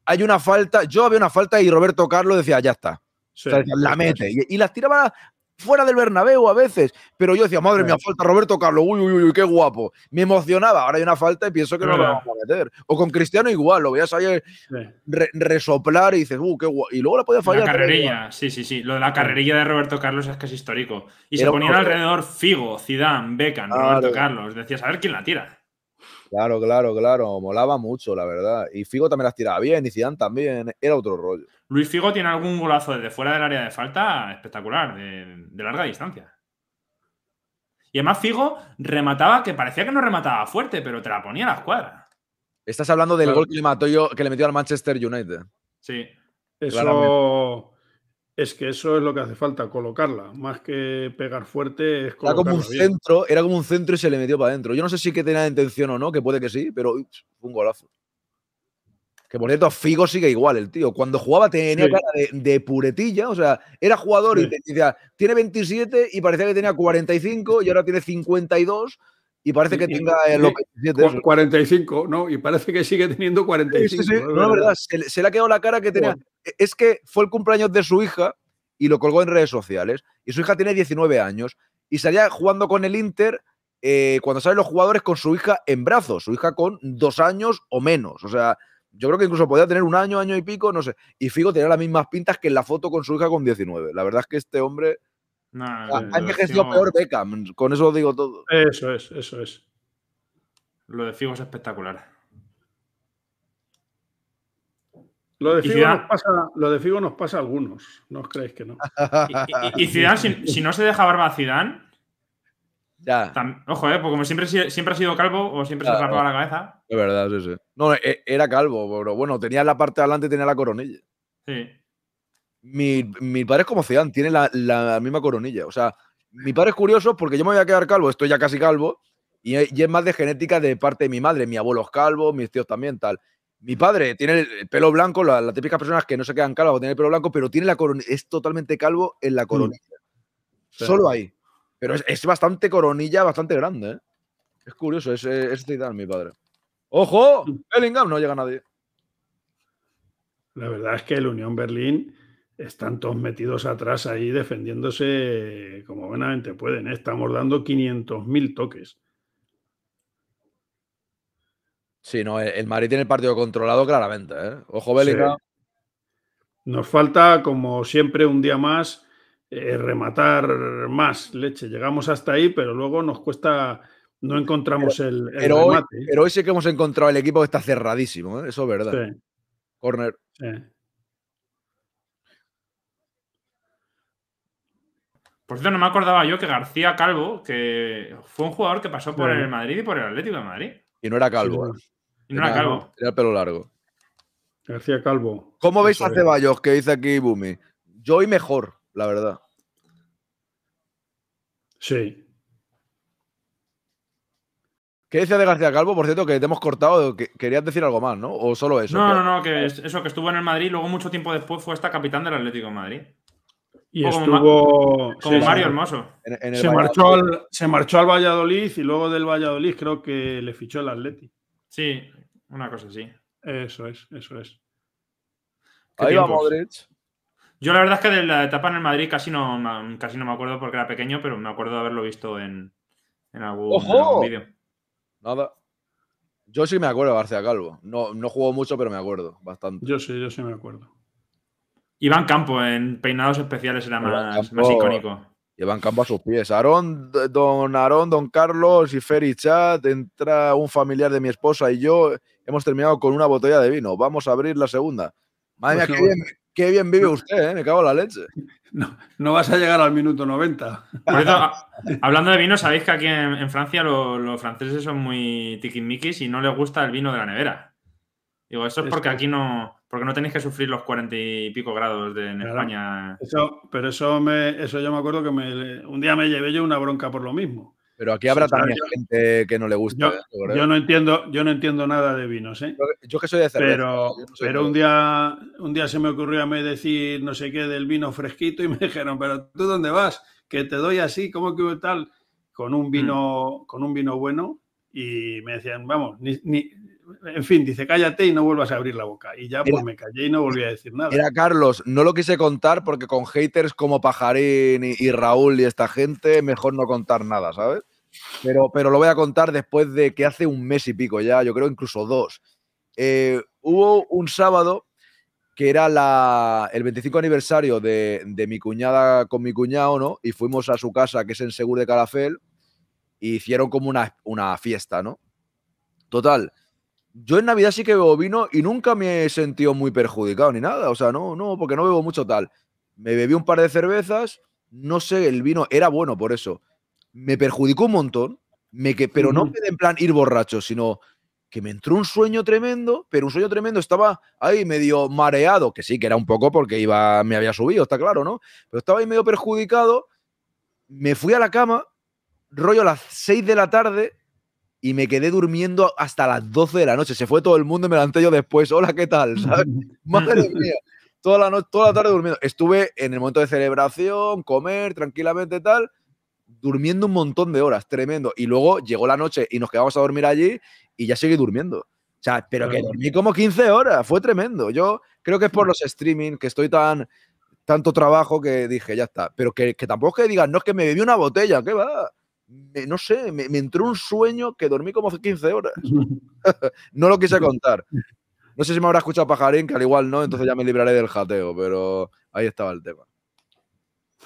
hay una falta, yo había una falta y Roberto Carlos decía, ya está. la mete. Y, la tiraba fuera del Bernabéu a veces, pero yo decía, madre mía, falta Roberto Carlos, uy, uy, uy, qué guapo. Me emocionaba, ahora hay una falta y pienso que no la vamos a meter. O con Cristiano igual, lo voy a saber resoplar y dices, uy, uh, qué guapo. Y luego la podía fallar. La carrerilla, sí, sí, sí. Lo de la carrerilla de Roberto Carlos es que es histórico. Y se ponían alrededor Figo, Zidane, Beckham, Roberto Carlos. Decías, a ver quién la tira. Claro, claro, claro. Molaba mucho, la verdad. Y Figo también las tiraba bien, y Zidane también. Era otro rollo. Luis Figo tiene algún golazo desde fuera del área de falta espectacular, de, larga distancia. Y además Figo remataba, que parecía que no remataba fuerte, pero te la ponía a la escuadra. Estás hablando del gol que le que le metió al Manchester United. Sí. Eso. Es que eso es lo que hace falta, colocarla. Más que pegar fuerte, es Era como un centro, era como un centro y se le metió para adentro. Yo no sé si que tenía intención o no, que puede que sí, pero fue un golazo. Que por cierto, Figo sigue igual, el tío. Cuando jugaba tenía cara de, puretilla, o sea, era jugador y decía, tiene 27 y parecía que tenía 45 y ahora tiene 52 y parece que tenga 45, ¿no? Y parece que sigue teniendo 45. Sí, No, la verdad. Se, le, ha quedado la cara que tenía. E, es que fue el cumpleaños de su hija y lo colgó en redes sociales. Y su hija tiene 19 años y salía jugando con el Inter eh, cuando salen los jugadores con su hija en brazos, su hija con dos años o menos. O sea, yo creo que incluso podía tener un año, año y pico, no sé. Y Figo tenía las mismas pintas que en la foto con su hija con 19. La verdad es que este hombre Ah, Hay que envejecido peor Beckham, con eso digo todo. Eso es, eso es. Lo de Figo es espectacular. Lo de, Figo nos pasa, lo de Figo nos pasa a algunos, no os creéis que no. y, si, no se deja barba a Zidane... Ya. ojo, eh, porque como siempre, siempre ha sido calvo o siempre se ha rapado la cabeza. Es verdad, sí, sí. No, e, era calvo, pero bueno, tenía la parte de adelante, tenía la coronilla. Sí mi, padre es como Zidane, tiene la, misma coronilla. O sea, mi padre es curioso porque yo me voy a quedar calvo, estoy ya casi calvo, y, es más de genética de parte de mi madre. Mi abuelo es calvo, mis tíos también, tal. Mi padre tiene el pelo blanco, las la típicas personas que no se quedan calvos tienen el pelo blanco, pero tiene la coronilla, es totalmente calvo en la mm. coronilla. Solo ahí. Pero es, bastante coronilla, bastante grande. ¿eh? Es curioso, es, es, mi padre. ¡Ojo! Mm. Bellingham no llega nadie. La verdad es que el Unión Berlín están todos metidos atrás ahí defendiéndose como buenamente pueden. ¿eh? Estamos dando 500.000 toques. Sí, no, el Madrid tiene el partido controlado claramente. ¿eh? Ojo, Bélica. Nos falta, como siempre, un día más eh, rematar más leche. Llegamos hasta ahí, pero luego nos cuesta, no encontramos el, pero Hoy, pero sí que hemos encontrado el equipo que está cerradísimo, eso es verdad. Sí. Corner. Sí. Por cierto, no me acordaba yo que García Calvo, que fue un jugador que pasó por el Madrid y por el Atlético de Madrid. Y no era calvo. y no era, calvo. Era el pelo largo. García Calvo. ¿Cómo veis a Ceballos que dice aquí Bumi? Yo y mejor, la verdad. Sí. ¿Qué decía de García Calvo? Por cierto, que te hemos cortado. querías decir algo más, ¿no? ¿O solo eso? No, no, no, que eso, que estuvo en el Madrid y luego mucho tiempo después fue esta capitán del Atlético de Madrid. Y estuvo. como Mario Hermoso. se, marchó al, se Valladolid y luego del Valladolid creo que le fichó el Atleti. Sí, una cosa así. Eso es, eso es. Ahí va Modric. Yo la verdad es que de la etapa en el Madrid casi no, casi no me acuerdo porque era pequeño, pero me acuerdo de haberlo visto en, algún, video vídeo. Nada. Yo sí me acuerdo de García Calvo. No, no jugó mucho, pero me acuerdo bastante. Yo sí, yo sí me acuerdo. Iván Campo en peinados especiales era más, más icónico. Iván Campo a sus pies. Aarón, don Aarón, don Carlos y Ferry Chat, entra un familiar de mi esposa y yo. Hemos terminado con una botella de vino. Vamos a abrir la segunda. Madre pues mía, qué bien, vive usted, ¿eh? me cago en la leche. No, vas a llegar al minuto 90. hablando de vino, sabéis que aquí en, Francia los franceses son muy tiquimiquis y no les gusta el vino de la nevera. Digo, eso es porque aquí no, porque no tenéis que sufrir los cuarenta y pico grados de, en España. pero eso me, eso yo me acuerdo que un día me llevé yo una bronca por lo mismo. Pero aquí habrá también gente que no le gusta. ¿eh? Yo, no entiendo, yo no entiendo nada de vinos, ¿eh? Yo, que soy de cerveza. Pero, pero un día, un día se me ocurrió a mí decir no sé qué del vino fresquito y me dijeron, pero tú dónde vas, que te doy así, ¿cómo que tal? Con un mm. vino, con un vino bueno, y me decían, vamos, ni, ni, en fin, dice, cállate y no vuelvas a abrir la boca. Y ya pues me callé y no volví a decir nada. Era Carlos, no lo quise contar porque con haters como Pajarín y, Raúl y esta gente, mejor no contar nada, ¿sabes? Pero, pero lo voy a contar después de que hace un mes y pico ya, yo creo incluso dos. Eh, hubo un sábado que era el 25 aniversario de, mi cuñada con mi cuñado, ¿no? Y fuimos a su casa, que es en Segur de Calafel, y e hicieron como una, una fiesta, ¿no? Total, yo en Navidad sí que bebo vino y nunca me he sentido muy perjudicado ni nada. O sea, no, no, porque no bebo mucho tal. Me bebí un par de cervezas, no sé, el vino era bueno por eso. Me perjudicó un montón, me que, pero no en plan ir borracho, sino que me entró un sueño tremendo, pero un sueño tremendo, estaba ahí medio mareado, que sí, que era un poco porque iba, me había subido, está claro, ¿no? Pero estaba ahí medio perjudicado, me fui a la cama, rollo a las 6 de la tarde, y me quedé durmiendo hasta las 12 de la noche. Se fue todo el mundo y me levanté yo después. Hola, ¿qué tal? Toda la, noche, toda la tarde durmiendo. Estuve en el momento de celebración, comer tranquilamente tal, durmiendo un montón de horas, tremendo. Y luego llegó la noche y nos quedamos a dormir allí y ya seguí durmiendo. O sea, pero que dormí como 15 horas, fue tremendo. Yo creo que es por los streaming, que estoy tan tanto trabajo que dije, ya está. Pero que, que tampoco es que digan, no es que me bebí una botella, ¿qué va? no sé, me, entró un sueño que dormí como hace 15 horas. no lo quise contar. No sé si me habrá escuchado Pajarín, que al igual no, entonces ya me libraré del jateo, pero ahí estaba el tema.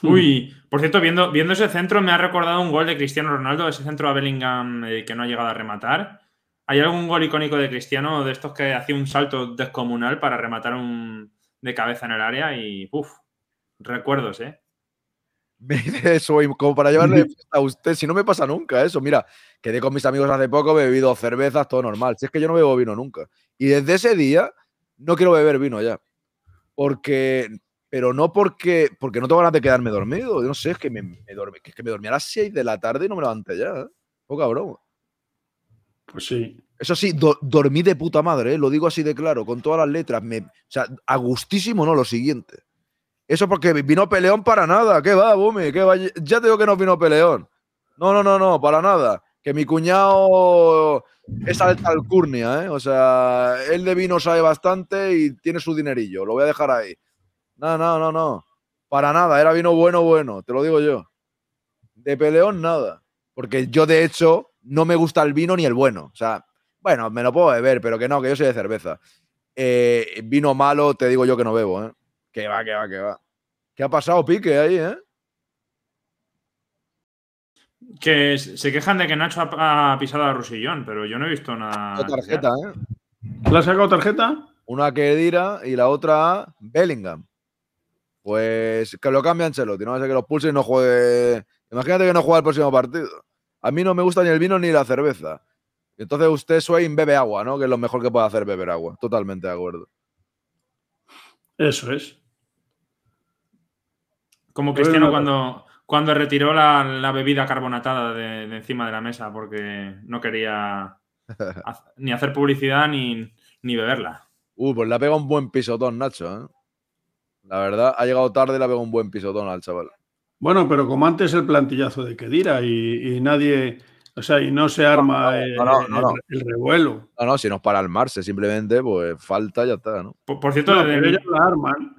Hmm. Uy, por cierto, viendo, ese centro me ha recordado un gol de Cristiano Ronaldo, ese centro a Bellingham eh, que no ha llegado a rematar. ¿Hay algún gol icónico de Cristiano de estos que hacía un salto descomunal para rematar un de cabeza en el área? Y, uff, recuerdos, ¿eh? Me Eso, y como para llevarle a usted, si no me pasa nunca eso. Mira, quedé con mis amigos hace poco, he bebido cervezas, todo normal. Si es que yo no bebo vino nunca. Y desde ese día no quiero beber vino ya. Porque, pero no porque, porque no tengo ganas de quedarme dormido. Yo no sé, es que me, dormí, es que me dormí a las 6 de la tarde y no me levanté ya. ¿eh? Poca broma. Pues sí. Eso sí, dormí de puta madre, ¿eh? lo digo así de claro, con todas las letras. Me, o sea, a gustísimo no, lo siguiente. Eso porque vino peleón para nada. ¿Qué va, Bumi? ¿Qué va? Ya te digo que no vino peleón. No, no, no, no, para nada. Que mi cuñado es alta alcurnia, ¿eh? O sea, él de vino sabe bastante y tiene su dinerillo. Lo voy a dejar ahí. No, no, no, no. Para nada. Era vino bueno, bueno. Te lo digo yo. De peleón, nada. Porque yo, de hecho, no me gusta el vino ni el bueno. O sea, bueno, me lo puedo beber, pero que no, que yo soy de cerveza. Eh, vino malo, te digo yo que no bebo, ¿eh? Que va, que va, que va. ¿Qué ha pasado, Pique, ahí, eh? Que se quejan de que Nacho ha, pisado a Rusillón, pero yo no he visto nada. La tarjeta, ¿eh? ¿La ha sacado tarjeta? Una que dira y la otra Bellingham. Pues que lo cambie Ancelotti, no va a ser que los pulse y no juegue. Imagínate que no juega el próximo partido. A mí no me gusta ni el vino ni la cerveza. Entonces usted, Swain, bebe agua, ¿no? Que es lo mejor que puede hacer beber agua. Totalmente de acuerdo. Eso es. Como Cristiano cuando, cuando retiró la, bebida carbonatada de, encima de la mesa porque no quería ni hacer publicidad ni, beberla. Uy, uh, pues le ha pegado un buen pisotón, Nacho. ¿eh? La verdad, ha llegado tarde y le ha pegado un buen pisotón al chaval. Bueno, pero como antes el plantillazo de Kedira y, y nadie, o sea, y no se arma el, revuelo. No, no, si no es para armarse, simplemente pues falta, y ya está, ¿no? Por, cierto, desde, la arman.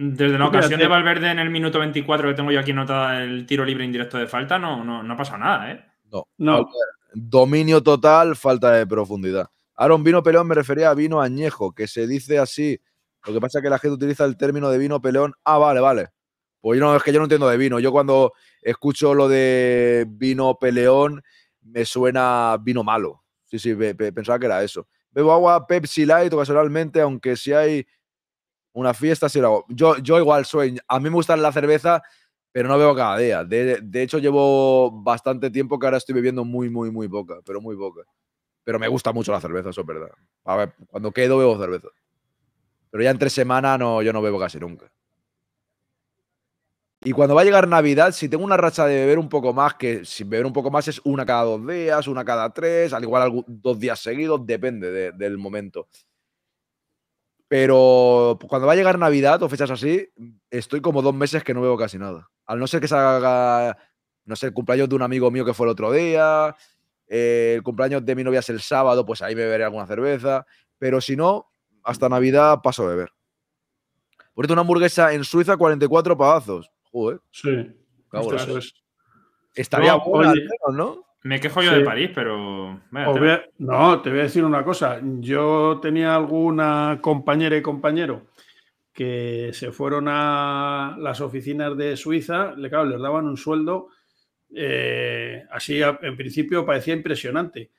Desde la ocasión de Valverde en el minuto 24 que tengo yo aquí notada el tiro libre indirecto de falta, no, no, no ha pasado nada, ¿eh? No, no. Dominio total, falta de profundidad. Aaron Vino Peleón me refería a vino añejo, que se dice así. Lo que pasa es que la gente utiliza el término de vino peleón. Ah, vale, vale. Pues yo no, es que yo no entiendo de vino. Yo cuando escucho lo de vino peleón, me suena vino malo. Sí, sí, pensaba que era eso. Bebo agua Pepsi Light ocasionalmente, aunque si hay una fiesta si lo hago. Yo, yo igual sueño. a mí me gusta la cerveza, pero no bebo cada día. De, de, hecho, llevo bastante tiempo que ahora estoy bebiendo muy, muy, muy poca, pero muy poca. Pero me gusta mucho la cerveza, eso es verdad. A ver, cuando quedo bebo cerveza. Pero ya entre semana no, yo no bebo casi nunca. Y cuando va a llegar Navidad, si tengo una racha de beber un poco más, que si beber un poco más es una cada dos días, una cada tres, al igual dos días seguidos, depende del momento. Pero cuando va a llegar Navidad o fechas así, estoy como dos meses que no bebo casi nada. Al no ser que haga no sé, el cumpleaños de un amigo mío que fue el otro día, eh, el cumpleaños de mi novia es el sábado, pues ahí me beberé alguna cerveza. Pero si no, hasta Navidad paso a beber. Por una hamburguesa en Suiza, 44 pavazos. Joder. Sí. Estaría no, ¿no? Me quejo yo de París, pero... No, te voy a decir una cosa. Yo tenía alguna compañera y compañero que se fueron a las oficinas de Suiza, le, claro, les daban un sueldo, eh, así en principio parecía impresionante.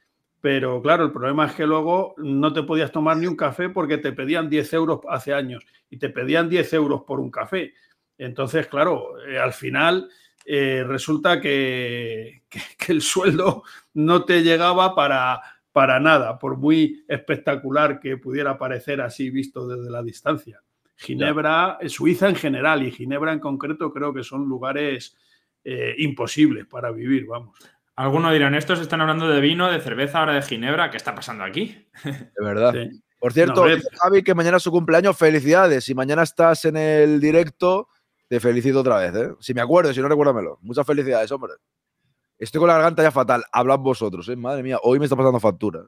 Pero claro, el problema es que luego no te podías tomar ni un café porque te pedían 10 euros hace años y te pedían 10 euros por un café. Entonces, claro, eh, al final eh, resulta que, el sueldo no te llegaba para, para nada, por muy espectacular que pudiera parecer así visto desde la distancia. Ginebra, eh, Suiza en general y Ginebra en concreto creo que son lugares eh, imposibles para vivir, vamos. Algunos dirán, estos están hablando de vino, de cerveza, ahora de Ginebra, ¿qué está pasando aquí? De verdad. Por cierto, Javi, que mañana es su cumpleaños, felicidades. Si mañana estás en el directo, te felicito otra vez, ¿eh? Si me acuerdo, si no, recuérdamelo. Muchas felicidades, hombre. Estoy con la garganta ya fatal. Hablad vosotros, ¿eh? Madre mía, hoy me está pasando factura.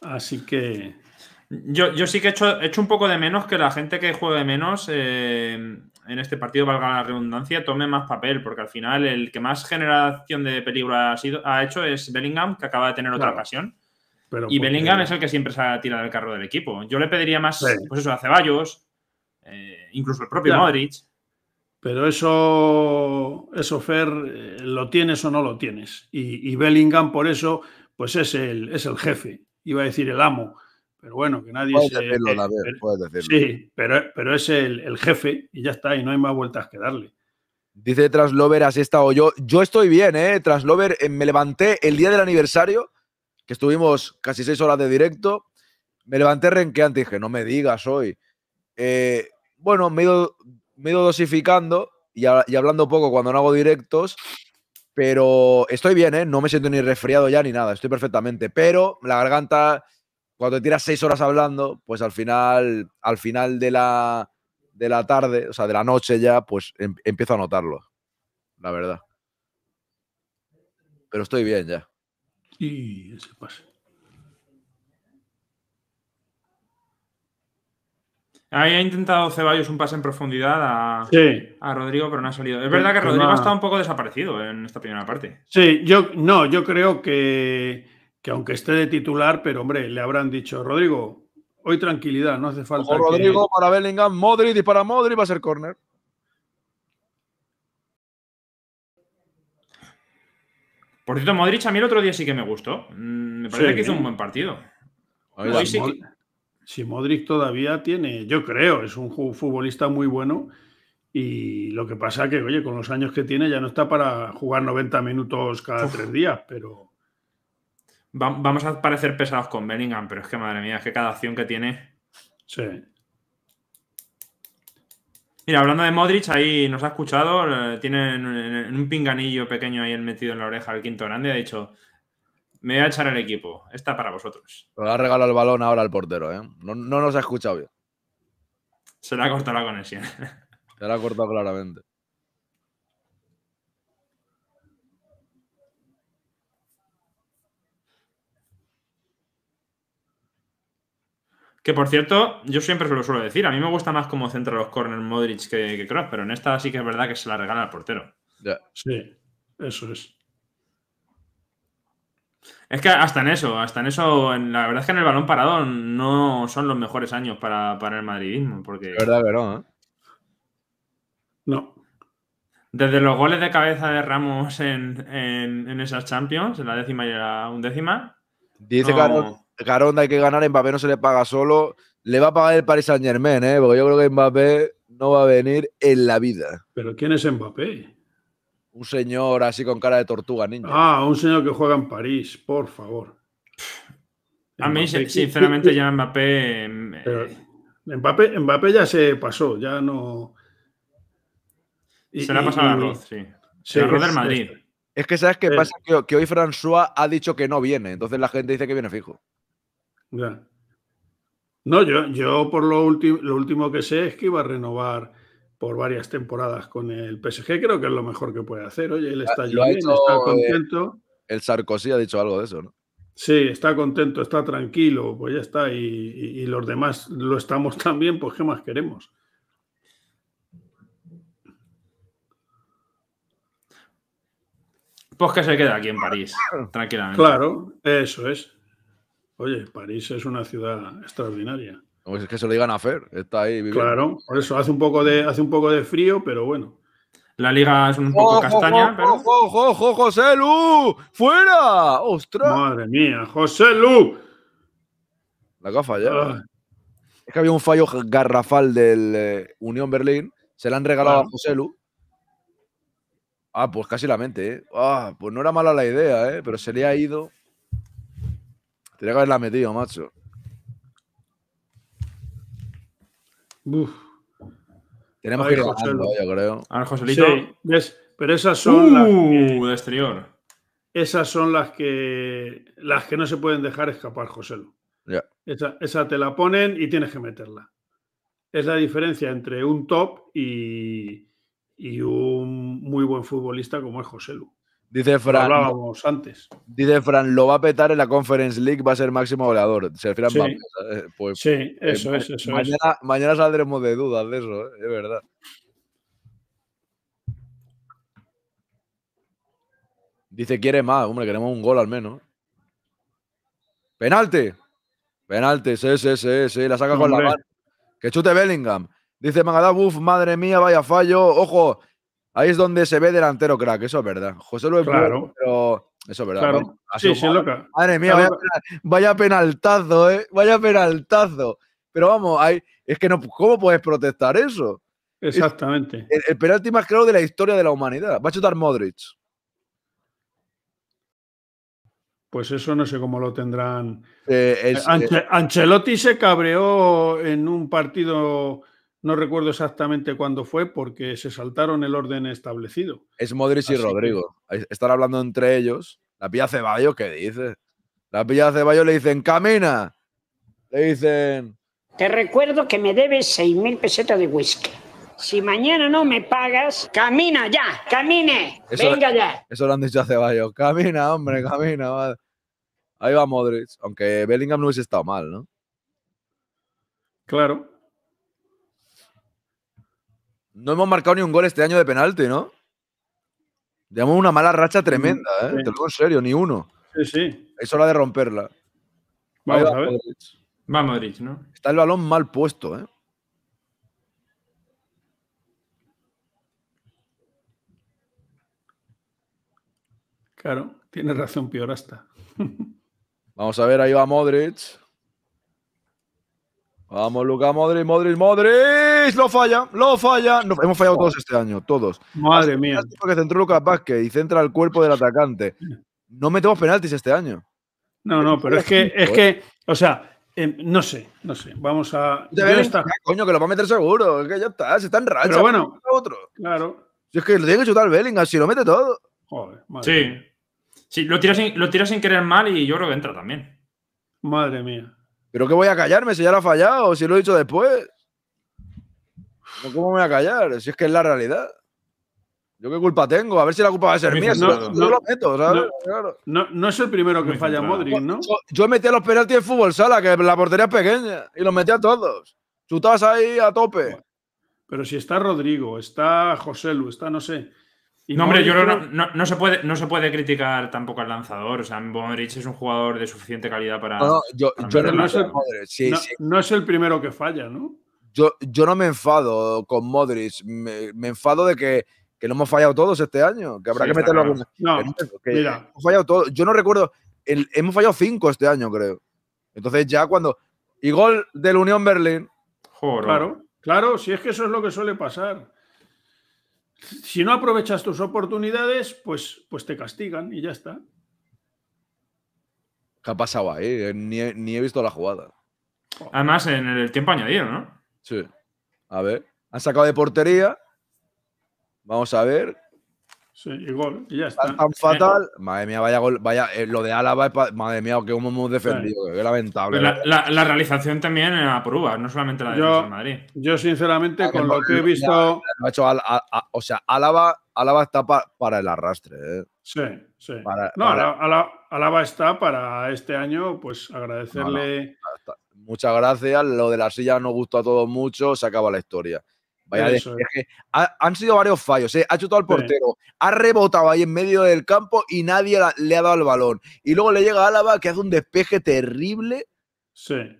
Así que. Yo, yo sí que he hecho, hecho, un poco de menos que la gente que juegue menos eh, en este partido, valga la redundancia, tome más papel, porque al final el que más generación de peligro ha, sido, ha hecho es Bellingham, que acaba de tener otra ocasión. Pero y Bellingham es el que siempre se ha tirado el carro del equipo. Yo le pediría más, pues eso, a Ceballos, eh, incluso el propio Madrid Pero eso, eso Fer, eh, lo tienes o no lo tienes. Y, Bellingham, por eso, pues es el, es el jefe, iba a decir el amo. Pero bueno, que nadie puedes se, Decirlo, pero, decirlo. Sí, pero, es el, jefe y ya está, y no hay más vueltas que darle. Dice Translover, así está yo. Yo estoy bien, ¿eh? Translover eh, me levanté el día del aniversario, que estuvimos casi seis horas de directo. Me levanté renqueante y dije, no me digas hoy. Eh, bueno, me he ido, dosificando y, hablando poco cuando no hago directos, pero estoy bien, ¿eh? No me siento ni resfriado ya ni nada, estoy perfectamente, pero la garganta, cuando te tiras seis horas hablando, pues al final, al final de la, de la tarde, o sea, de la noche ya, pues em, empiezo a notarlo, la verdad. Pero estoy bien ya. Y ese pase. Ahí ha intentado Ceballos un pase en profundidad a, Rodrigo, pero no ha salido. Es verdad que Rodrigo ha estado un poco desaparecido en esta primera parte. Sí, yo no, yo creo que, aunque esté de titular, pero hombre, le habrán dicho, Rodrigo, hoy tranquilidad, no hace falta. O Rodrigo para Bellingham, Modric y para Modric va a ser córner. Por cierto, Modric a mí el otro día sí que me gustó. Mm, me parece que hizo un buen partido. Hoy sí si Modric todavía tiene, yo creo, es un futbolista muy bueno y lo que pasa que, oye, con los años que tiene ya no está para jugar 90 minutos cada tres días, pero... vamos a parecer pesados con Bellingham, pero es que, madre mía, es que cada acción que tiene... Sí. Mira, hablando de Modric, ahí nos ha escuchado, eh, tiene un pinganillo pequeño ahí metido en la oreja el quinto grande, ha dicho, me voy a echar el equipo. Esta para vosotros. Lo le ha regalado el balón ahora al portero, ¿eh? No, nos ha escuchado bien. Se la ha cortado la conexión. Se la ha cortado claramente. Que por cierto, yo siempre se lo suelo decir, a mí me gusta más cómo centra los corners Modric que, que Cross, pero en esta sí que es verdad que se la regala al portero. Sí, eso es. Es que hasta en eso, hasta en eso, la verdad es que en el balón parado no son los mejores años para, el madridismo. Porque... verdad, pero, ¿eh? No. Desde los goles de cabeza de Ramos en, esas Champions, en la décima y la undécima. Dice no... hay que ganar, Mbappé no se le paga solo. Le va a pagar el Paris Saint Germain, ¿eh? porque yo creo que Mbappé no va a venir en la vida. ¿Pero quién es Mbappé? Un señor así con cara de tortuga, niño. Ah, un señor que juega en París, por favor. A mí, sinceramente, ya em, eh, Mbappé. Mbappé, ya se pasó, ya no. se le ha pasado la sí. Se Madrid. Este. Es, que sabes qué eh. pasa que, hoy François ha dicho que no viene, entonces la gente dice que viene fijo. No, yo, yo por lo, lo último que sé es que iba a renovar por varias temporadas con el PSG, creo que es lo mejor que puede hacer. Oye, él está está contento. El Sarkozy ha dicho algo de eso, ¿no? Sí, está contento, está tranquilo, pues ya está. Y, los demás lo estamos también, pues ¿qué más queremos? Pues que se queda aquí en París, tranquilamente. Claro, eso es. Oye, París es una ciudad extraordinaria es que se lo digan a Fer, está ahí viviendo. Claro, por eso hace un poco de, hace un poco de frío, pero bueno. La liga es un poco castaña. Ojo, pero... ojo, José Lu! ¡Fuera! ¡Ostras! Madre mía, José Lu! La gafa ya. Ah. Es que había un fallo garrafal del eh, Unión Berlín. Se la han regalado a José Lu. Ah, pues casi la mente, ¿eh? Ah, pues no era mala la idea, ¿eh? Pero se le ha ido. Tendría que haberla metido, macho. Tenemos que ir bajando, yo creo. A Joselito. Pero esas son las uh, que, exterior. Esas son las que las que no se pueden dejar escapar, Joselo. Esa, te la ponen y tienes que meterla. Es la diferencia entre un top y, y un muy buen futbolista como es Joselu. Dice Fran. Lo antes. Dice Fran, lo va a petar en la Conference League, va a ser máximo goleador. sí. Pues, eh, eso es, eso mañana, es. Mañana saldremos de dudas de eso, ¿eh? es verdad. Dice, quiere más. Hombre, queremos un gol al menos. ¡Penalte! Penalte, sí, sí, sí, sí. La saca con la mano. Que chute Bellingham. Dice Magadá, madre mía, vaya fallo. Ojo, Ahí es donde se ve delantero crack, eso es verdad. José Luis claro. eso es verdad. sí, sí, loca. Madre mía, vaya, penaltazo, eh. Vaya penaltazo. Pero vamos, es que no, ¿cómo puedes protestar eso? Exactamente. El, penalti más claro de la historia de la humanidad. Va a chutar Modric. Pues eso no sé cómo lo tendrán. Eh, Ancelotti se cabreó en un partido no recuerdo exactamente cuándo fue porque se saltaron el orden establecido. Es Modric y Rodrigo. Estar hablando entre ellos. La pilla Ceballos, ¿qué dice? La pilla Ceballos le dicen, camina. Le dicen... Te recuerdo que me debes 6.000 pesetas de whisky. Si mañana no me pagas, camina ya, camine. venga ya. Eso lo han dicho a Ceballos. Camina, hombre, camina. Ahí va Modric. Aunque Bellingham no hubiese estado mal, ¿no? Claro. No hemos marcado ni un gol este año de penalti, ¿no? Llevamos una mala racha tremenda, ¿eh? Te lo en serio, ni uno. Sí, sí. Es hora de romperla. Vamos a ver. Va Modric, ¿no? Está el balón mal puesto, ¿eh? Claro, tiene razón, hasta. Vamos a ver, ahí va Modric. Vamos, Luca Modric, Modric, Modric. Lo falla, lo falla. hemos fallado todos este año, todos. Madre mía. Que centró Lucas Vázquez y centra el cuerpo del atacante. No metemos penaltis este año. No, no, pero es que, es que, o sea, em, no sé, no sé. Vamos a. Ya está. Coño, que lo va a meter seguro. Es que ya está, se está en racha. Pero bueno, claro. Si es que lo tiene que chutar Bellingham, si lo mete todo. Joder, madre. Sí. Sí, lo tira sin, lo sin querer mal y yo creo que entra también. Madre mía. Pero qué voy a callarme si ya lo ha fallado, o si lo he dicho después. ¿Cómo me voy a callar? Si es que es la realidad. Yo qué culpa tengo, a ver si la culpa va a ser mía. No, lo meto, No, es el primero que falla Modric, ¿no? Yo, yo metí a los penaltis de fútbol sala, que la portería es pequeña, y los metí a todos. Chutabas ahí a tope. Pero si está Rodrigo, está José Lu, está no sé no, hombre, yo no, se puede, no se puede criticar tampoco al lanzador. O sea, Modric es un jugador de suficiente calidad para. No, es el, primero que falla, ¿no? Yo, yo no me enfado con Modric. Me, enfado de que, no lo hemos fallado todos este año. Que habrá que meterlo No, Hemos fallado Yo no recuerdo. hemos fallado cinco este año, creo. Entonces, ya cuando. Y gol del Unión Berlín. Claro, claro, si es que eso es lo que suele pasar si no aprovechas tus oportunidades, pues, pues te castigan y ya está. ¿Qué ha pasado ahí? Eh, ni he, ni he visto la jugada. Además, en el tiempo añadido, ¿no? Sí. A ver. Han sacado de portería. Vamos a ver. Sí, ya está. Tan fatal. Madre mía, vaya gol. Vaya, eh, lo de Álava Madre mía, que hemos defendido. lamentable. Eh. La, realización también en no solamente la de yo, Madrid. Yo, sinceramente, con lo que he visto. o sea, Álava, Álava está para el arrastre. Eh. Sí, sí. no, Álava, está para este año, pues agradecerle. muchas gracias. Lo de la silla nos gustó a todos mucho. Se acaba la historia han sido varios fallos. ¿eh? Ha chutado al portero, ha rebotado ahí en medio del campo y nadie le ha dado el balón. Y luego le llega Álava que hace un despeje terrible. Sí.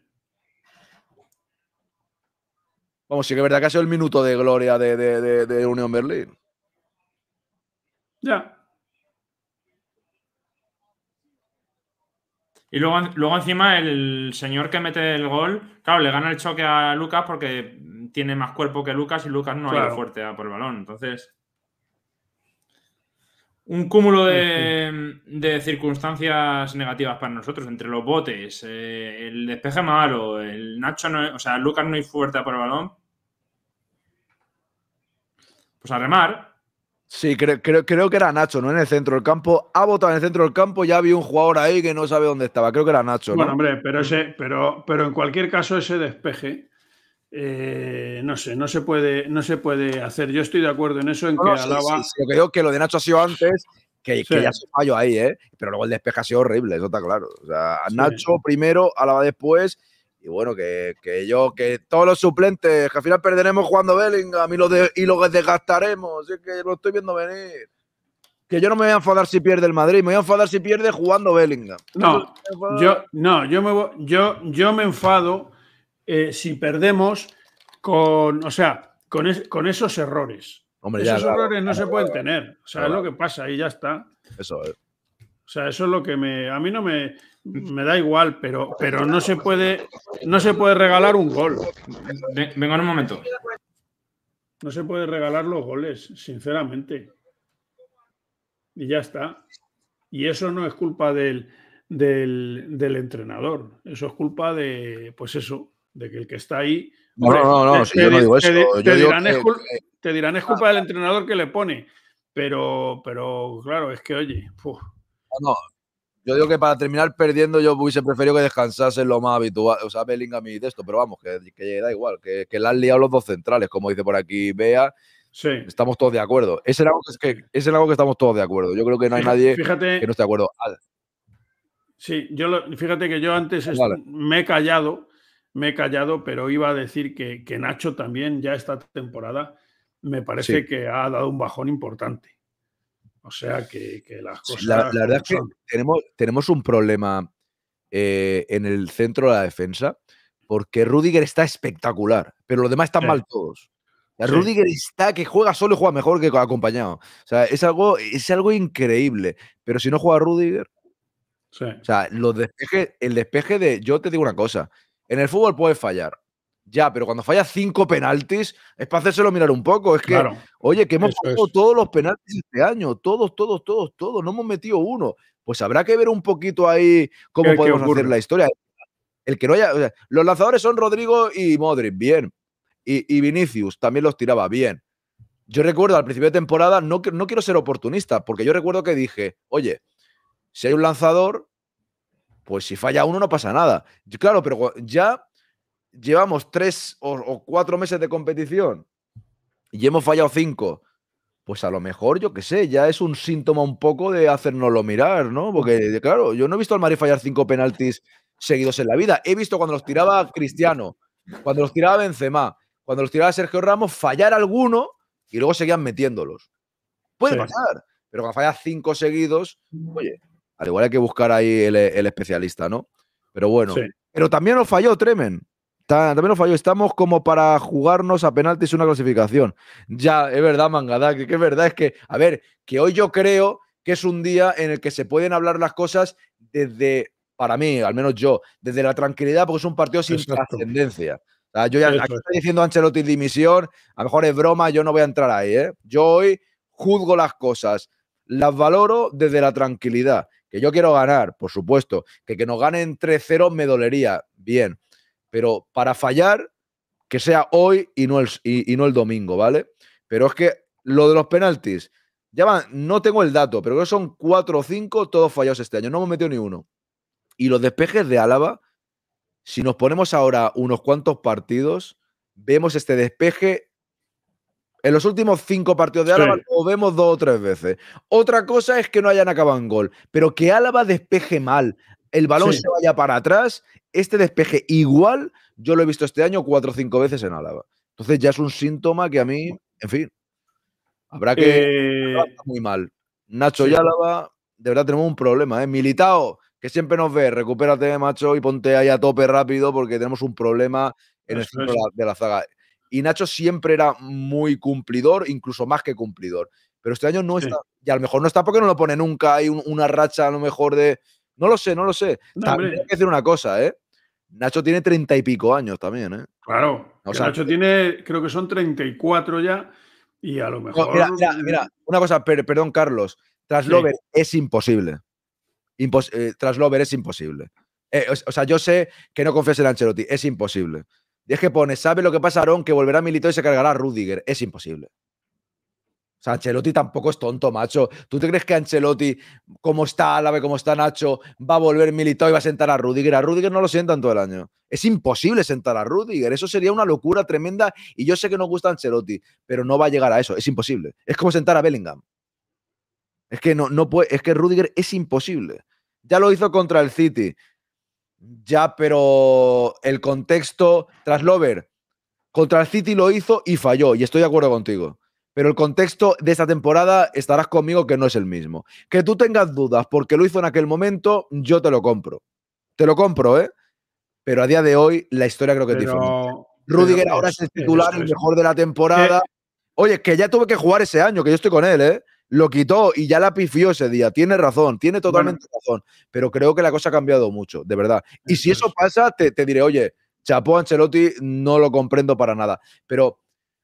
Vamos, sí que es verdad que ha sido el minuto de gloria de, Unión Berlín. Ya. Y luego, luego encima el señor que mete el gol, claro, le gana el choque a Lucas porque tiene más cuerpo que Lucas y Lucas no claro. fuerte a por el balón. Entonces, un cúmulo de, circunstancias negativas para nosotros, entre los botes, eh, el despeje malo, el Nacho no, o sea, Lucas no es fuerte a por el balón. Pues a remar. Sí, creo, creo, que era Nacho, no en el centro del campo. Ha votado en el centro del campo, ya había un jugador ahí que no sabe dónde estaba. Creo que era Nacho. Bueno, hombre, pero, ese, pero, pero en cualquier caso, ese despeje eh, no sé, no se puede, no se puede hacer. Yo estoy de acuerdo en eso, en que Alaba. Yo creo que lo de Nacho ha sido antes, que, ya se falló ahí, ¿eh? Pero luego el despeje ha sido horrible, eso está claro. O sea, Nacho primero, Alaba después. Y bueno, que, yo, que todos los suplentes, que al final perderemos jugando Bellingham y lo, desgastaremos. Es que lo estoy viendo venir. Que yo no me voy a enfadar si pierde el Madrid, me voy a enfadar si pierde jugando Bellingham. No, yo, no, yo me, yo, yo me enfado eh, si perdemos con, o sea, con, esos errores. esos errores no se pueden tener. O lo que pasa y ya está. Eso es. O sea, eso es lo que me. A mí no me. Me da igual, pero, pero no se puede. No se puede regalar un gol. Venga, un momento. No se puede regalar los goles, sinceramente. Y ya está. Y eso no es culpa del, del, del entrenador. Eso es culpa de, pues eso, de que el que está ahí. No, no, no, te, dirán es, culpa del entrenador que le pone, pero, pero claro, es que oye. No, yo digo que para terminar perdiendo, yo hubiese preferido que descansase lo más habitual, o sea, Bellingham esto, pero vamos, que, da igual, que, que le han liado los dos centrales, como dice por aquí Bea. Sí. Estamos todos de acuerdo. Es algo que, es algo que estamos todos de acuerdo. Yo creo que no hay nadie que no esté de acuerdo. Sí, yo fíjate que yo antes me he callado me he callado, pero iba a decir que, Nacho también ya esta temporada me parece que ha dado un bajón importante. O sea que, las cosas... La, verdad es que tenemos, tenemos un problema eh, en el centro de la defensa porque Rudiger está espectacular, pero los demás están mal todos. Rudiger está que juega solo y juega mejor que acompañado. O sea, es algo, es algo increíble. Pero si no juega Rudiger... O sea, los despeje el despeje de... Yo te digo una cosa. En el fútbol puedes fallar. Ya, pero cuando falla cinco penaltis, es para hacérselo mirar un poco. Es que, oye, que hemos jugado todos los penaltis este año, todos, todos, todos, todos, no hemos metido uno. Pues habrá que ver un poquito ahí cómo podemos hacer la historia. El que no haya. los lanzadores son Rodrigo y Modric, bien. Y, Vinicius también los tiraba bien. Yo recuerdo al principio de temporada, no, no quiero ser oportunista, porque yo recuerdo que dije, oye, si hay un lanzador, pues si falla uno no pasa nada. Claro, pero ya llevamos tres o, cuatro meses de competición y hemos fallado cinco pues a lo mejor, yo qué sé, ya es un síntoma un poco de hacernoslo mirar, ¿no? Porque, claro, yo no he visto al Madrid fallar cinco penaltis seguidos en la vida. He visto cuando los tiraba Cristiano, cuando los tiraba Benzema, cuando los tiraba Sergio Ramos, fallar alguno y luego seguían metiéndolos. Puede pasar, pero cuando falla cinco seguidos, oye, igual hay que buscar ahí el, eh, especialista, ¿no? Pero bueno. Pero también nos falló Tremen. También nos falló. Estamos como para jugarnos a penaltis una clasificación. Ya, es verdad, Mangada, que, es verdad. Es que, a ver, que hoy yo creo que es un día en el que se pueden hablar las cosas desde, para mí, al menos yo, desde la tranquilidad, porque es un partido sin trascendencia. yo ya aquí estoy diciendo Ancelotti dimisión, a lo mejor es broma, yo no voy a entrar ahí. ¿eh? Yo hoy juzgo las cosas, las valoro desde la tranquilidad. Que yo quiero ganar, por supuesto. Que que nos ganen 3-0 me dolería, bien. Pero para fallar, que sea hoy y no el, y, no el domingo, ¿vale? Pero es que lo de los penaltis, ya no tengo el dato, pero creo que son 4 o 5 todos fallados este año. No hemos metido ni uno. Y los despejes de Álava, si nos ponemos ahora unos cuantos partidos, vemos este despeje en los últimos cinco partidos de Álava lo vemos dos o tres veces. Otra cosa es que no hayan acabado en gol, pero que Álava despeje mal, el balón se vaya para atrás, este despeje igual, yo lo he visto este año cuatro o cinco veces en Álava. Entonces ya es un síntoma que a mí, en fin, habrá que... Eh, muy mal. Nacho y Álava, de verdad tenemos un problema, ¿eh? Militao, que siempre nos ve, recupérate, macho, y ponte ahí a tope rápido porque tenemos un problema en el centro de la zaga. Y Nacho siempre era muy cumplidor, incluso más que cumplidor. Pero este año no está. Y a lo mejor no está porque no lo pone nunca. Hay una racha a lo mejor de. No lo sé, no lo sé. No, hay que decir una cosa, ¿eh? Nacho tiene treinta y pico años también, ¿eh? Claro. Nacho tiene, creo que son treinta y cuatro ya. Y a lo mejor. mira, mira, una cosa, perdón, Carlos. Traslover es imposible. Eh, Traslover es imposible. Eh, o, sea, yo sé que no confiesa en Ancelotti, es imposible. Y es que pone, ¿sabe lo que pasa Que volverá Milito y se cargará a Rudiger. Es imposible. O sea, Ancelotti tampoco es tonto, macho. ¿Tú te crees que Ancelotti, como está Álave, como está Nacho, va a volver Milito y va a sentar a Rudiger? A Rudiger no lo sientan todo el año. Es imposible sentar a Rudiger. Eso sería una locura tremenda. Y yo sé que no gusta Ancelotti, pero no va a llegar a eso. Es imposible. Es como sentar a Bellingham. Es que no, no puede, es que Rudiger es imposible. Ya lo hizo contra el City. Ya, pero el contexto tras Lover contra el City lo hizo y falló, y estoy de acuerdo contigo. Pero el contexto de esta temporada estarás conmigo que no es el mismo. Que tú tengas dudas porque lo hizo en aquel momento, yo te lo compro. Te lo compro, ¿eh? Pero a día de hoy la historia creo que es diferente. Rudiger ahora es el titular, el mejor de la temporada. Oye, que ya tuve que jugar ese año, que yo estoy con él, ¿eh? lo quitó y ya la pifió ese día. Tiene razón, tiene totalmente razón, pero creo que la cosa ha cambiado mucho, de verdad. Y si eso pasa, te, te diré, oye, chapó Ancelotti, no lo comprendo para nada, pero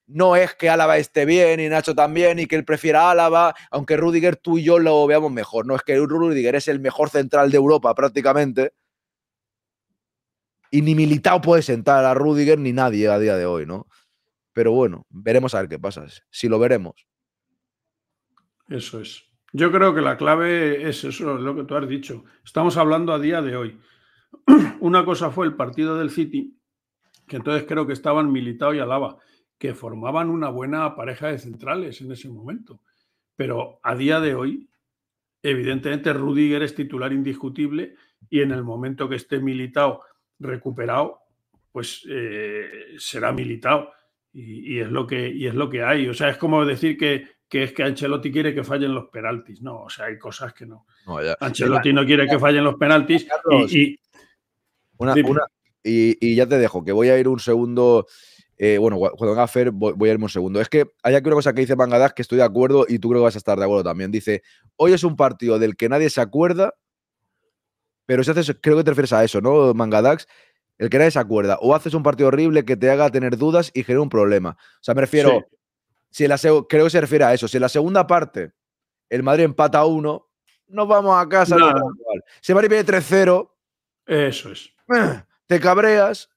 no es que Álava esté bien y Nacho también y que él prefiera Álava, aunque Rudiger tú y yo lo veamos mejor. No es que Rudiger es el mejor central de Europa prácticamente. Y ni Militao puede sentar a Rudiger ni nadie a día de hoy, ¿no? Pero bueno, veremos a ver qué pasa. Si lo veremos. Eso es. Yo creo que la clave es eso, es lo que tú has dicho. Estamos hablando a día de hoy. Una cosa fue el partido del City, que entonces creo que estaban Militao y Alaba, que formaban una buena pareja de centrales en ese momento. Pero a día de hoy, evidentemente, Rudiger es titular indiscutible y en el momento que esté Militao recuperado, pues eh, será Militao. Y, es lo que, y es lo que hay. O sea, es como decir que que es que Ancelotti quiere que fallen los penaltis. No, o sea, hay cosas que no. Ancelotti no quiere que fallen los penaltis. y, y... Una, y, ya te dejo, que voy a ir un segundo. Eh, bueno, cuando voy, a irme un segundo. Es que hay aquí una cosa que dice Mangadax que estoy de acuerdo y tú creo que vas a estar de acuerdo también. Dice: Hoy es un partido del que nadie se acuerda, pero si haces, creo que te refieres a eso, ¿no, Mangadax? El que nadie se acuerda. O haces un partido horrible que te haga tener dudas y genera un problema. O sea, me refiero. Si la creo que se refiere a eso. Si en la segunda parte el Madrid empata a uno, nos vamos a casa. Se va si Madrid pierde 3-0, eso es. Te cabreas.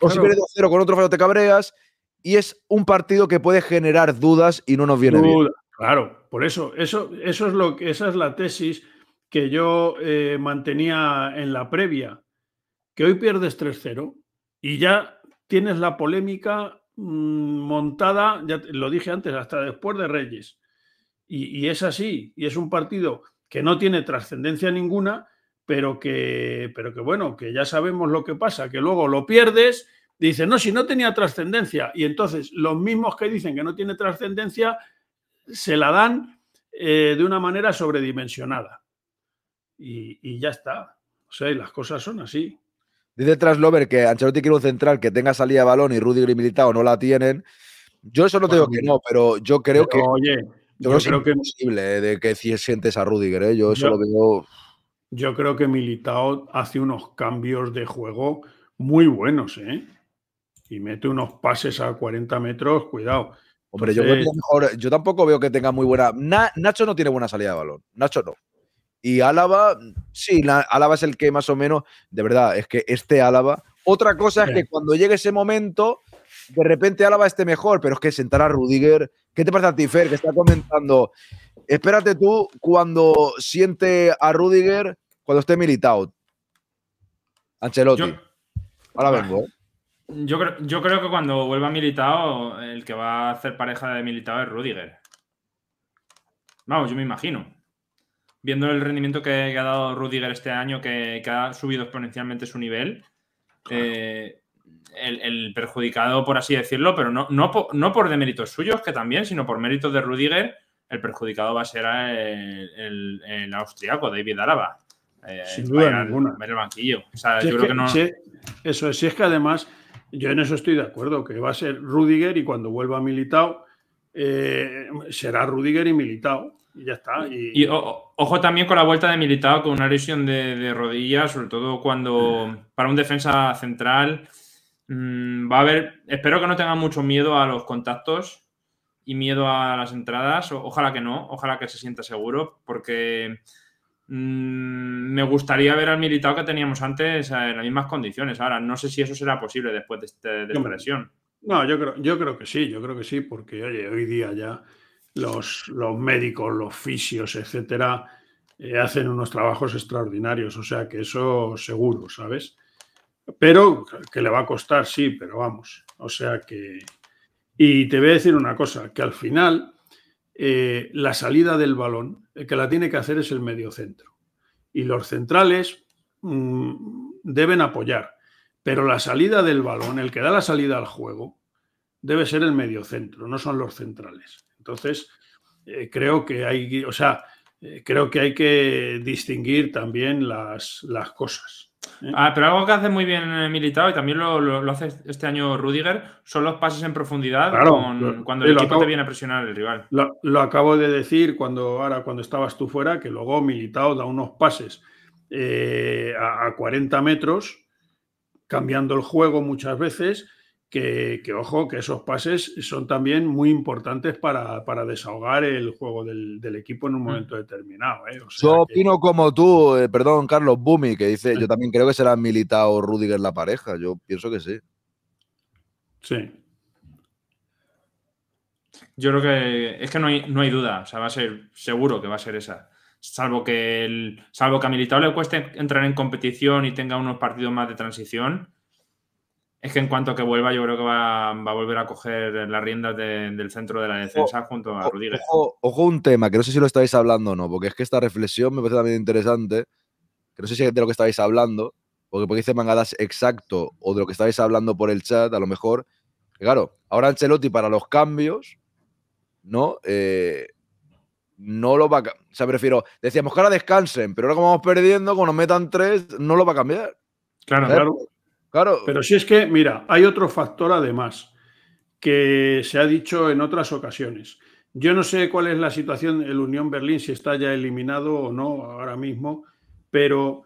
O si pierde 2-0 con otro fallo, te cabreas. Y es un partido que puede generar dudas y no nos viene bien. Claro, por eso, eso, eso es lo que, esa es la tesis que yo eh, mantenía en la previa, que hoy pierdes 3-0 y ya tienes la polémica Mm, montada, ya lo dije antes, hasta después de Reyes. Y, es así, y es un partido que no tiene trascendencia ninguna, pero que, pero bueno, que ya sabemos lo que pasa, que luego lo pierdes, dicen no, si no tenía trascendencia, y entonces los mismos que dicen que no tiene trascendencia, se la dan eh, de una manera sobredimensionada. Y, y ya está. O sea, y las cosas son así. Dice Traslover que Ancelotti quiere un central que tenga salida de balón y Rudiger y Militao no la tienen. Yo eso no tengo que no, pero yo creo que. Oye, yo, creo, que es imposible eh, de que sientes a Rudiger, yo eso lo veo. Yo creo que Militao hace unos cambios de juego muy buenos, ¿eh? Y mete unos pases a 40 metros, cuidado. Hombre, yo, tampoco veo que tenga muy buena. Nacho no tiene buena salida de balón. Nacho no. Y Álava, mm, sí, Álava es el que más o menos, de verdad, es que este Álava. Otra cosa es que cuando llegue ese momento, de repente Álava esté mejor, pero es que sentar a Rudiger. ¿Qué te parece a ti, Fer, que está comentando? Espérate tú cuando siente a Rudiger cuando esté militado. Ancelotti. Yo, Ahora vengo. ¿eh? Yo creo, yo creo que cuando vuelva militado, el que va a hacer pareja de militado es Rudiger. Vamos, no, yo me imagino viendo el rendimiento que, ha dado Rudiger este año, que, ha subido exponencialmente su nivel, eh, el, perjudicado, por así decirlo, pero no, por, no deméritos suyos, que también, sino por méritos de Rudiger, el perjudicado va a ser el, austriaco, David Araba. Eh, Sin duda el banquillo. que, eso es, si es que además, yo en eso estoy de acuerdo, que va a ser Rudiger y cuando vuelva a eh, será Rudiger y Militao y ya está. Y, ojo también con la vuelta de militado con una lesión de, rodillas rodilla, sobre todo cuando para un defensa central mm, va a haber. Espero que no tenga mucho miedo a los contactos y miedo a las entradas. ojalá que no, ojalá que se sienta seguro, porque mm, me gustaría ver al militado que teníamos antes en las mismas condiciones. Ahora, no sé si eso será posible después de, este, esta lesión. No, yo creo, yo creo que sí, yo creo que sí, porque hoy día ya los, los médicos, los fisios, etcétera, eh, hacen unos trabajos extraordinarios, o sea que eso seguro, ¿sabes? Pero que le va a costar, sí, pero vamos, o sea que... Y te voy a decir una cosa, que al final eh, la salida del balón, el que la tiene que hacer es el mediocentro. Y los centrales mm, deben apoyar, pero la salida del balón, el que da la salida al juego, debe ser el mediocentro, no son los centrales. Entonces, eh, creo que hay, o sea, eh, creo que hay que distinguir también las, cosas. ¿eh? Ah, pero algo que hace muy bien Militao y también lo, lo, hace este año Rudiger son los pases en profundidad cuando el equipo te viene a presionar el rival. Lo, acabo de decir cuando ahora cuando estabas tú fuera que luego Militao da unos pases a, a 40 metros cambiando el juego muchas veces que, ojo, que esos pases son también muy importantes para, desahogar el juego del, equipo en un mm. momento determinado. ¿eh? yo opino como tú, eh, perdón, Carlos Bumi, que dice, yo también creo que será militado Rudiger la pareja, yo pienso que sí. Sí. Yo creo que es que no hay, duda, o sea, va a ser seguro que va a ser esa. Salvo que, el, salvo que a Militao le cueste entrar en competición y tenga unos partidos más de transición, es que en cuanto que vuelva, yo creo que va, a volver a coger las riendas del centro de la defensa junto a Rodríguez. Ojo, un tema, que no sé si lo estáis hablando o no, porque es que esta reflexión me parece también interesante, que no sé si es de lo que estáis hablando, porque porque dice Mangadas exacto o de lo que estáis hablando por el chat, a lo mejor. Claro, ahora Ancelotti para los cambios, ¿no? Eh, no lo va a... O sea, prefiero, decíamos que ahora descansen, pero ahora como vamos perdiendo, cuando nos metan tres, no lo va a cambiar. Claro, claro. Pero si es que, mira, hay otro factor además que se ha dicho en otras ocasiones. Yo no sé cuál es la situación del Unión Berlín, si está ya eliminado o no ahora mismo, pero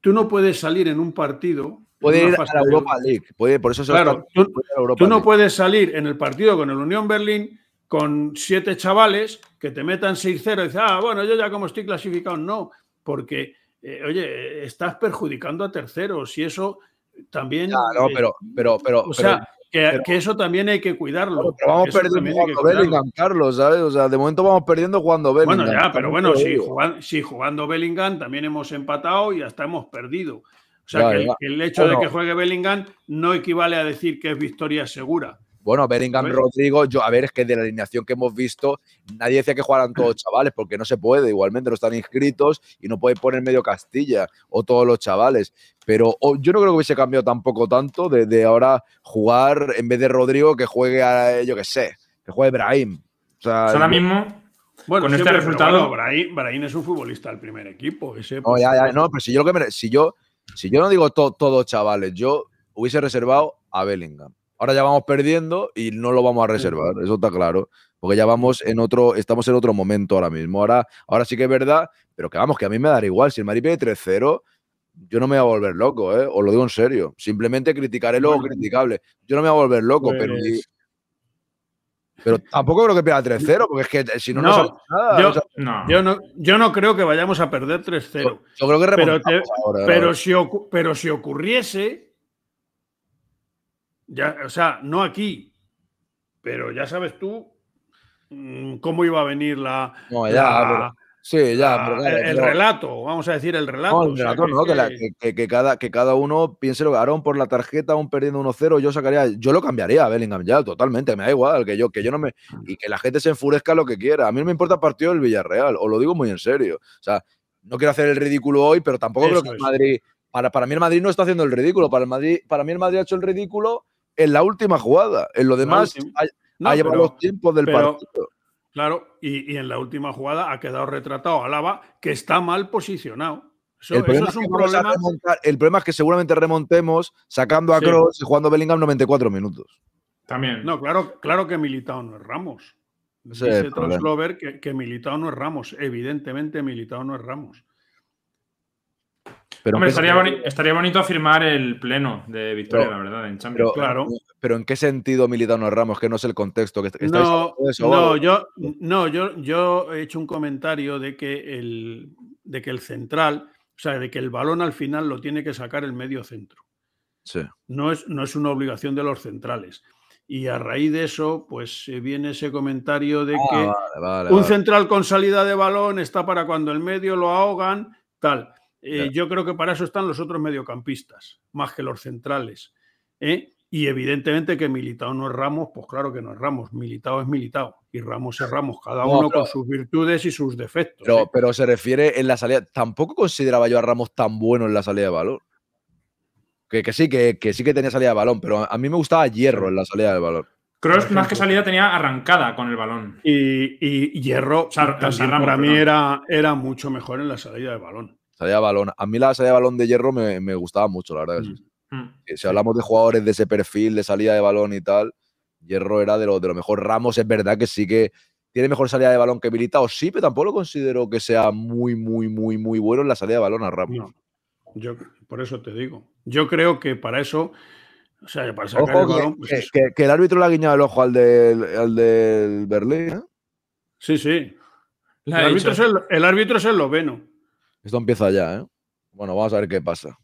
tú no puedes salir en un partido. Puede ir a Europa League. por eso claro, tú, no puedes salir en el partido con el Unión Berlín con siete chavales que te metan 6-0 y dices, ah, bueno, yo ya como estoy clasificado, no, porque, eh, oye, estás perjudicando a terceros y eso también. Eh, pero, pero, pero. O sea, que, eso también hay que cuidarlo. vamos perdiendo jugando Bellingham, Carlos, ¿sabes? O sea, de momento vamos perdiendo jugando Bellingham. Bueno, ya, pero bueno, si jugando, Bellingham también hemos empatado y hasta hemos perdido. O sea, que, el hecho de que juegue Bellingham no equivale a decir que es victoria segura. Bueno, Bellingham, pues, Rodrigo, yo, a ver, es que de la alineación que hemos visto, nadie decía que jugaran todos chavales, porque no se puede, igualmente no están inscritos y no puede poner medio Castilla o todos los chavales. Pero yo no creo que hubiese cambiado tampoco tanto de, ahora jugar, en vez de Rodrigo, que juegue a, yo qué sé, que juegue Brahim. O ahora mismo, bueno, con este resultado. Brahim, es un futbolista del primer equipo. no, pero si yo lo que si yo, no digo todos chavales, yo hubiese reservado a Bellingham ahora ya vamos perdiendo y no lo vamos a reservar, eso está claro, porque ya vamos en otro, estamos en otro momento ahora mismo. Ahora, ahora sí que es verdad, pero que vamos, que a mí me dará igual, si el Madrid pierde 3-0, yo no me voy a volver loco, ¿eh? os lo digo en serio, simplemente criticaré lo criticable, yo no me voy a volver loco, pero... Pues tampoco creo que pierda 3-0, porque es que eh, si no, no, Yo, no. creo que vayamos a perder 3-0. Yo, creo que pero, pero, si, pero si ocurriese, o sea, no aquí, pero ya sabes tú mm, cómo iba a venir la. ya, sí, ya. el, relato, vamos a decir el relato. el relato no, que, cada, que cada uno piense lo que Aaron por la tarjeta, aún perdiendo 1-0, yo sacaría. Yo lo cambiaría a Bellingham ya, totalmente, me da igual, que yo, que yo no me. Y que la gente se enfurezca lo que quiera. A mí no me importa el partido del Villarreal, os lo digo muy en serio. O sea, no quiero hacer el ridículo hoy, pero tampoco creo que el Madrid. Para, para mí el Madrid no está haciendo el ridículo. Para, el Madrid, para mí el Madrid ha hecho el ridículo en la última jugada. En lo demás, ha, llevado los tiempos del partido. Claro, y, en la última jugada ha quedado retratado Alaba, que está mal posicionado. Eso, el, problema es, un problema. el problema es que seguramente remontemos sacando a Cross y jugando Bellingham 94 minutos. También. No, claro, claro que Militao no es Ramos. que, que Militao no es Ramos. Evidentemente, Militao no es Ramos. Hombre, estaría, bonito afirmar el pleno de Victoria, la verdad, en Champions. Pero, claro. Pero ¿en qué sentido Militano Ramos? Que no es el contexto. Que no, no, yo, no yo, yo he hecho un comentario de que, el, de que el central, o sea, de que el balón al final lo tiene que sacar el medio centro. No, es, no es una obligación de los centrales. Y a raíz de eso, pues eh, viene ese comentario de ah, que un central con salida de balón está para cuando el medio lo ahogan, tal. Eh, yo creo que para eso están los otros mediocampistas, más que los centrales. ¿eh? Y evidentemente que militado no es Ramos, pues claro que no es Ramos. Militado es militado y Ramos es Ramos, cada uno con sus virtudes y sus defectos. ¿eh? Pero, se refiere en la salida. Tampoco consideraba yo a Ramos tan bueno en la salida de balón. Que, sí, que, sí que tenía salida de balón, pero a mí me gustaba Hierro en la salida del balón. Cross más que salida tenía arrancada con el balón. Y, Hierro para mí era, era mucho mejor en la salida de balón. Salida de balón. A mí la salida de balón de hierro me, gustaba mucho, la verdad. Mm, mm. Si hablamos de jugadores de ese perfil, de salida de balón y tal, Hierro era de lo, de lo mejor. Ramos es verdad que sí que tiene mejor salida de balón que Militao, sí, pero tampoco lo considero que sea muy, muy, muy, muy bueno en la salida de balón a Ramos. Yo, por eso te digo. Yo creo que para eso o sea, para sacar el balón, pues que, el árbitro le ha guiñado el ojo al del, al del Berlín. ¿eh? Sí, sí. El árbitro, es el, el árbitro, es el, esto empieza ya, ¿eh? Bueno, vamos a ver qué pasa.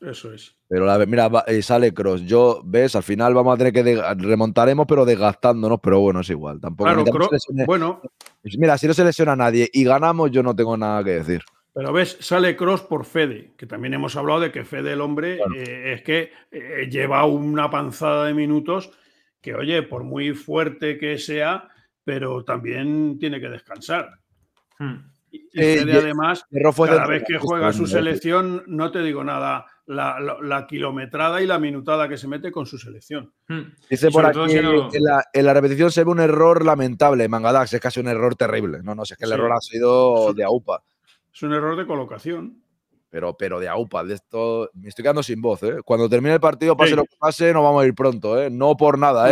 Eso es. Pero la, mira, eh, sale Cross. Yo, ves, al final vamos a tener que remontaremos, pero desgastándonos, pero bueno, es igual. Tampoco claro, Cross, bueno. Mira, si no se lesiona nadie y ganamos, yo no tengo nada que decir. Pero ves, sale Cross por Fede, que también hemos hablado de que Fede, el hombre, eh, es que eh, lleva una panzada de minutos que, oye, por muy fuerte que sea, pero también tiene que descansar. Hmm. Y, eh, además, cada vez que juega su selección, no te digo nada, la, kilometrada y la minutada que se mete con su selección. Hmm. Dice por aquí, en, la, repetición se ve un error lamentable, Mangadax, es casi un error terrible. No, no, si es que el error ha sido de AUPA. Es un error de colocación. Pero, pero de AUPA, de esto me estoy quedando sin voz. ¿eh? Cuando termine el partido, pase lo que pase, nos vamos a ir pronto. ¿eh? No por nada,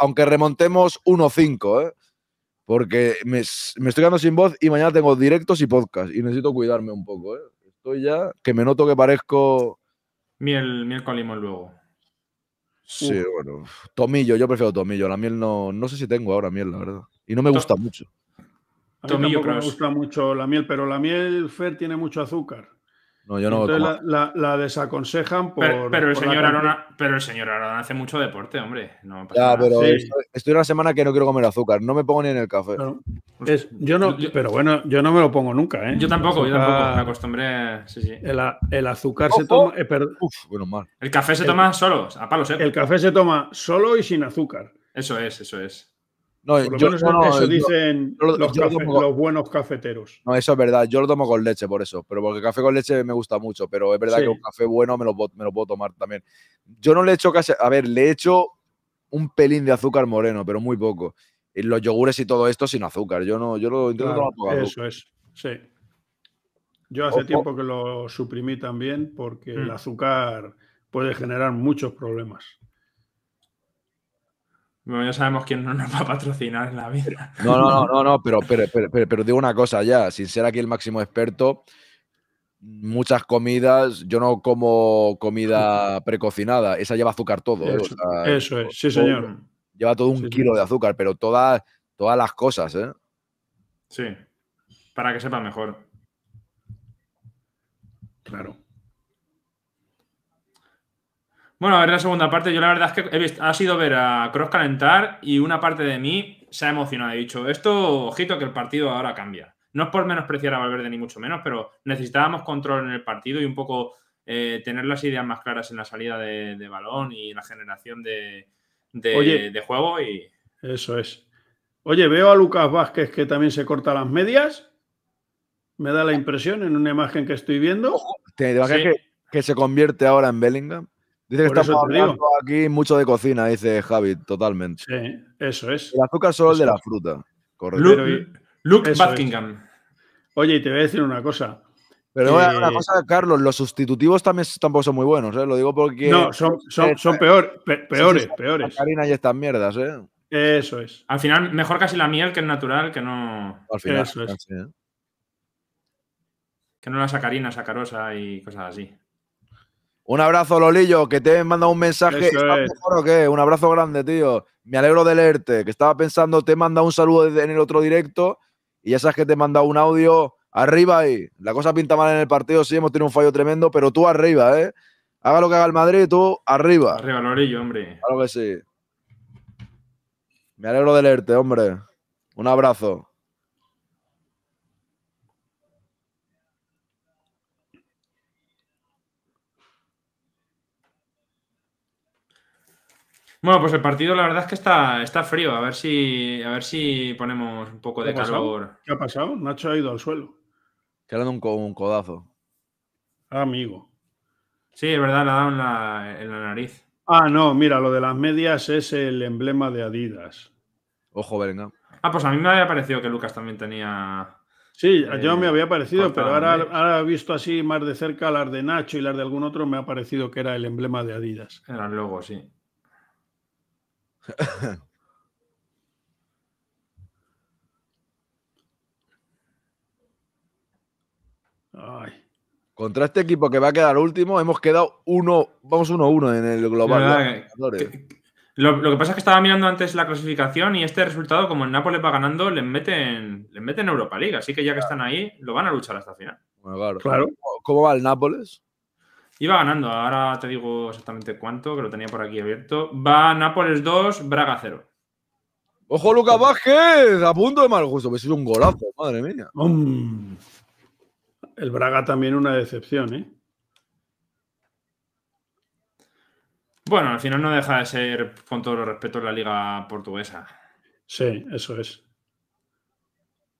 aunque remontemos 1-5. ¿eh? porque me, estoy quedando sin voz y mañana tengo directos y podcast y necesito cuidarme un poco. ¿eh? Estoy ya que me noto que parezco. Miel, miel con limón luego. Sí, bueno. Tomillo, yo prefiero tomillo. La miel no, no sé si tengo ahora miel, la verdad. Y no me gusta mucho. A mí tomillo, me gusta mucho la miel, pero la miel Fer tiene mucho azúcar. No, yo no. Entonces la, la, desaconsejan por. Pero, el señor Arona, pero el señor Arona hace mucho deporte, hombre. estoy, una semana que no quiero comer azúcar. No me pongo ni en el café. Pues, yo no, pero bueno, yo no me lo pongo nunca, ¿eh? Yo tampoco, yo tampoco. Me acostumbré. El, azúcar se toma. Eh, el café se toma solo, a palos, ¿eh? El café se toma solo y sin azúcar. Eso es, eso es. No, lo yo, eso dicen los, buenos cafeteros. No, eso es verdad. Yo lo tomo con leche por eso, pero porque café con leche me gusta mucho, pero es verdad que un café bueno me lo, puedo tomar también. Yo no le echo casi, a ver, le echo un pelín de azúcar moreno, pero muy poco. Y los yogures y todo esto sin azúcar. Yo no, yo lo intento Eso es, sí. Yo hace tiempo que lo suprimí también porque el mm. azúcar puede generar muchos problemas. Ya sabemos quién no nos va a patrocinar en la vida. No, no, no, no, pero, pero, digo una cosa ya, sin ser aquí el máximo experto, muchas comidas, yo no como comida precocinada, esa lleva azúcar todo. ¿eh? Eso, es, sí señor. Lleva todo un kilo de azúcar, pero todas, todas las cosas, ¿eh? Sí, para que sepa mejor. Claro. Bueno, a ver la segunda parte. Yo la verdad es que he ha sido ver a Cross calentar y una parte de mí se ha emocionado. He dicho, esto, ojito, que el partido ahora cambia. No es por menospreciar a Valverde ni mucho menos, pero necesitábamos control en el partido y un poco eh, tener las ideas más claras en la salida de, balón y la generación de, juego. Y... Eso es. Oye, veo a Lucas Vázquez que también se corta las medias. Me da la impresión en una imagen que estoy viendo. que, que se convierte ahora en Bellingham. Dice que está aquí mucho de cocina, dice Javi, totalmente. Sí, eso es. El azúcar solo el de la fruta. Correcto. Luke, Buckingham. Oye, y te voy a decir una cosa. Pero la una eh, cosa, Carlos, los sustitutivos también tampoco son muy buenos, ¿eh? Lo digo porque. No, son, son, peores, La sacarina peores. y estas mierdas, ¿eh? Eso es. Al final, mejor casi la miel que el natural, que no. Al final, ¿eh? Que no la sacarina, sacarosa y cosas así. Un abrazo, Lolillo, que te he mandado un mensaje. qué? Un abrazo grande, tío. Me alegro de leerte, que estaba pensando, te he mandado un saludo en el otro directo y ya sabes que te he mandado un audio arriba ahí. La cosa pinta mal en el partido, sí, hemos tenido un fallo tremendo, pero tú arriba, ¿eh? Haga lo que haga el Madrid, tú arriba. Arriba, Lolillo, hombre. Claro que sí. Me alegro de leerte, hombre. Un abrazo. Bueno, pues el partido la verdad es que está, está frío. A ver si, a ver si ponemos un poco de calor. ¿Qué ha pasado? Nacho ha ido al suelo. Que ha dado un, codazo. Ah, amigo. Sí, es verdad, le ha dado en la, nariz. Ah, no, mira, lo de las medias es el emblema de Adidas. Ojo, venga. Ah, pues a mí me había parecido que Lucas también tenía. Sí, eh, yo me había parecido, pero ahora, ahora, visto así más de cerca las de Nacho y las de algún otro, me ha parecido que era el emblema de Adidas. Era el logo, sí. Contra este equipo que va a quedar último, hemos quedado uno, vamos 1-1 uno, en el global. lo, que pasa es que estaba mirando antes la clasificación y este resultado, como el Nápoles va ganando, le meten, le Europa League. Así que ya que están ahí, lo van a luchar hasta final. claro. ¿Cómo va el Nápoles? Iba ganando, ahora te digo exactamente cuánto, que lo tenía por aquí abierto. Va Nápoles 2, Braga 0. ¡Ojo, Luca Vázquez! A punto de mal gusto, ¡Pues es un golazo, madre mía. el Braga también una decepción, ¿eh? Bueno, al final no deja de ser, con todo respeto, respetos, la liga portuguesa. Sí, eso es.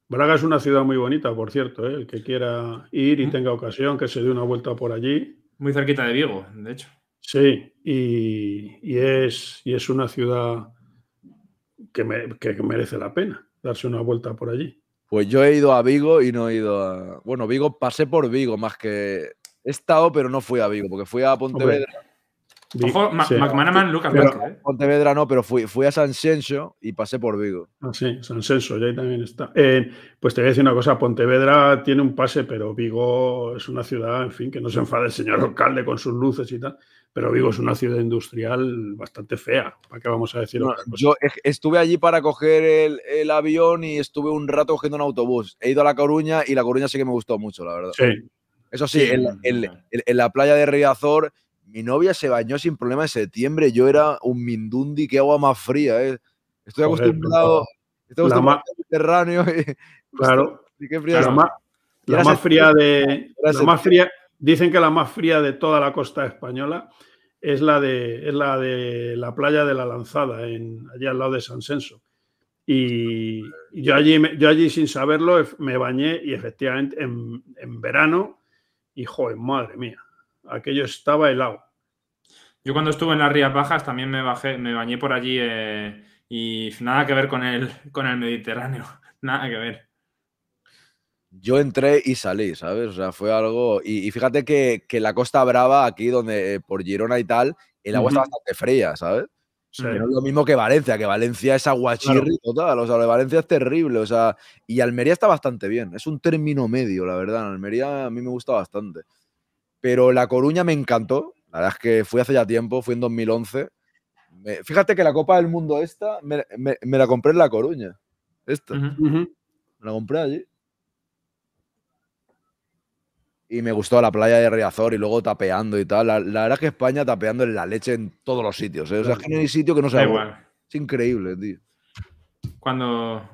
Braga es una ciudad muy bonita, por cierto. ¿eh? El que quiera ir y tenga ocasión, que se dé una vuelta por allí. Muy cerquita de Vigo, de hecho. Sí, y, es, y es, una ciudad que, que, merece la pena darse una vuelta por allí. Pues yo he ido a Vigo y no he ido a. Bueno, Vigo, pasé por Vigo más que. He estado, pero no fui a Vigo, porque fui a Pontevedra. Ojo, Lucas ¿eh? Pontevedra no, pero fui, a San Senso y pasé por Vigo. Ah, sí, San Senso, ya ahí también está. Eh, pues te voy a decir una cosa, Pontevedra tiene un pase, pero Vigo es una ciudad, en fin, que no se enfade el señor alcalde con sus luces y tal, pero Vigo es una ciudad industrial bastante fea, ¿para qué vamos a decir? yo estuve allí para coger el, avión y estuve un rato cogiendo un autobús. He ido a La Coruña y La Coruña sí que me gustó mucho, la verdad. Sí. Eso sí, mm, En, la playa de Riazor mi novia se bañó sin problema en septiembre. Yo era un mindundi, qué agua más fría. ¿eh? Estoy acostumbrado, estoy acostumbrado al Mediterráneo. claro. la más fría de. más fría, dicen que la más fría de toda la costa española es la de, la, de la playa de la Lanzada, en, al lado de San Senso. Y yo allí, allí sin saberlo me bañé y efectivamente en, en verano, y joder, madre mía aquello estaba helado. Yo cuando estuve en las Rías Bajas también me bajé, me bañé por allí eh, y nada que ver con el, con el Mediterráneo, nada que ver. Yo entré y salí, ¿sabes? O sea, fue algo... Y, fíjate que, la Costa Brava, aquí donde eh, por Girona y tal, el agua está bastante fría, ¿sabes? es lo mismo que Valencia, que Valencia es aguachirri total. O sea, Valencia es terrible. O sea, y Almería está bastante bien. Es un término medio, la verdad. Almería a mí me gusta bastante. Pero La Coruña me encantó. La verdad es que fui hace ya tiempo, fui en 2011. fíjate que la Copa del Mundo esta me, la compré en La Coruña. Esta. Me la compré allí. Y me gustó la playa de Riazor y luego tapeando y tal. La, verdad es que España tapeando en la leche en todos los sitios. ¿eh? O sea, es que no hay sitio que no sea igual. Es increíble, tío. Cuando,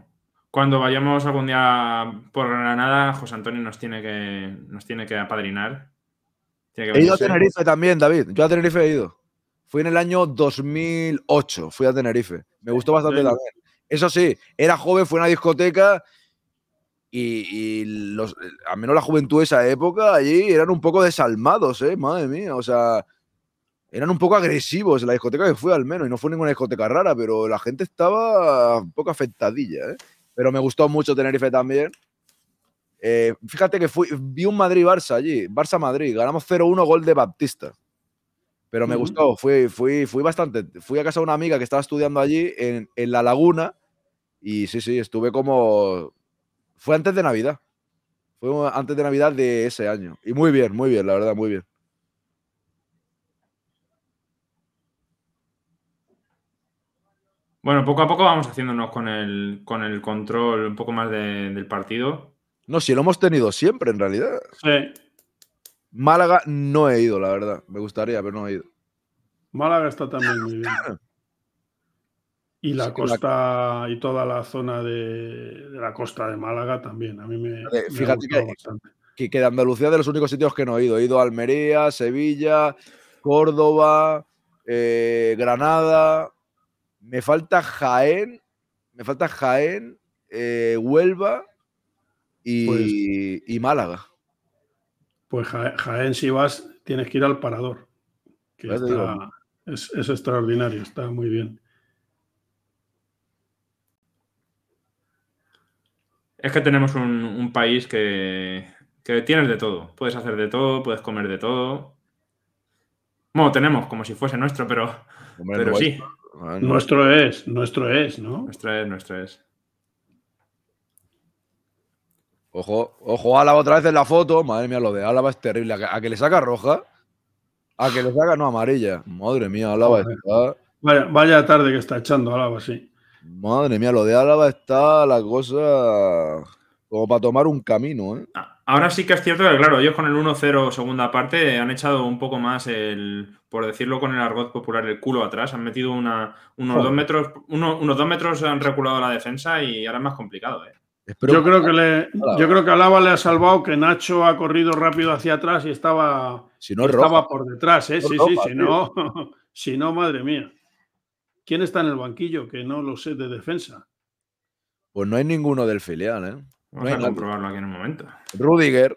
cuando vayamos algún día por Granada, José Antonio nos tiene que, nos tiene que apadrinar he ido a Tenerife también, David. Yo a Tenerife he ido. Fui en el año 2008, fui a Tenerife. Me gustó bastante también. Eso sí, era joven, fue a una discoteca y, y los, al menos la juventud de esa época allí eran un poco desalmados, ¿eh? Madre mía, o sea, eran un poco agresivos en la discoteca que fui al menos, y no fue ninguna discoteca rara, pero la gente estaba un poco afectadilla, ¿eh? Pero me gustó mucho Tenerife también. Eh, fíjate que fui, vi un Madrid-Barça allí, Barça-Madrid, ganamos 0-1 gol de Baptista. Pero me gustó, fui, fui, fui bastante. Fui a casa de una amiga que estaba estudiando allí en, La Laguna y sí, sí, estuve como... Fue antes de Navidad. Fue antes de Navidad de ese año. Y muy bien, muy bien, la verdad, muy bien. Bueno, poco a poco vamos haciéndonos con el, con el control un poco más del partido. No, si lo hemos tenido siempre, en realidad. Sí. Málaga no he ido, la verdad. Me gustaría, pero no he ido. Málaga está también muy bien. Y la costa y toda la zona de, la costa de Málaga también. A mí me, fíjate que, que, Andalucía es de los únicos sitios que no he ido. He ido a Almería, Sevilla, Córdoba, eh, Granada. Me falta Jaén. Me falta Jaén, eh, Huelva pues y, Málaga. Pues Jaén, si vas, tienes que ir al parador. es, extraordinario, está muy bien. Es que tenemos un, país que, tienes de todo. Puedes hacer de todo, puedes comer de todo. Bueno, tenemos como si fuese nuestro, pero, sí. Ah, nuestro es, nuestro es, ¿no? Nuestro es, nuestro es. Ojo, ojo, Álava otra vez en la foto. Madre mía, lo de Álava es terrible. A que, le saca roja, a que le saca no amarilla. Madre mía, Álava está. Vaya, tarde que está echando Álava, pues sí. Madre mía, lo de Álava está la cosa como para tomar un camino. ¿eh? Ah, ahora sí que es cierto que, claro, ellos con el 1-0 segunda parte han echado un poco más el, por decirlo con el argot popular, el culo atrás. Han metido unos, dos metros, unos dos metros, han reculado la defensa y ahora es más complicado. ¿eh? yo, creo que, le, yo creo que Alaba le ha salvado que Nacho ha corrido rápido hacia atrás y estaba, estaba por detrás. ¿eh? sí, sí, si no, madre mía. ¿Quién está en el banquillo? Que no lo sé de defensa. Pues no hay ninguno del filial. ¿eh? Vamos a comprobarlo aquí en un momento. Rudiger.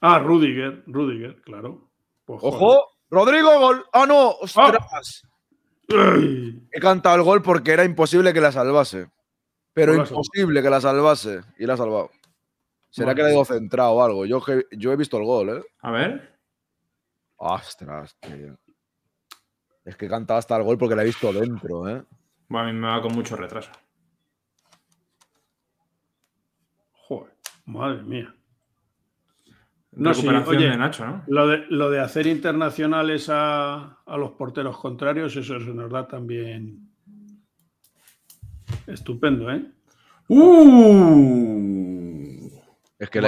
Ah, Rudiger, Rudiger, claro. Pues ¡Ojo! ¡Rodrigo Gol! ¡Ah, no! Ah. ¡Ostras! He cantado el gol porque era imposible que la salvase. Pero imposible que la salvase y la ha salvado. Será que le ido centrado o algo. Yo, yo he visto el gol, ¿eh? A ver. Ostras, Es que cantaba hasta el gol porque la he visto dentro, ¿eh? Bueno, a mí me va con mucho retraso. Joder, madre mía. No, oye, de Nacho, ¿no? Lo de, hacer internacionales a, los porteros contrarios, eso es una verdad también Estupendo, ¿eh? ¡Uh! Es que,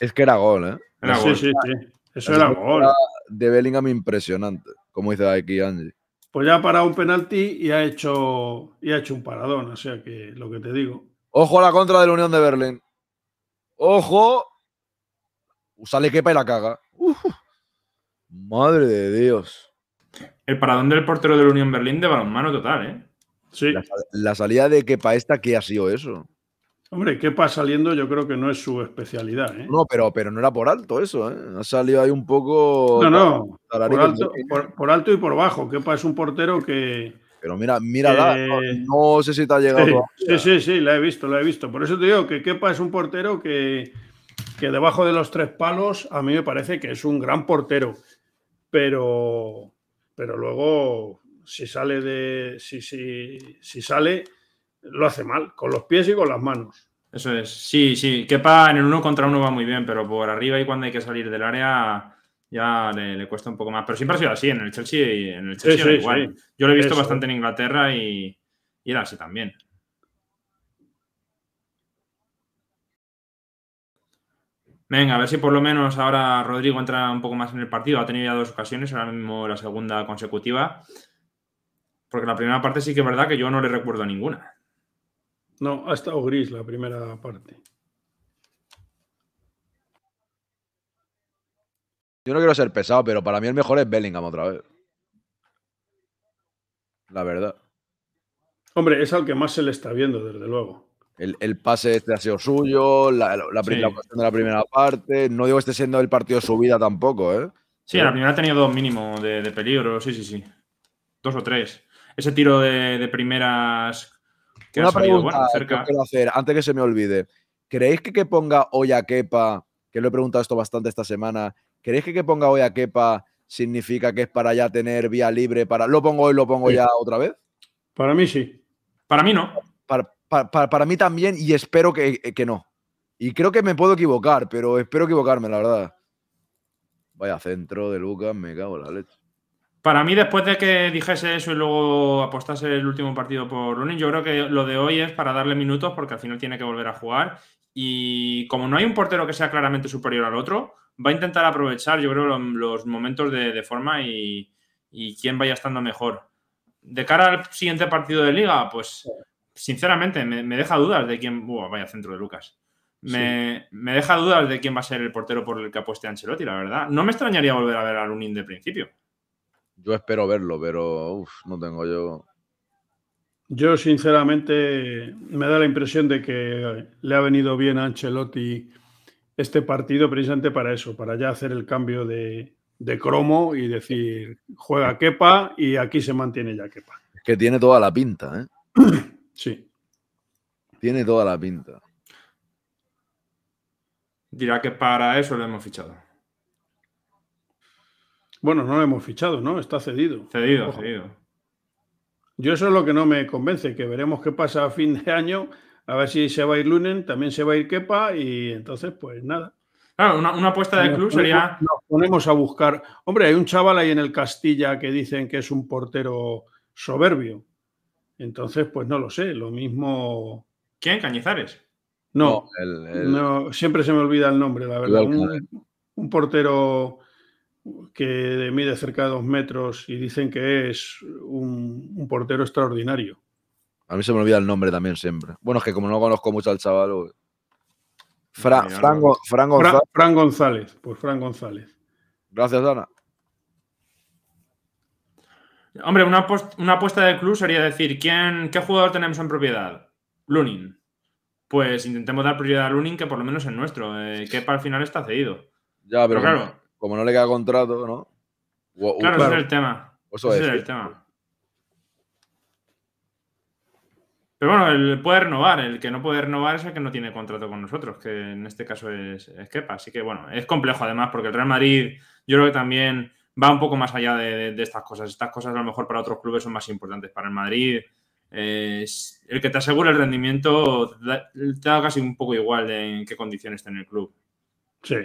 es, que era gol, ¿eh? sí, sí, sí. Eso era gol. De Bellingham impresionante, como dice aquí Angie. Pues ya ha parado un penalti y ha hecho y ha hecho un paradón, o sea que lo que te digo. Ojo a la contra de la Unión de Berlín. Ojo. Uh, sale quepa y la caga. Uf. Madre de Dios. El paradón del portero de la Unión Berlín de balonmano total, ¿eh? La, salida de Kepa esta, ¿qué ha sido eso? Hombre, Kepa saliendo yo creo que no es su especialidad. ¿eh? No, pero, pero no era por alto eso. ¿eh? Ha salido ahí un poco... No, no. Por alto, y por bajo. Kepa es un portero que... Pero mira, mira eh, No, sé si te ha llegado. Sí, sí, sí, la he visto, la he visto. Por eso te digo que Kepa es un portero que, que debajo de los tres palos a mí me parece que es un gran portero. Pero, pero luego si sale de. Si, si, si sale, lo hace mal, con los pies y con las manos. Eso es, sí, sí. Quepa en el uno contra uno va muy bien, pero por arriba y cuando hay que salir del área ya le, cuesta un poco más. Pero siempre ha sido así, en el Chelsea, en el Chelsea igual. Yo lo he visto bastante en Inglaterra y, y era así también. Venga, a ver si por lo menos ahora Rodrigo entra un poco más en el partido. Ha tenido ya dos ocasiones, ahora mismo la segunda consecutiva. Porque la primera parte sí que es verdad que yo no le recuerdo ninguna. No, ha estado gris la primera parte. Yo no quiero ser pesado, pero para mí el mejor es Bellingham otra vez. La verdad. Hombre, es al que más se le está viendo, desde luego. El, pase este ha sido suyo, la, la, la primera parte. No digo esté siendo el partido su vida tampoco, ¿eh? Sí, la primera ha tenido dos mínimo de peligro, sí, sí, sí. Dos o tres ese tiro de, primeras que Una ha salido, pregunta bueno, cerca. hacer antes que se me olvide. ¿Creéis que que ponga hoy a Kepa, que lo he preguntado esto bastante esta semana, ¿creéis que que ponga hoy a Kepa significa que es para ya tener vía libre para lo pongo hoy, lo pongo ya otra vez? Para mí sí. Para mí no. Para, mí también y espero que, eh, que no. Y creo que me puedo equivocar, pero espero equivocarme, la verdad. Vaya centro de Lucas, me cago en la leche. Para mí, después de que dijese eso y luego apostase el último partido por Lunin, yo creo que lo de hoy es para darle minutos porque al final tiene que volver a jugar. Y como no hay un portero que sea claramente superior al otro, va a intentar aprovechar, yo creo, los momentos de, forma y, quién vaya estando mejor. De cara al siguiente partido de liga, pues sinceramente me, deja dudas de quién... vaya centro de Lucas. Me, deja dudas de quién va a ser el portero por el que apueste Ancelotti, la verdad. No me extrañaría volver a ver a Lunin de principio. Yo espero verlo, pero no tengo yo. Yo, sinceramente, me da la impresión de que le ha venido bien a Ancelotti este partido precisamente para eso, para ya hacer el cambio de, cromo y decir, juega Kepa y aquí se mantiene ya Kepa. Es que tiene toda la pinta, ¿eh? Sí. Tiene toda la pinta. Dirá que para eso le hemos fichado. Bueno, no lo hemos fichado, ¿no? Está cedido. Cedido, cedido. Yo eso es lo que no me convence, que veremos qué pasa a fin de año, a ver si se va a ir Lunen, también se va a ir Kepa y entonces pues nada. Claro, una, apuesta del club sería... Nos ponemos a buscar... Hombre, hay un chaval ahí en el Castilla que dicen que es un portero soberbio. Entonces, pues no lo sé, lo mismo... ¿Quién? ¿Cañizares? No, no siempre se me olvida el nombre, la verdad. un portero que mide cerca de dos metros y dicen que es un, portero extraordinario. A mí se me olvida el nombre también siempre. Bueno, es que como no conozco mucho al chaval. Fran, González. Fran González, Gracias, Ana. Hombre, una, una, apuesta del club sería decir, ¿quién, ¿qué jugador tenemos en propiedad? Lunin. Pues intentemos dar prioridad a Lunin, que por lo menos es nuestro. Eh, que para el final está cedido. Ya, pero claro, como no le queda contrato, ¿no? claro, ese es el tema. Este. ese es, el tema. Pero bueno, el puede renovar, el que no puede renovar es el que no tiene contrato con nosotros, que en este caso es, Kepa. Así que bueno, es complejo además, porque el Real Madrid yo creo que también va un poco más allá de, estas cosas. Estas cosas a lo mejor para otros clubes son más importantes. Para el Madrid, el que te asegura el rendimiento te da, casi un poco igual en qué condiciones está en el club. Sí,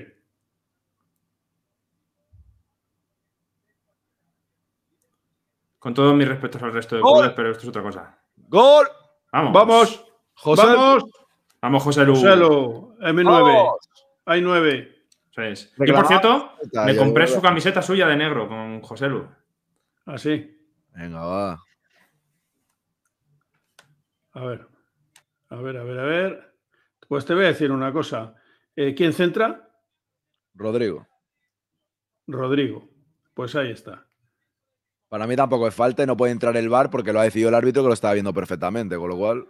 Con todos mis respetos al resto de clubes, pero esto es otra cosa. ¡Gol! ¡Vamos! ¡Vamos! José. ¡Vamos! ¡Vamos, José Lu! José Lu, M9. Hay 9. sabes. y por cierto, me compré su camiseta suya de negro con José Lu. ¿Ah, Venga, va. A ver. A ver, a ver, a ver. Pues te voy a decir una cosa. Eh, ¿Quién centra? Rodrigo. Rodrigo. Pues ahí está. Para mí tampoco es falta y no puede entrar el bar porque lo ha decidido el árbitro que lo estaba viendo perfectamente, con lo cual.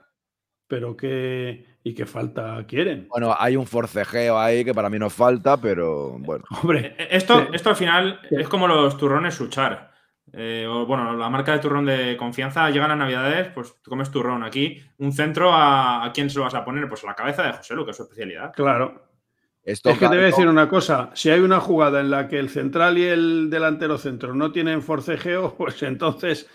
Pero qué ¿Y qué falta quieren? Bueno, hay un forcejeo ahí que para mí no falta, pero bueno. Hombre, eh, eh, esto, esto al final es como los turrones Suchar. Eh, bueno, la marca de turrón de confianza llegan a Navidades, pues tú comes turrón. Aquí, un centro, a, quién se lo vas a poner? Pues a la cabeza de José Lu, que es su especialidad. Claro es que te voy a decir una cosa, si hay una jugada en la que el central y el delantero centro no tienen forcejeo, pues entonces...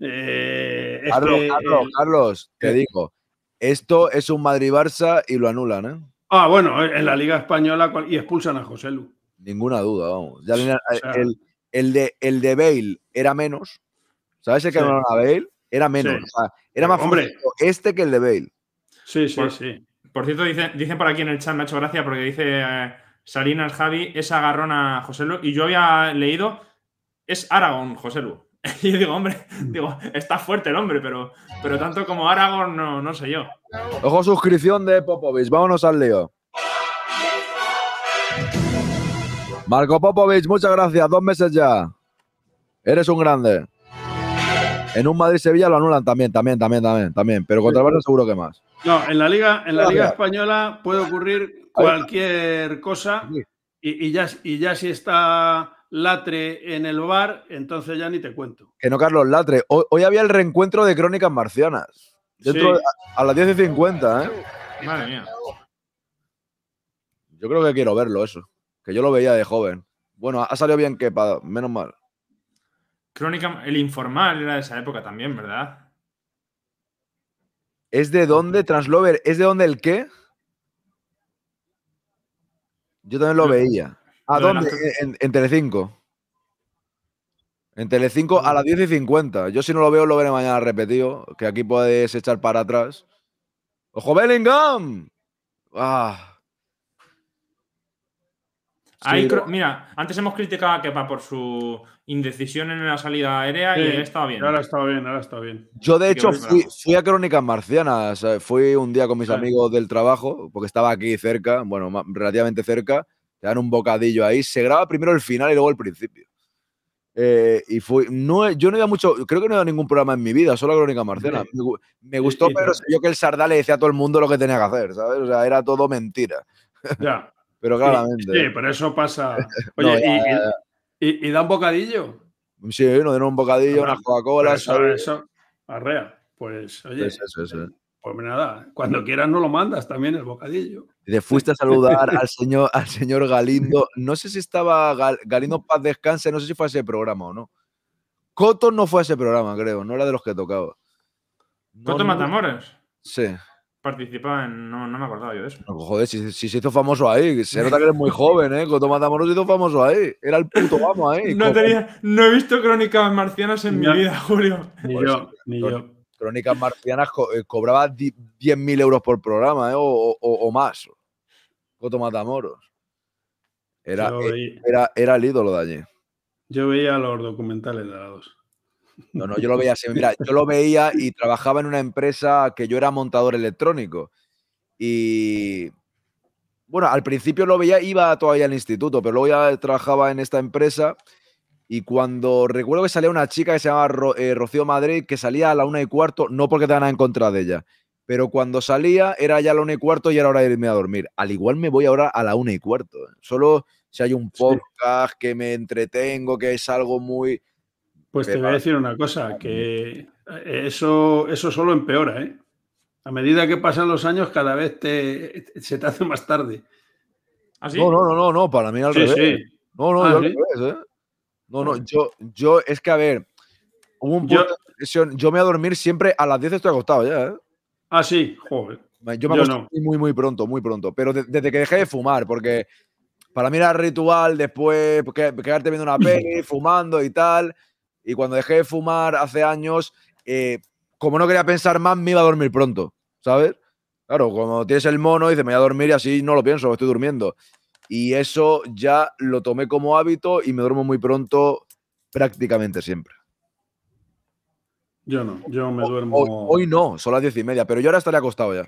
Eh, Carlos, eh, Carlos, te digo, esto es un Madrid-Barça y lo anulan, ¿eh? Ah, bueno, en la Liga Española y expulsan a José Ninguna duda, vamos. Eh, el, de, el de Bale era menos. ¿Sabes el que a Era menos. era más hombre. este que el de Bale. Sí, sí, sí. Por cierto, dicen, por aquí en el chat, me ha hecho gracia porque dice eh, Salinas Javi, es agarrón a José Lu. Y yo había leído, es Aragón, José Lu. y yo digo, hombre, digo, está fuerte el hombre, pero, pero tanto como Aragón, no, no sé yo. Ojo, suscripción de Popovich, vámonos al lío. Marco Popovich, muchas gracias, dos meses ya. Eres un grande. En un Madrid-Sevilla lo anulan también, también, también, también, también. Pero contra el Barça seguro que más. No, en la Liga, en la Liga Española puede ocurrir cualquier cosa y, ya, y ya si está Latre en el bar, entonces ya ni te cuento. Que no, Carlos, Latre. Hoy, había el reencuentro de Crónicas Marcianas. a, las 10 y 50, ¿eh? Madre mía. Yo creo que quiero verlo, eso. Que yo lo veía de joven. Bueno, ha salido bien que menos mal. Crónica, el informal era de esa época también, ¿verdad? ¿Es de dónde, Translover? ¿Es de dónde el qué? Yo también lo veía. ¿A ah, dónde? En, en, Telecinco. En Telecinco a las 10 y 50. Yo si no lo veo, lo veré mañana repetido, que aquí puedes echar para atrás. ¡Ojo, Bellingham! ¡Ah! mira, antes hemos criticado a Kepa por su indecisión en la salida aérea y él estaba bien. Ahora está bien, ahora está bien. Yo, de hecho, fui, a Crónicas Marcianas. Eh, fui un día con mis amigos del trabajo, porque estaba aquí cerca, bueno, relativamente cerca. Te dan un bocadillo ahí. Se graba primero el final y luego el principio. Eh, y fui, no, yo no había mucho, creo que no he a ningún programa en mi vida, solo a Crónica Marciana. Me, gustó, pero yo que el Sardá le decía a todo el mundo lo que tenía que hacer, ¿sabes? O sea, era todo mentira. Ya. Pero claramente. Sí, pero eso pasa. Oye, y, da un bocadillo? Sí, nos un bocadillo, una Coca-Cola. Eso, arrea. Pues, oye. Pues, pues nada, cuando quieras no lo mandas también el bocadillo. Le fuiste a saludar al señor, al señor Galindo. No sé si estaba Galindo Paz Descanse, no sé si fue a ese programa o no. Coto no fue a ese programa, creo, no era de los que tocaba. ¿Coto Matamores? Sí participaba no, no me acordaba yo de eso. joder, si, se hizo famoso ahí, se nota que eres muy joven, ¿eh? Coto Matamoros se hizo famoso ahí, era el puto vamos ahí. no, he visto crónicas marcianas en mi vida, Julio. Ni yo, ni yo. Crónicas marcianas eh, cobraba cobraba 10.000 euros por programa, ¿eh? O, más. Coto Matamoros. Era, eh, era, era el ídolo de allí. Yo veía los documentales de la no, no, yo lo veía así. Mira, yo lo veía y trabajaba en una empresa que yo era montador electrónico. Y bueno, al principio lo veía, iba todavía al instituto, pero luego ya trabajaba en esta empresa. Y cuando recuerdo que salía una chica que se llamaba eh, Rocío Madrid, que salía a la una y cuarto, no porque te nada en encontrar de ella, pero cuando salía era ya la una y cuarto y era hora de irme a dormir. Al igual me voy ahora a la una y cuarto. ¿eh? Solo si hay un podcast que me entretengo, que es algo muy pues te voy a decir una cosa, que eh, eso, eso solo empeora, ¿eh? A medida que pasan los años, cada vez te, se te hace más tarde. ¿Ah, no, no, no, no, para mí al revés. No, no, ah, yo al ¿eh? No, no, pues yo, es que a ver, hubo un yo, yo me voy a dormir siempre a las 10 estoy acostado ya, ¿eh? Ah, sí, joder. Yo me no. muy, muy pronto, muy pronto. Pero desde que dejé de fumar, porque para mí era ritual después quedarte viendo una peli, fumando y tal. Y cuando dejé de fumar hace años, eh, como no quería pensar más, me iba a dormir pronto, ¿sabes? Claro, cuando tienes el mono, dices, me voy a dormir y así no lo pienso, estoy durmiendo. Y eso ya lo tomé como hábito y me duermo muy pronto prácticamente siempre. Yo no, yo me duermo. Hoy, no, son las diez y media, pero yo ahora estaré acostado ya.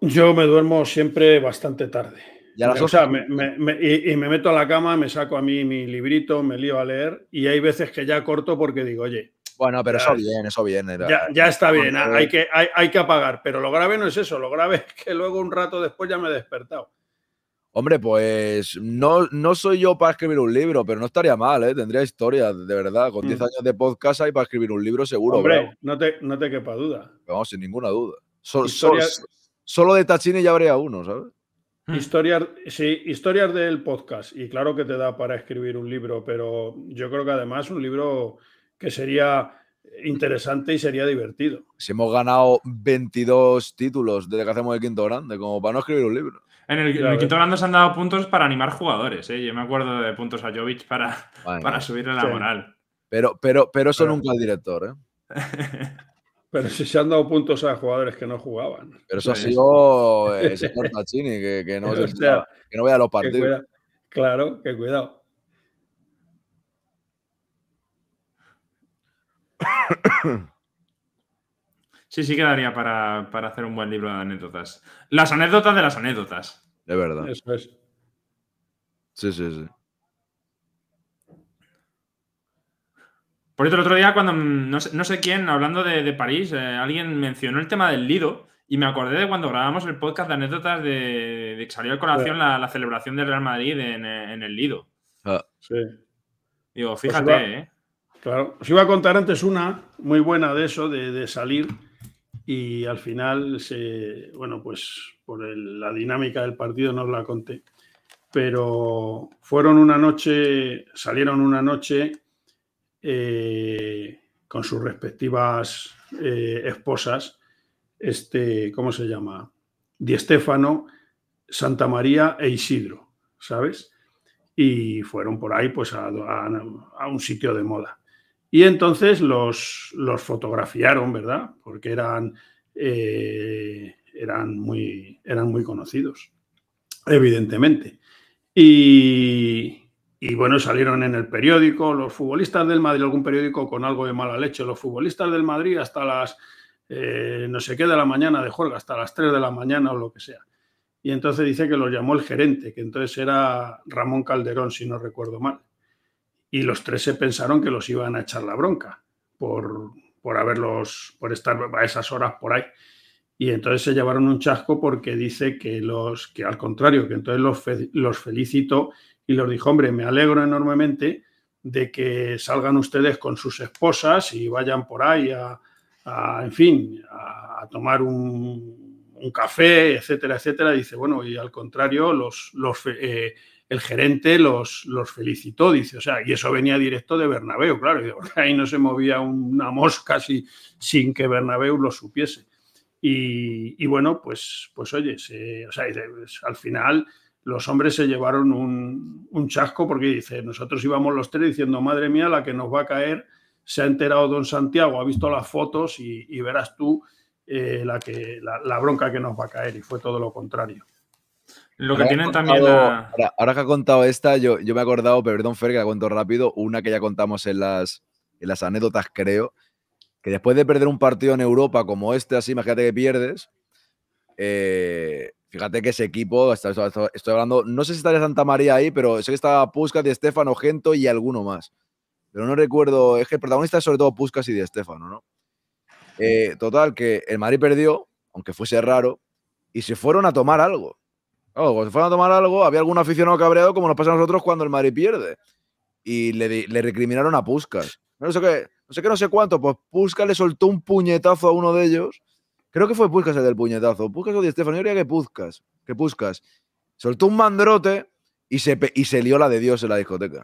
Yo me duermo siempre bastante tarde o y, me meto a la cama, me saco a mí mi librito, me lío a leer y hay veces que ya corto porque digo, oye. Bueno, pero eso viene, bien, eso bien. ya, está bien, hay, eh. que, hay, que apagar. Pero lo grave no es eso, lo grave es que luego un rato después ya me he despertado. Hombre, pues no, no soy yo para escribir un libro, pero no estaría mal, ¿eh? tendría historia, de verdad. Con 10 mm. años de podcast y para escribir un libro seguro. Hombre, no te, no te quepa duda. Vamos, sin ninguna duda. solo de Tachini ya habría uno, ¿sabes? Mm. Historias, sí, historias del podcast. Y claro que te da para escribir un libro, pero yo creo que además un libro que sería interesante y sería divertido. Si hemos ganado 22 títulos desde que hacemos el quinto grande, como para no escribir un libro. En el, quinto grande se han dado puntos para animar jugadores. ¿eh? Yo me acuerdo de puntos a Jovic para, para subirle la moral. Pero, pero, pero eso nunca director. ¿eh? Pero si se han dado puntos a jugadores que no jugaban. Pero eso ha sido eh, ese señor que, que, no, que no vea los partidos. claro, que cuidado. Sí, sí quedaría para, para hacer un buen libro de anécdotas. Las anécdotas de las anécdotas. De verdad. Eso es. Sí, sí, sí. Por eso el otro día, cuando mm, no sé, quién, hablando de, París, eh, alguien mencionó el tema del Lido y me acordé de cuando grabamos el podcast de anécdotas de, que salió al corazón la, celebración del Real Madrid en, eh, el Lido. Ah. Sí. Digo, pues fíjate, ¿eh? Claro, os iba a contar antes una muy buena de eso, de, salir y al final, se, bueno, pues por la dinámica del partido no os la conté, pero fueron una noche, salieron una noche eh, con sus respectivas eh, esposas, este, ¿cómo se llama? Di Estéfano, Santa María e Isidro, ¿sabes? Y fueron por ahí pues a, un sitio de moda. Y entonces los, los fotografiaron, ¿verdad? Porque eran, eh, eran, muy, eran muy conocidos, evidentemente. Y, y bueno, salieron en el periódico los futbolistas del Madrid, algún periódico con algo de mala leche, los futbolistas del Madrid hasta las eh, no sé qué de la mañana de jorge hasta las 3 de la mañana o lo que sea. Y entonces dice que los llamó el gerente, que entonces era Ramón Calderón, si no recuerdo mal. Y los tres se pensaron que los iban a echar la bronca por, por haberlos, por estar a esas horas por ahí. Y entonces se llevaron un chasco porque dice que los, que al contrario, que entonces los, los felicitó y los dijo, hombre, me alegro enormemente de que salgan ustedes con sus esposas y vayan por ahí a, en fin, a, tomar un, café, etcétera, etcétera. dice, bueno, y al contrario, los, eh, el gerente los, los, felicitó, dice, o sea, y eso venía directo de Bernabéu, claro, ahí no se movía una mosca sin que Bernabéu lo supiese. Y, bueno, pues, pues oye, o sea, al final los hombres se llevaron un, chasco porque dice, nosotros íbamos los tres diciendo, madre mía, la que nos va a caer, se ha enterado don Santiago, ha visto las fotos y, verás tú eh, la, que, la, bronca que nos va a caer. Y fue todo lo contrario. Lo que ahora tienen también... Ahora, que ha contado esta, yo, yo me he acordado, perdón Fer, que la cuento rápido, una que ya contamos en las, en las anécdotas, creo, que después de perder un partido en Europa como este, así, imagínate que pierdes, eh, Fíjate que ese equipo, estoy hablando, no sé si estaría Santa María ahí, pero sé que estaba Puskas, Di Estefano, Gento y alguno más. Pero no recuerdo, es que el protagonista es sobre todo Puskas y de Estefano, ¿no? Eh, total, que el Madrid perdió, aunque fuese raro, y se fueron a tomar algo. cuando se fueron a tomar algo, había algún aficionado cabreado, como nos pasa a nosotros cuando el Madrid pierde. Y le, le recriminaron a Puskas. No sé qué, no sé qué, no sé cuánto. Pues Puskas le soltó un puñetazo a uno de ellos Creo que fue Puzcas el del puñetazo. Puzcas o Di Stefano. Yo diría que Puskas. Que Soltó un mandrote y se, y se lió la de Dios en la discoteca.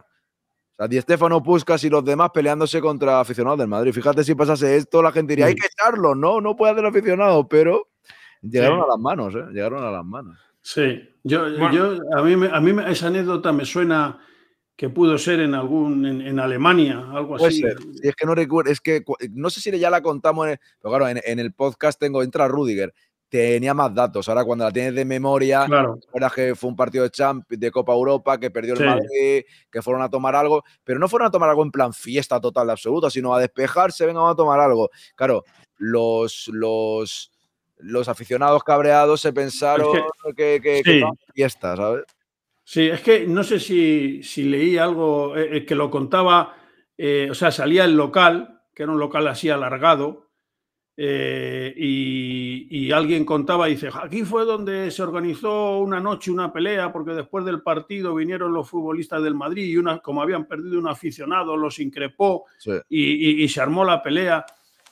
O sea, Di Stefano, Puzcas y los demás peleándose contra aficionados del Madrid. Fíjate si pasase esto, la gente diría, hay que echarlo, no, no puede hacer aficionado pero llegaron a las manos, ¿eh? Llegaron a las manos. Sí, yo, yo a, mí, a mí esa anécdota me suena que pudo ser en algún en, Alemania, algo así. es que no recuerdo, es que no sé si ya la contamos, pero claro, en, el podcast tengo entra Rudiger. Tenía más datos. Ahora cuando la tienes de memoria, claro. que fue un partido de Champ, de Copa Europa, que perdió el que fueron a tomar algo, pero no fueron a tomar algo en plan fiesta total absoluta, sino a despejarse, vengan a tomar algo. Claro, los los aficionados cabreados se pensaron que, que, fiesta, ¿sabes? Sí, es que no sé si, leí algo eh, eh, que lo contaba, eh, o sea, salía el local, que era un local así alargado, y, alguien contaba, y dice, aquí fue donde se organizó una noche una pelea, porque después del partido vinieron los futbolistas del Madrid y una, como habían perdido un aficionado, los increpó y, se armó la pelea.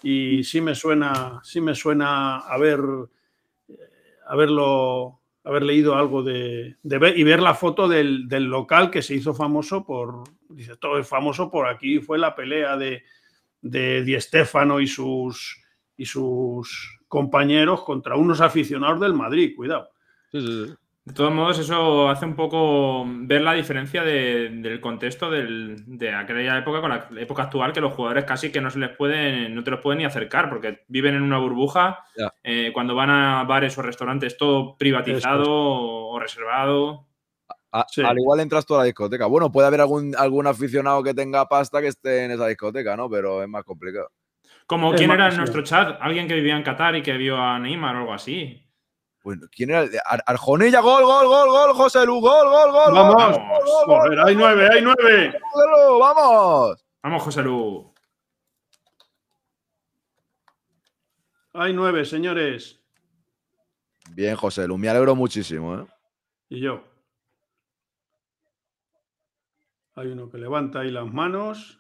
Y sí me suena, sí me suena haber, haberlo haber leído algo de, y ver la foto del, del, local que se hizo famoso por, dice, todo es famoso por aquí, fue la pelea de, de Di Stefano y sus, y sus compañeros contra unos aficionados del Madrid, cuidado. sí. De todos modos, eso hace un poco ver la diferencia del contexto de aquella época con la época actual, que los jugadores casi que no se les pueden, no te los pueden ni acercar, porque viven en una burbuja. Eh, cuando van a bares o restaurantes, todo privatizado o reservado. Al igual entras tú a la discoteca. Bueno, puede haber algún, algún aficionado que tenga pasta que esté en esa discoteca, ¿no? Pero es más complicado. Como quién era en nuestro chat, alguien que vivía en Qatar y que vio a Neymar o algo así. Bueno, ¿quién era? Arjonilla, gol, gol, gol, gol, José Lu, gol, gol, gol. Vamos, joder, hay nueve, hay nueve. vamos. Vamos, José Lu. Hay nueve, señores. Bien, José Lu, me alegro muchísimo. ¿eh? Y yo. Hay uno que levanta ahí las manos.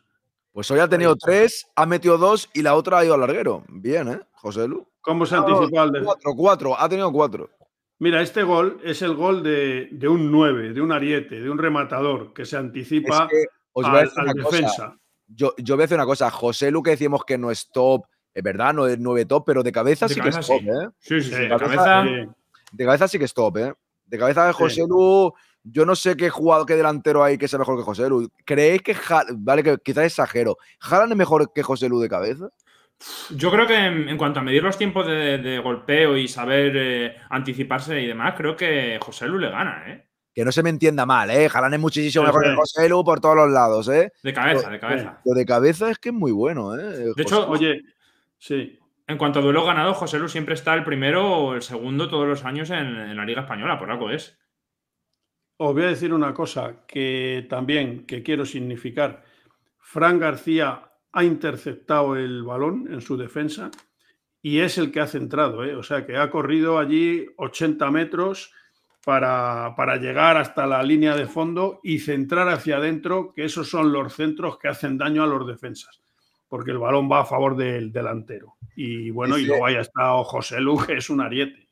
Pues hoy ha tenido tres, ha metido dos y la otra ha ido al larguero. Bien, ¿eh, José Lu? ¿Cómo se anticipa el de... Cuatro, cuatro, ha tenido cuatro. Mira, este gol es el gol de, un nueve, de un ariete, de un rematador que se anticipa a defensa. Yo, yo voy a decir una cosa, José Lu que decíamos que no es top, es verdad, no es nueve top, pero de cabeza sí que es top, ¿eh? Sí, sí, de, cabeza, sí que es top, ¿eh? De cabeza de José Lu, yo no sé qué jugador, qué delantero hay que sea mejor que José Lu. ¿Creéis que, vale, que quizás exagero, ¿Jalan es mejor que José Lu de cabeza? Yo creo que en, cuanto a medir los tiempos de, golpeo y saber eh, anticiparse y demás, creo que José Lu le gana, ¿eh? Que no se me entienda mal, ¿eh? es muchísimo mejor que José Lu por todos los lados, ¿eh? De cabeza, de cabeza. Lo de cabeza es que es muy bueno, De hecho, oye, sí. En cuanto a duelo ganado, José Lu siempre está el primero o el segundo todos los años en, la Liga Española, por algo es. Os voy a decir una cosa que también que quiero significar. Fran García ha interceptado el balón en su defensa y es el que ha centrado, ¿eh? o sea que ha corrido allí 80 metros para, llegar hasta la línea de fondo y centrar hacia adentro, que esos son los centros que hacen daño a los defensas, porque el balón va a favor del delantero. Y bueno, y luego ahí ha estado oh, José Lu, es un ariete.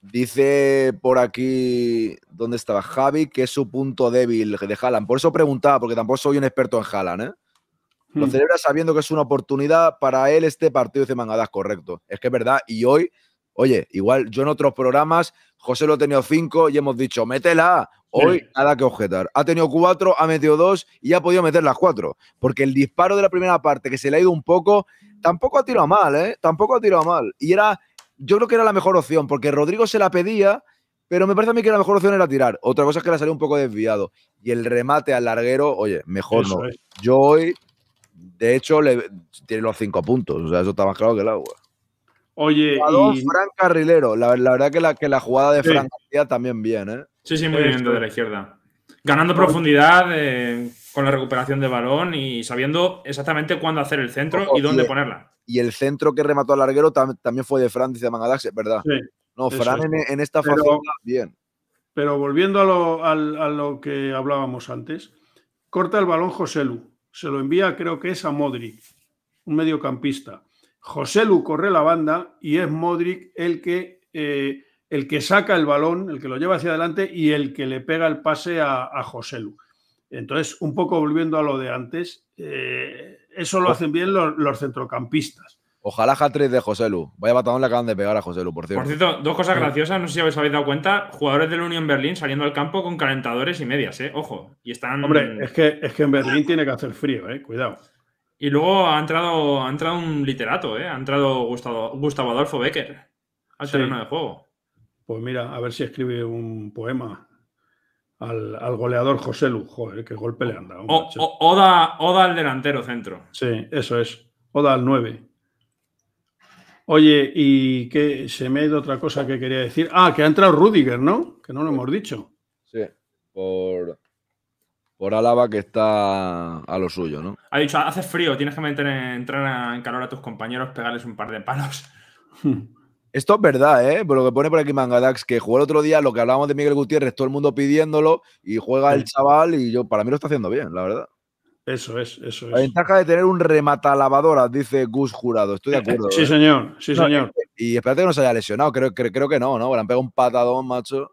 Dice por aquí, ¿dónde estaba Javi? Que es su punto débil de Haaland. Por eso preguntaba, porque tampoco soy un experto en Jalan. ¿eh? Lo hmm. celebra sabiendo que es una oportunidad para él este partido de Mangadas, correcto. Es que es verdad. Y hoy, oye, igual yo en otros programas, José lo ha tenido cinco y hemos dicho, métela. Hoy nada que objetar. Ha tenido cuatro, ha metido dos y ha podido meter las cuatro. Porque el disparo de la primera parte, que se le ha ido un poco, tampoco ha tirado mal, ¿eh? Tampoco ha tirado mal. Y era, yo creo que era la mejor opción, porque Rodrigo se la pedía, pero me parece a mí que la mejor opción era tirar. Otra cosa es que la salió un poco desviado. Y el remate al larguero, oye, mejor no. Yo hoy de hecho, tiene los cinco puntos. O sea, eso está más claro que el agua. Oye, y... Fran Carrilero. La, verdad que la, que la jugada de Francia Fran también bien, ¿eh? Sí, sí, muy bien de la izquierda. Ganando profundidad eh, con la recuperación de balón y sabiendo exactamente cuándo hacer el centro y dónde ponerla. y el centro que remató al larguero también fue de Fran, dice ¿verdad? Sí, no, Fran en, esta fase bien. Pero volviendo a lo, que hablábamos antes, corta el balón José Lu se lo envía, creo que es a Modric, un mediocampista. José Lu corre la banda y es Modric el que, eh, el que saca el balón, el que lo lleva hacia adelante y el que le pega el pase a, a José Lu. Entonces, un poco volviendo a lo de antes, eh, eso lo oh. hacen bien los centrocampistas. Ojalá hat-trick de Joselu. Vaya batadón le acaban de pegar a Joselu, por cierto. Por cierto, dos cosas graciosas, no sé si os habéis dado cuenta. Jugadores del Unión Berlín saliendo al campo con calentadores y medias, ¿eh? Ojo. Y están. Hombre, es que, es que en Berlín tiene que hacer frío, ¿eh? Cuidado. Y luego ha entrado, ha entrado un literato, ¿eh? Ha entrado Gustavo, Adolfo Becker al terreno de juego. Pues mira, a ver si escribe un poema al, goleador José Lu. Joder, qué golpe le han dado. oda, oda, al delantero centro. Sí, eso es. Oda al 9. Oye, y que se me ha ido otra cosa que quería decir. Ah, que ha entrado Rudiger, ¿no? Que no lo hemos dicho. Sí, por, por Álava que está a lo suyo, ¿no? Ha dicho, hace frío, tienes que meter entrar en calor a tus compañeros, pegarles un par de palos. Esto es verdad, ¿eh? Por lo que pone por aquí Mangadax, que jugó el otro día lo que hablábamos de Miguel Gutiérrez, todo el mundo pidiéndolo y juega el chaval y yo, para mí lo está haciendo bien, la verdad. Eso es, eso es. La ventaja de tener un lavadora, dice Gus Jurado. Estoy de eh, acuerdo. sí, ¿eh? señor, sí, señor. Eh, y espérate que no se haya lesionado, creo, creo que no, ¿no? Le han pegado un patadón, macho.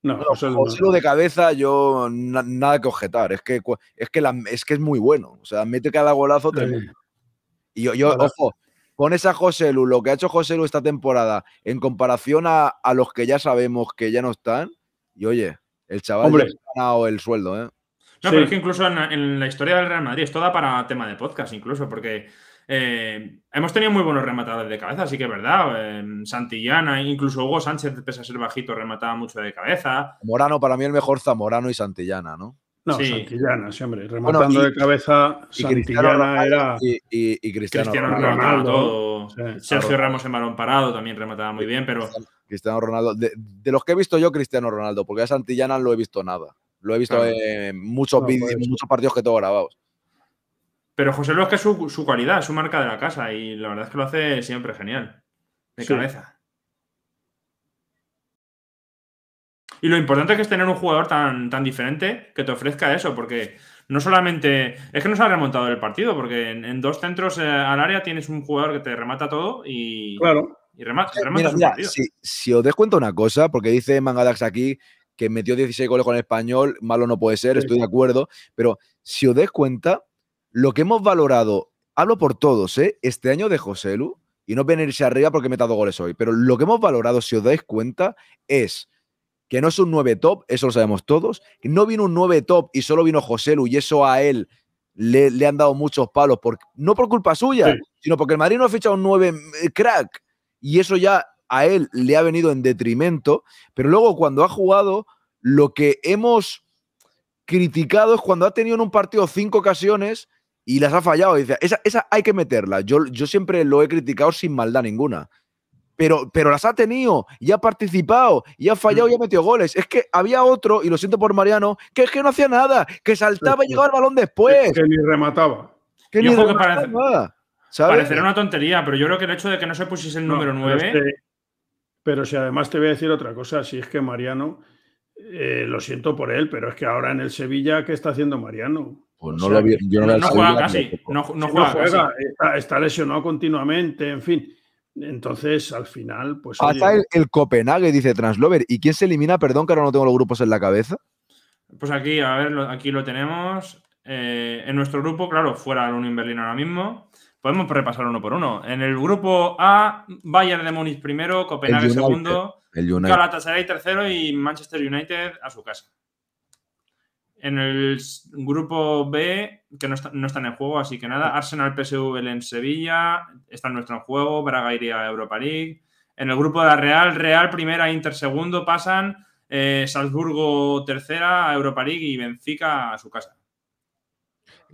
No, no, José de cabeza, yo nada que objetar. Es que es, que es muy bueno. O sea, mete cada golazo tremendo. Y yo, ojo, pones a José Lu, lo que ha hecho José esta temporada, en comparación a, los que ya sabemos que ya no están, y oye, el chaval ha ganado el sueldo, ¿eh? No, pero es que incluso en, la historia del Real Madrid, es toda para tema de podcast, incluso, porque eh, hemos tenido muy buenos rematadores de cabeza, así que es verdad. Eh, Santillana, incluso Hugo Sánchez, pese a ser bajito, remataba mucho de cabeza. Morano, para mí el mejor Zamorano y Santillana, ¿no? No, Santillana, sí, hombre. Rematando de cabeza, y Santillana era. Y, Cristiano, Ronaldo, Sergio Ramos en balón parado también remataba muy bien, pero. Cristiano Ronaldo. De, de, los que he visto yo, Cristiano Ronaldo, porque a Santillana no he visto nada. Lo he visto en muchos vídeos, vídeos, muchos partidos que tengo grabados. Pero José Luis, que es su, calidad, es su marca de la casa y la verdad es que lo hace siempre genial. De cabeza. Y lo importante que es tener un jugador tan, tan diferente que te ofrezca eso, porque no solamente. Es que no se ha remontado el partido, porque en, dos centros eh, al área tienes un jugador que te remata todo y. Claro. Y remata, eh, si, os des cuenta una cosa, porque dice Mangalax aquí que metió 16 goles con el español, malo no puede ser, estoy de acuerdo, pero si os dais cuenta, lo que hemos valorado, hablo por todos, ¿eh? este año de José Lu, y no venirse arriba porque he metido goles hoy, pero lo que hemos valorado, si os dais cuenta, es que no es un 9 top, eso lo sabemos todos, que no vino un 9 top y solo vino José Lu, y eso a él le, han dado muchos palos, por, no por culpa suya, sino porque el Madrid no ha fichado un 9 eh, crack y eso ya a él le ha venido en detrimento, pero luego cuando ha jugado, lo que hemos criticado es cuando ha tenido en un partido cinco ocasiones y las ha fallado. Dice, esa, hay que meterla. Yo, yo siempre lo he criticado sin maldad ninguna. Pero, pero, las ha tenido y ha participado y ha fallado y ha mm. metido goles. Es que había otro, y lo siento por Mariano, que es que no hacía nada, que saltaba y llegaba al balón después. Que, ni remataba. Que ni Parecerá una tontería, pero yo creo que el hecho de que no se pusiese el número 9. Pero si además te voy a decir otra cosa, si es que Mariano, eh, lo siento por él, pero es que ahora en el Sevilla, ¿qué está haciendo Mariano? Pues no lo yo no, juega no, juega, Está, lesionado continuamente, en fin. Entonces, al final, pues. Hasta el, Copenhague, dice Translover. ¿Y quién se elimina? Perdón, que ahora no tengo los grupos en la cabeza. Pues aquí, a ver, aquí lo tenemos. Eh, en nuestro grupo, claro, fuera el Union Berlin ahora mismo. Podemos repasar uno por uno. En el grupo A, Bayern de Múnich primero, Copenhague el segundo, el tercero y Manchester United a su casa. En el grupo B, que no, están en juego, así que nada, Arsenal PSV en Sevilla, está en juego, Braga iría a Europa League. En el grupo de la Real, Real primera, Inter segundo, pasan eh, Salzburgo tercera a Europa League y Benfica a su casa.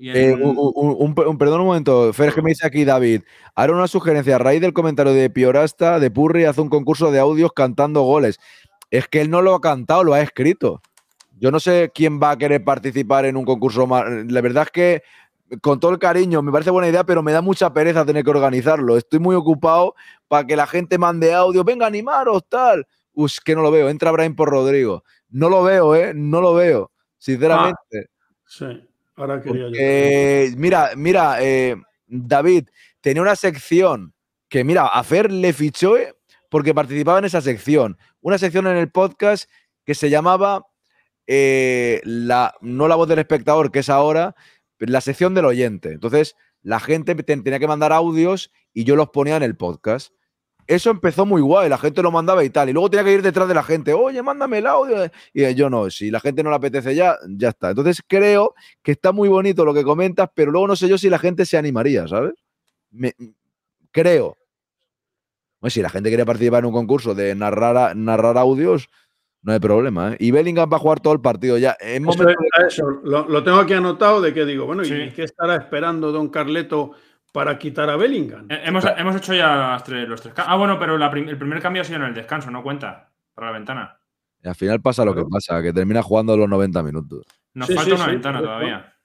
Eh, un, perdón un momento, Fer, me dice aquí David. Ahora una sugerencia, a raíz del comentario de Piorasta, de Purri, hace un concurso de audios cantando goles. Es que él no lo ha cantado, lo ha escrito. Yo no sé quién va a querer participar en un concurso La verdad es que, con todo el cariño, me parece buena idea, pero me da mucha pereza tener que organizarlo. Estoy muy ocupado para que la gente mande audio, venga, animaros, tal. Uy, que no lo veo. Entra Brian por Rodrigo. No lo veo, ¿eh? No lo veo, ah, sinceramente. sí. Mira, mira, eh, David, tenía una sección que, mira, a Fer le fichó eh, porque participaba en esa sección. Una sección en el podcast que se llamaba eh, la, no la voz del espectador, que es ahora, la sección del oyente. Entonces, la gente tenía que mandar audios y yo los ponía en el podcast eso empezó muy guay, la gente lo mandaba y tal, y luego tenía que ir detrás de la gente, oye, mándame el audio, y yo no, si la gente no le apetece ya, ya está. Entonces creo que está muy bonito lo que comentas, pero luego no sé yo si la gente se animaría, ¿sabes? creo. Bueno, si la gente quiere participar en un concurso de narrar, narrar audios, no hay problema. ¿eh? Y Bellingham va a jugar todo el partido ya. Lo, tengo aquí anotado de que digo, bueno, ¿y qué estará esperando Don Carleto para quitar a Bellingham. Eh, hemos, hecho ya los tres cambios. Ah, bueno, pero el primer cambio ha sido en el descanso, no cuenta para la ventana. al final pasa lo que pasa, que termina jugando los 90 minutos. Nos falta una ventana todavía.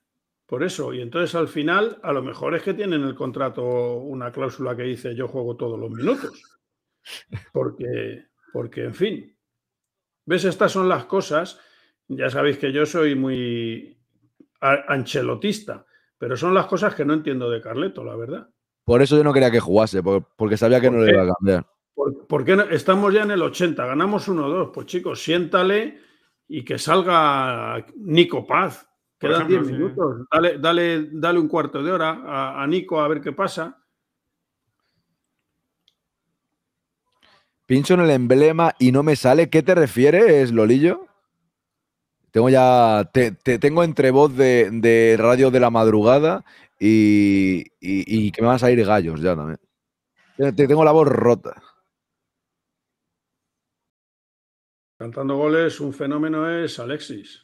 Por eso, y entonces al final, a lo mejor es que tienen el contrato una cláusula que dice yo juego todos los minutos. Porque, porque en fin. ¿Ves? Estas son las cosas. Ya sabéis que yo soy muy anchelotista. Pero son las cosas que no entiendo de Carleto, la verdad. Por eso yo no quería que jugase, porque sabía que no le iba a cambiar. ¿Por, porque estamos ya en el 80, ganamos 1-2. Pues chicos, siéntale y que salga Nico Paz. Quedan 10 minutos. Dale, dale, un cuarto de hora a, a Nico a ver qué pasa. Pincho en el emblema y no me sale. ¿Qué te refieres, Lolillo? Tengo ya, te, tengo entre voz de, radio de la madrugada y, y, que me van a salir gallos ya también. Te, tengo la voz rota. Cantando goles, un fenómeno es Alexis.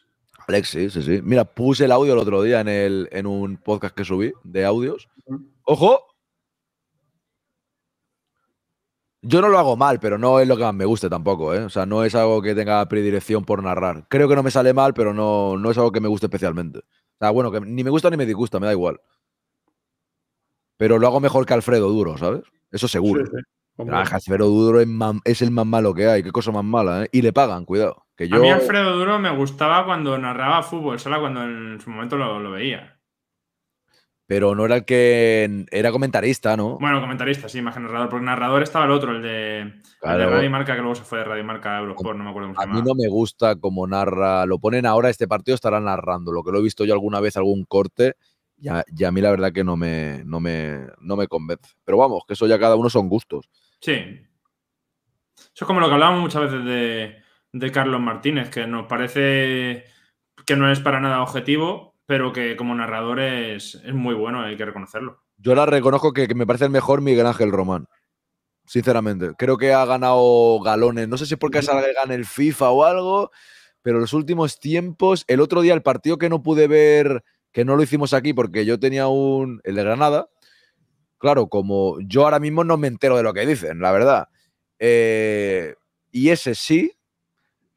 Alexis, sí, sí. Mira, puse el audio el otro día en, el, en un podcast que subí de audios. ¡Ojo! Yo no lo hago mal, pero no es lo que más me guste tampoco, ¿eh? O sea, no es algo que tenga predilección por narrar. Creo que no me sale mal, pero no, no es algo que me guste especialmente. O sea, bueno, que ni me gusta ni me disgusta, me da igual. Pero lo hago mejor que Alfredo Duro, ¿sabes? Eso seguro. Alfredo Duro es, el más malo que hay, qué cosa más mala, ¿eh? Y le pagan, cuidado. Que yo... A mí Alfredo Duro me gustaba cuando narraba fútbol, solo cuando en su momento lo veía pero no era el que era comentarista, ¿no? Bueno, comentarista, sí, más que narrador, porque narrador estaba el otro, el de, Radio Marca, que luego se fue de Radio Marca a Eurosport, no me acuerdo A mí no me gusta cómo narra, lo ponen ahora, este partido estará narrando, lo que lo he visto yo alguna vez, algún corte, y a, mí la verdad que no me, no, me, no me convence. Pero vamos, que eso ya cada uno son gustos. Sí. Eso es como lo que hablábamos muchas veces de, de Carlos Martínez, que nos parece que no es para nada objetivo, pero que como narrador es, muy bueno, hay que reconocerlo. Yo la reconozco que, me parece el mejor Miguel Ángel Román sinceramente. Creo que ha ganado galones. No sé si es porque salga el FIFA o algo, pero los últimos tiempos, el otro día, el partido que no pude ver, que no lo hicimos aquí porque yo tenía un. el de Granada. Claro, como yo ahora mismo no me entero de lo que dicen, la verdad. Eh, y ese sí,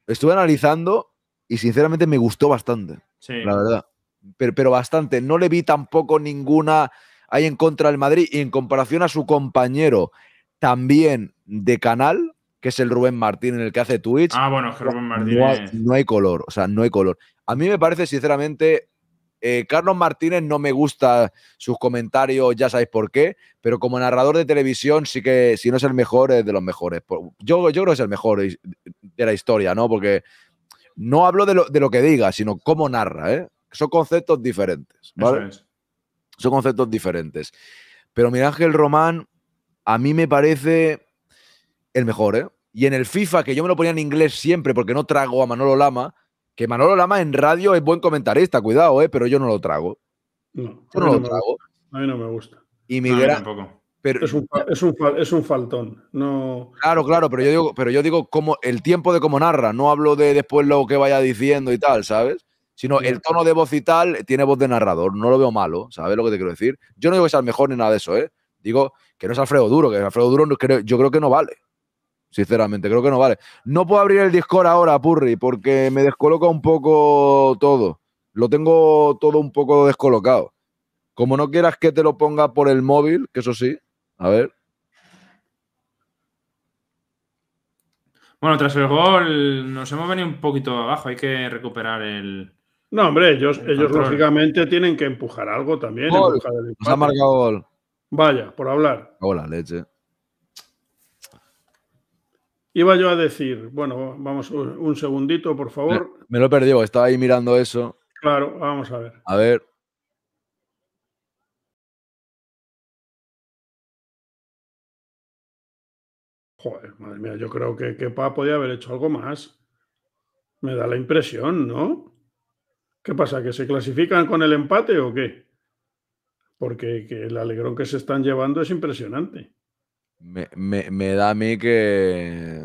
estuve analizando y sinceramente me gustó bastante. La verdad pero, bastante. No le vi tampoco ninguna ahí en contra del Madrid y en comparación a su compañero también de canal, que es el Rubén Martín en el que hace Twitch. Ah, bueno, es Rubén Martín. No hay, color, o sea, no hay color. A mí me parece, sinceramente, eh, Carlos Martínez no me gusta sus comentarios, ya sabéis por qué, pero como narrador de televisión sí que, si no es el mejor, es de los mejores. Yo, yo creo que es el mejor de la historia, ¿no? Porque no hablo de lo, de lo que diga, sino cómo narra, ¿eh? Son conceptos diferentes, Son conceptos diferentes. Pero que el Román, a mí me parece el mejor, ¿eh? Y en el FIFA, que yo me lo ponía en inglés siempre porque no trago a Manolo Lama, que Manolo Lama en radio es buen comentarista, cuidado, ¿eh? Pero yo no lo trago. No, no, lo trago. A mí no me gusta. Y Pero, es, un, es, un, faltón. No... Claro, claro, pero yo digo, pero yo digo como el tiempo de cómo narra, no hablo de después lo que vaya diciendo y tal, ¿sabes? sino el tono de voz y tal eh, tiene voz de narrador, no lo veo malo, ¿sabes lo que te quiero decir? Yo no digo que sea el mejor ni nada de eso, ¿eh? Digo que no es Alfredo Duro, que Alfredo Duro no, yo creo que no vale. Sinceramente, creo que no vale. No puedo abrir el Discord ahora, Purri, porque me descoloca un poco todo. Lo tengo todo un poco descolocado. Como no quieras que te lo ponga por el móvil, que eso sí, a ver. Bueno, tras el gol nos hemos venido un poquito abajo, hay que recuperar el, no, hombre, ellos, ellos lógicamente tienen que empujar algo también. Gol. Nos ha marcado gol. Vaya, por hablar. Hola, leche. Iba yo a decir, bueno, vamos un segundito, por favor. Me, lo he perdido, estaba ahí mirando eso. Claro, vamos a ver. A ver. Joder, madre mía, yo creo que Kepa podía haber hecho algo más. Me da la impresión, ¿no? ¿Qué pasa? ¿Que se clasifican con el empate o qué? Porque el alegrón que se están llevando es impresionante. Me, da a mí que.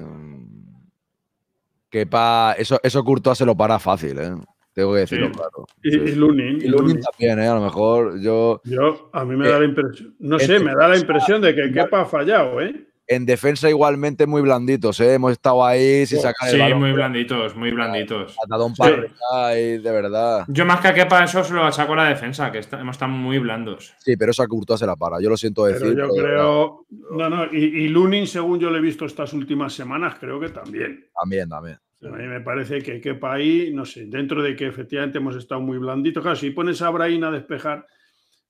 Que pa... eso, eso Courtois se lo para fácil, ¿eh? Tengo que decirlo claro. Y, Lunin. también, ¿eh? A lo mejor yo. yo a mí me da eh, la impresión. No sé, este me da la impresión de que Kepa ha fallado, ¿eh? En defensa igualmente muy blanditos, ¿eh? hemos estado ahí sin sacar Sí, muy blanditos, muy blanditos. Ha dado un par de verdad. Yo más que a eso se lo saco a la defensa, que hemos estado muy blandos. Sí, pero esa curta se la para, yo lo siento decir. yo creo… No, y, Lunin, según yo lo he visto estas últimas semanas, creo que también. También, también. A mí me parece que Kepa ahí, no sé, dentro de que efectivamente hemos estado muy blanditos, claro, si pones a Brain a despejar,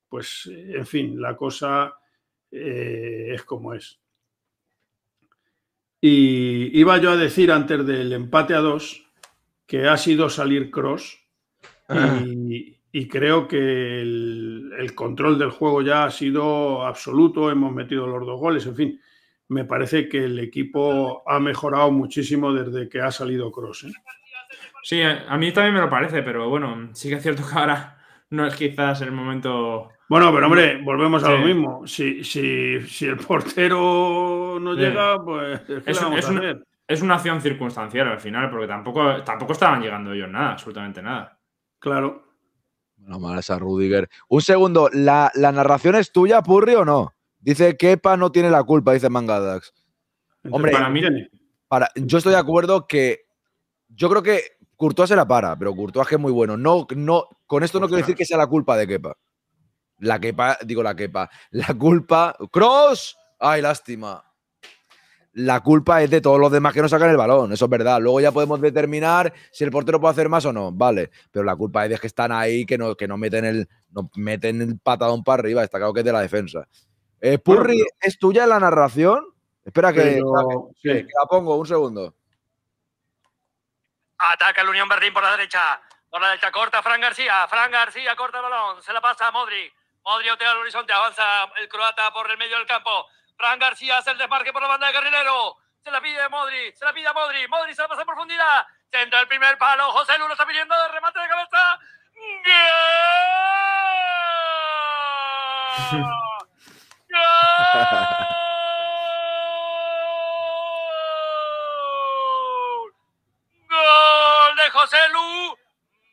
pues, eh, en fin, la cosa eh, es como es. Y iba yo a decir antes del empate a dos que ha sido salir cross y, creo que el, control del juego ya ha sido absoluto, hemos metido los dos goles, en fin, me parece que el equipo ha mejorado muchísimo desde que ha salido cross. ¿eh? Sí, a mí también me lo parece, pero bueno, sí que es cierto que ahora no es quizás el momento. Bueno, pero hombre, volvemos a lo mismo. Si, si, si el portero no llega, pues. Es, una, acción circunstancial al final, porque tampoco, tampoco estaban llegando ellos nada, absolutamente nada. Claro. No esa Rudiger. Un segundo, ¿la, narración es tuya, Purri, o no? Dice Kepa no tiene la culpa, dice Mangadax. Hombre, para mí. Para, yo estoy de acuerdo que. Yo creo que Courtois se la para, pero Courtois es muy bueno. No, no, con esto no quiero decir que sea la culpa de Kepa. La Kepa, digo la Kepa. La culpa. ¡Cross! ¡Ay, lástima! La culpa es de todos los demás que no sacan el balón, eso es verdad. Luego ya podemos determinar si el portero puede hacer más o no, vale. Pero la culpa es de que están ahí, que no, que no meten el, no meten el patadón para arriba, está claro que es de la defensa. Purri, ¿es tuya la narración? Espera que, que la pongo, un segundo. Ataca el Unión Berlín por la derecha la derecha corta Fran García. Fran García corta el balón. Se la pasa a Modri. Modri otea al horizonte. Avanza el croata por el medio del campo. Fran García hace el desmarque por la banda de carrilero. Se la pide Modri, Se la pide a Modri. Modri se la pasa en profundidad. Centra el primer palo. José Lu lo está pidiendo de remate de cabeza. ¡Gol! ¡Gol! ¡Gol de José Lu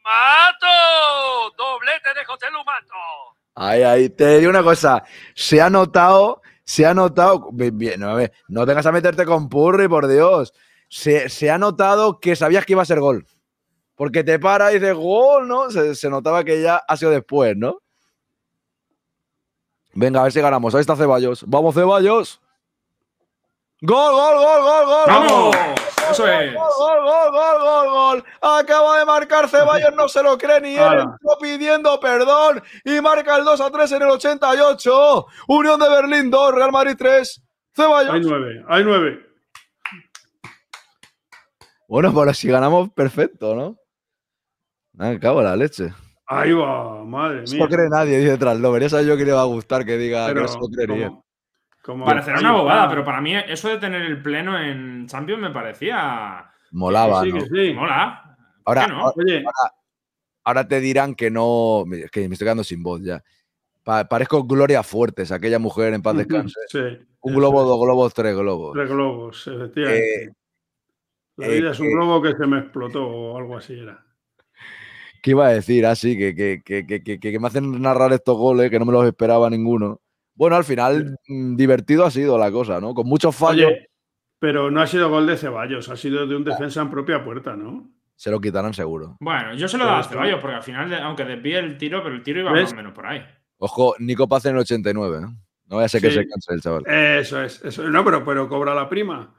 Mato. Doblete de José Lumato. Ay, ay, te digo una cosa. Se ha notado, se ha notado. Bien, no, no tengas a meterte con Purri, por Dios. Se, ha notado que sabías que iba a ser gol. Porque te para y dices gol, ¿no? Se, se notaba que ya ha sido después, ¿no? Venga, a ver si ganamos. Ahí está Ceballos. ¡Vamos, Ceballos! Gol, gol, gol, gol, gol. ¡Vamos! Eso gol, es. Gol, gol, gol, gol, gol. Acaba de marcar Ceballos, no se lo cree ni él. Entró pidiendo perdón y marca el 2 a 3 en el 88. Unión de Berlín 2, Real Madrid 3. Ceballos. Hay 9, hay 9. Bueno, bueno, si ganamos, perfecto, ¿no? Nada, cago la leche. Ahí va, madre mía. No cree nadie, dice Traslover. Ya sabes yo que le va a gustar que diga que no se lo cree Parecerá una bobada, pero para mí eso de tener el pleno en Champions me parecía. Molaba. ¿no? sí, sí. Mola. Ahora, te dirán que no. Es que me estoy quedando sin voz ya. parezco Gloria Fuertes, aquella mujer en paz descanse. Un globo, dos globos, tres globos. Tres globos, efectivamente. Eh, La vida eh, es un globo que se me explotó o algo así era. ¿Qué iba a decir? Así ah, que, que, que me hacen narrar estos goles que no me los esperaba ninguno. Bueno, al final mm, divertido ha sido la cosa, ¿no? Con muchos fallos. pero no ha sido gol de Ceballos, ha sido de un defensa en propia puerta, ¿no? Se lo quitarán seguro. Bueno, yo se lo daba a Ceballos, porque al final, aunque desvíe el tiro, pero el tiro iba más o menos por ahí. Ojo, Nico Paz en el 89, ¿no? ¿eh? No vaya a ser que se canse el chaval. Eso es, eso. No, pero, pero cobra la prima.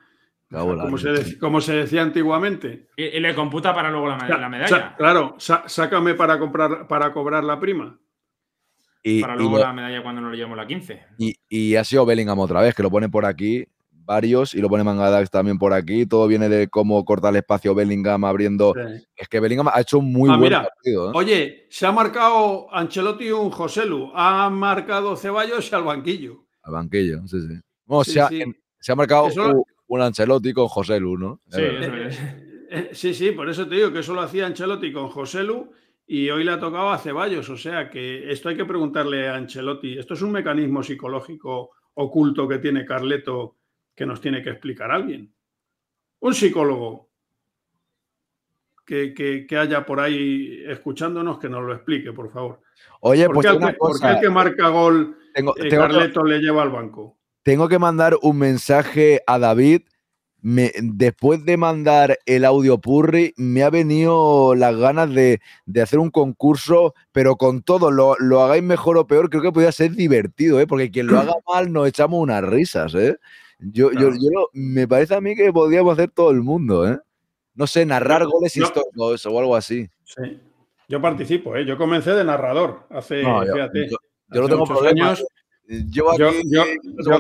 Como se, decía antiguamente. Y, le computa para luego la, medalla. claro, sácame para, comprar, para cobrar la prima. Y, para luego la medalla cuando no le llevamos la 15. Y, ha sido Bellingham otra vez, que lo pone por aquí varios y lo pone Mangadax también por aquí. Todo viene de cómo cortar el espacio Bellingham abriendo. Es que Bellingham ha hecho un muy ah, buen partido. ¿eh? Oye, se ha marcado Ancelotti un Joselu, ha marcado Ceballos al banquillo. Al banquillo, sí, sí. se, ha, marcado un, un, Ancelotti con Joselu, ¿no? Eh, eh, sí, Sí, por eso te digo que eso lo hacía Ancelotti con Joselu y hoy le ha tocado a Ceballos. O sea que esto hay que preguntarle a Ancelotti. Esto es un mecanismo psicológico oculto que tiene Carleto que nos tiene que explicar alguien. Un psicólogo que, haya por ahí escuchándonos que nos lo explique, por favor. Oye, ¿Por pues qué, que marca gol eh, Carleto le lleva al banco? Tengo que mandar un mensaje a David después de mandar el audio Purri, me ha venido las ganas de, hacer un concurso, pero con todo, lo, hagáis mejor o peor, creo que podría ser divertido, ¿eh? porque quien lo haga mal nos echamos unas risas. ¿eh? Yo, yo, me parece a mí que podríamos hacer todo el mundo. ¿eh? No sé, narrar goles históricos o algo así. Yo participo, ¿eh? yo comencé de narrador hace, fíjate, yo, no tengo problemas. Años, yo,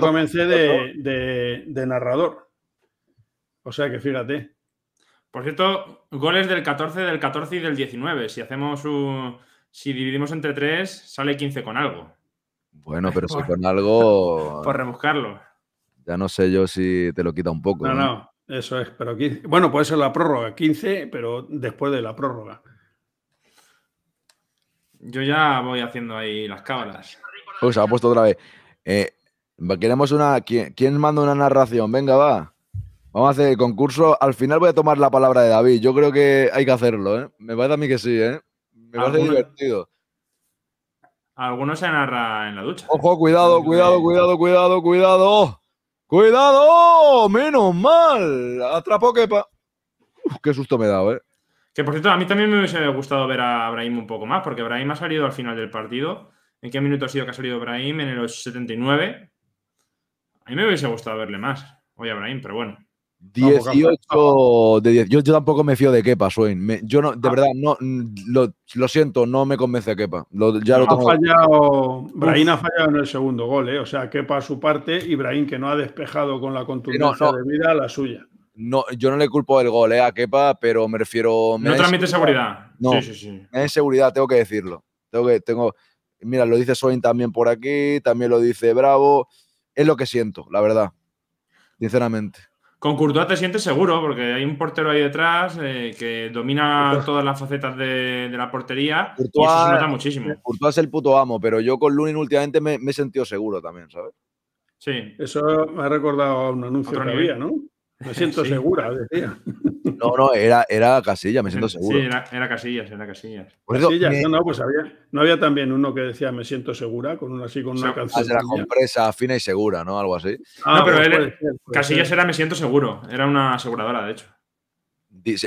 comencé de narrador. O sea que fíjate. Por cierto, goles del 14, del 14 y del 19. Si hacemos Si dividimos entre 3, sale 15 con algo. Bueno, pero si con algo. Por rebuscarlo. Ya no sé yo si te lo quita un poco. No, no, eso es. Pero bueno, puede ser la prórroga, 15, pero después de la prórroga. Yo ya voy haciendo ahí las cábalas. Pues ha puesto otra vez. Eh, queremos una. ¿Quién manda una narración? Venga, va. Vamos a hacer el concurso. Al final voy a tomar la palabra de David. Yo creo que hay que hacerlo, ¿eh? Me parece a mí que sí, ¿eh? Me parece divertido. Algunos se narra en la ducha. Ojo, cuidado, cuidado, cuidado, cuidado, cuidado. ¡Cuidado! ¡Menos mal! Atrapó Kepa. Uf, qué susto me he dado, ¿eh? Que por cierto, a mí también me hubiese gustado ver a Brahim un poco más, porque Brahim ha salido al final del partido. ¿En qué minuto ha sido que ha salido Brahim? En el 79. A mí me hubiese gustado verle más. Oye, Brahim, pero bueno. 18 de 10. Yo, tampoco me fío de Kepa, Swain. yo no, de ah. verdad, no, lo, siento, no me convence a Kepa. ya lo Ha fallado, Brahim ha fallado en el segundo gol, eh. O sea, Kepa a su parte y Brahim, que no ha despejado con la contundencia de vida, la suya. No, yo no le culpo el gol, ¿eh? A Kepa, pero me refiero. no transmite seguridad. No, sí, sí, seguridad, tengo que decirlo. Tengo que, tengo, mira, lo dice Swain también por aquí, también lo dice Bravo. Es lo que siento, la verdad. Sinceramente. Con Courtois te sientes seguro, porque hay un portero ahí detrás eh, que domina todas las facetas de, la portería y eso se nota muchísimo. Courtois es el puto amo, pero yo con Lunin últimamente me, me he sentido seguro también, ¿sabes? Sí. Eso me ha recordado a un anuncio que había, ¿no? Me siento segura, decía. No, no, era, era Casillas, me siento seguro. Sí, era, Casillas, era Casillas. no, pues había, no había también uno que decía me siento segura, con una así, con una ah, compresa fina y segura, ¿no? Algo así. Ah, no, pero él, pues Casillas era me siento seguro, era una aseguradora, de hecho.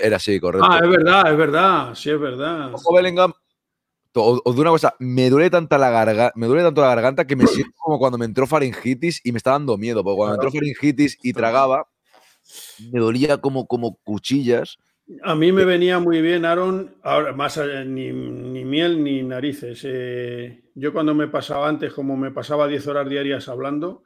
Era así, correcto. Ah, es verdad, es verdad, sí, es verdad. Ojo, os, de una cosa, me duele, tanta la me duele tanto la garganta que me siento como cuando me entró faringitis y me está dando miedo, porque cuando me entró faringitis y tragaba, me dolía como, como cuchillas. A mí me eh, venía muy bien, Aaron, ahora más ni, miel ni narices. Eh, yo cuando me pasaba antes, como me pasaba 10 horas diarias hablando,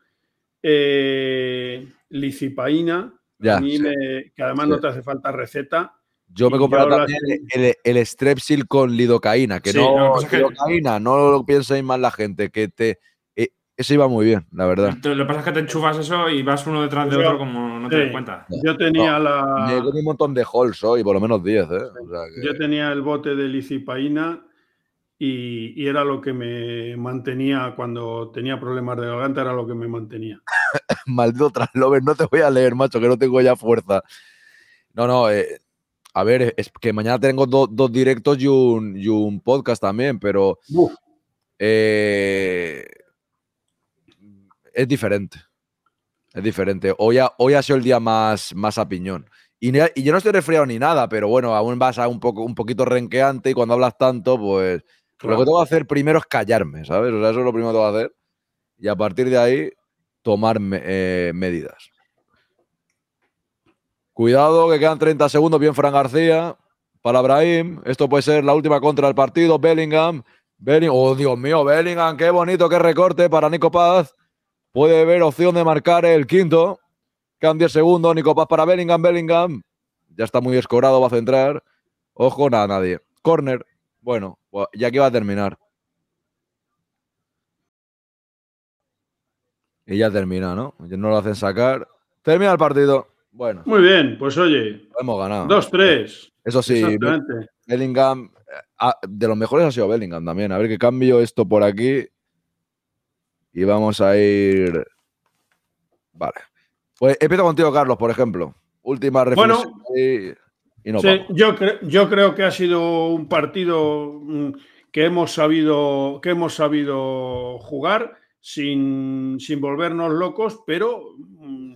eh, licipaína, que además no te hace falta receta. Yo me compraba también el, Strepsil con lidocaína, que no, no lidocaína, no lo mal la gente, que te, eso iba muy bien, la verdad. Lo que pasa es que te enchufas eso y vas uno detrás de otro como no te das cuenta. Yo tenía la. un montón de halls hoy, por lo menos 10. ¿eh? Yo tenía el bote de licipaína y, y, era lo que me mantenía cuando tenía problemas de garganta, era lo que me mantenía. Maldito traslover, no te voy a leer, macho, que no tengo ya fuerza. No, no, eh, a ver, es que mañana tengo dos directos y un, y un, podcast también, pero. Eh, es diferente. Es diferente. Hoy ha, hoy sido el día más, más a piñón. Y, yo no estoy resfriado ni nada, pero bueno, aún vas a un, poco, un poquito renqueante y cuando hablas tanto, pues lo que tengo que hacer primero es callarme, ¿sabes? O sea, eso es lo primero que tengo que hacer. Y a partir de ahí, tomar eh, medidas. Cuidado, que quedan 30 segundos. Bien, Fran García. Para Abraham esto puede ser la última contra el partido. Bellingham. oh, Dios mío, Bellingham, qué bonito, qué recorte para Nico Paz. Puede haber opción de marcar el quinto. Cambia el segundo. Nico Paz para Bellingham. Bellingham. Ya está muy escorado. Va a centrar. Ojo, nada, nadie. Corner. Bueno, ya que va a terminar. Y ya termina, ¿no? No lo hacen sacar. Termina el partido. Bueno. Muy bien, pues oye. Hemos ganado. Dos-tres. Eso sí. Bellingham. Eh, ah, de los mejores ha sido Bellingham también. A ver qué cambio esto por aquí. Y vamos a ir. Vale. Pues empiezo contigo, Carlos, por ejemplo. Última reflexión. Bueno, yo, yo creo que ha sido un partido mm, que hemos sabido, que hemos sabido jugar sin, volvernos locos, pero mm,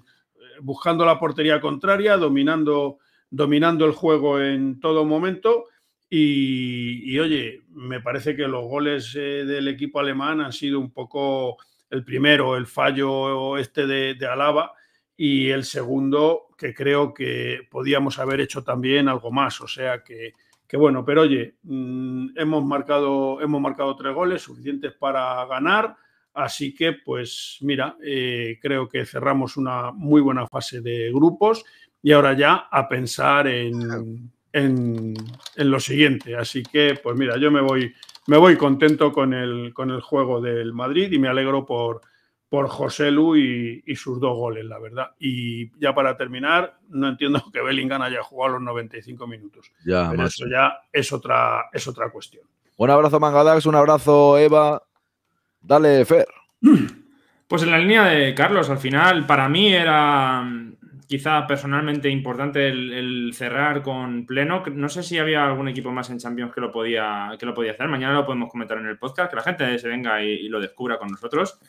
buscando la portería contraria, dominando, dominando el juego en todo momento. Y, oye, me parece que los goles eh, del equipo alemán han sido un poco el primero, el fallo este de, Alaba, y el segundo, que creo que podíamos haber hecho también algo más. O sea que, bueno, pero oye, mm, hemos marcado, hemos marcado tres goles suficientes para ganar. Así que, pues mira, eh, creo que cerramos una muy buena fase de grupos y ahora ya a pensar en, en, en, lo siguiente. Así que, pues mira, yo me voy, me voy contento con el, con el juego del Madrid y me alegro por, por José Lu y, sus dos goles, la verdad. Y ya para terminar, no entiendo que Bellingham haya jugado los 95 minutos. pero eso ya es otra, es otra cuestión. Un abrazo, Mangadax, un abrazo, Eva. Dale, Fer. Pues en la línea de Carlos, al final, para mí era quizá personalmente importante el, cerrar con pleno. No sé si había algún equipo más en Champions que lo podía, que lo podía hacer. Mañana lo podemos comentar en el podcast, que la gente se venga y, lo descubra con nosotros.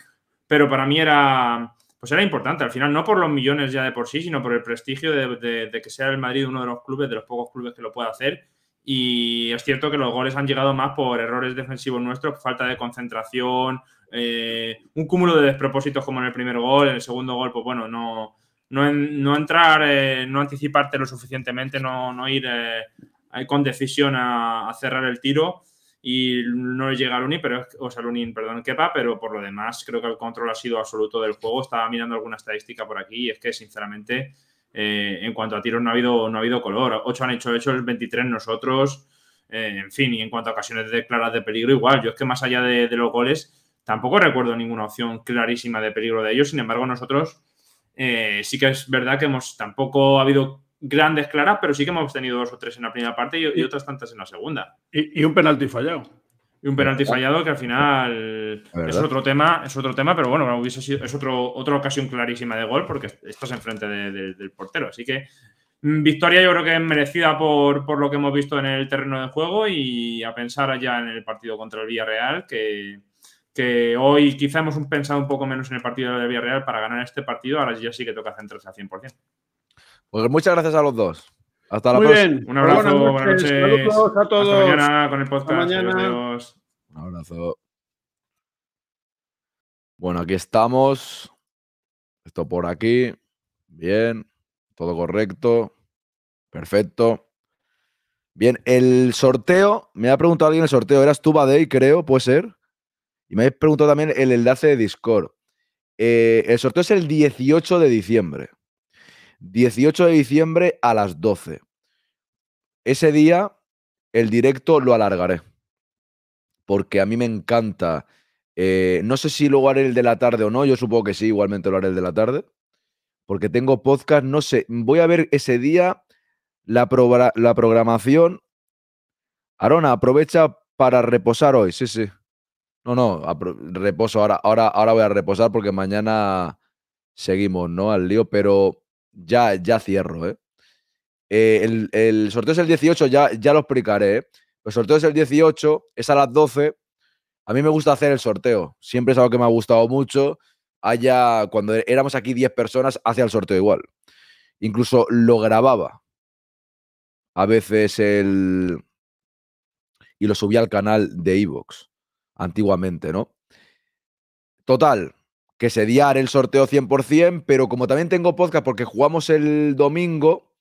Pero para mí era, pues era importante. Al final, no por los millones ya de por sí, sino por el prestigio de, que sea el Madrid uno de los clubes, de los pocos clubes que lo pueda hacer. Y es cierto que los goles han llegado más por errores defensivos nuestros, falta de concentración, eh, un cúmulo de despropósitos como en el primer gol, en el segundo gol, pues bueno, no, no, entrar, eh, no anticiparte lo suficientemente, no, ir eh, con decisión a, cerrar el tiro y no llega a Lunin, pero, o sea, perdón, quepa, pero por lo demás creo que el control ha sido absoluto del juego. Estaba mirando alguna estadística por aquí y es que sinceramente eh, en cuanto a tiros no ha habido, no ha habido color. Ocho han hecho hechos, 23 nosotros. en fin, y en cuanto a ocasiones de claras de peligro, igual. Yo es que más allá de los goles, tampoco recuerdo ninguna opción clarísima de peligro de ellos. Sin embargo, nosotros eh, sí que es verdad que hemos tampoco ha habido grandes claras, pero sí que hemos tenido dos o tres en la primera parte y, otras tantas en la segunda. Y, un penalti fallado. Y un penalti fallado que al final es otro tema, es otro tema, pero bueno, es otro, otra ocasión clarísima de gol porque estás enfrente del portero. Así que mm, victoria yo creo que es merecida por, por lo que hemos visto en el terreno de juego y a pensar allá en el partido contra el Villarreal que, que hoy quizá hemos pensado un poco menos en el partido de Villarreal para ganar este partido, ahora sí que toca centrarse al 100%. Pues muchas gracias a los dos. Hasta la próxima. Un abrazo, buenas noches. Buenas noches. Hasta mañana con el podcast. Un abrazo. Bueno, aquí estamos. Esto por aquí. Bien. Todo correcto. Perfecto. Bien, el sorteo. Me ha preguntado alguien el sorteo. ¿Eras tú, Badei? Creo, puede ser. Y me habéis preguntado también el enlace de Discord. Eh, el sorteo es el 18 de diciembre. 18 de diciembre a las 12. Ese día el directo lo alargaré. Porque a mí me encanta. Eh, no sé si luego haré el de la tarde o no. Yo supongo que sí, igualmente lo haré el de la tarde. Porque tengo podcast, no sé. Voy a ver ese día la, la programación. Arona, aprovecha para reposar hoy. Sí, sí. No, no, reposo. Ahora, ahora, ahora voy a reposar porque mañana seguimos, ¿no? Al lío, pero ya, ya cierro, ¿eh? Eh, el, sorteo es el 18, ya, ya lo explicaré. ¿eh? El sorteo es el 18, es a las 12. A mí me gusta hacer el sorteo. Siempre es algo que me ha gustado mucho. Allá cuando éramos aquí 10 personas, hacía el sorteo igual. Incluso lo grababa. A veces el. Y lo subía al canal de Evox antiguamente, ¿no? Total, que se sería el sorteo 100%, pero como también tengo podcast porque jugamos el domingo,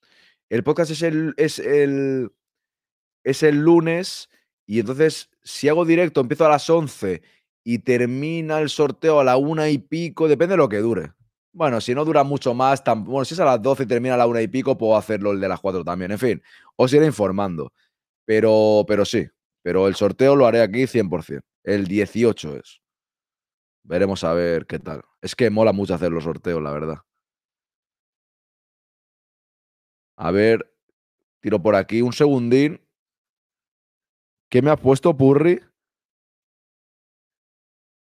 el podcast es el, es el, es el lunes y entonces si hago directo empiezo a las 11 y termina el sorteo a la una y pico, depende de lo que dure. Bueno, si no dura mucho más, bueno, si es a las 12 y termina a la una y pico, puedo hacerlo el de las 4 también, en fin, os iré informando. Pero, pero sí, pero el sorteo lo haré aquí 100%. El 18 es. Veremos a ver qué tal. Es que mola mucho hacer los sorteos, la verdad. A ver, tiro por aquí un segundín. ¿Qué me ha puesto Purri?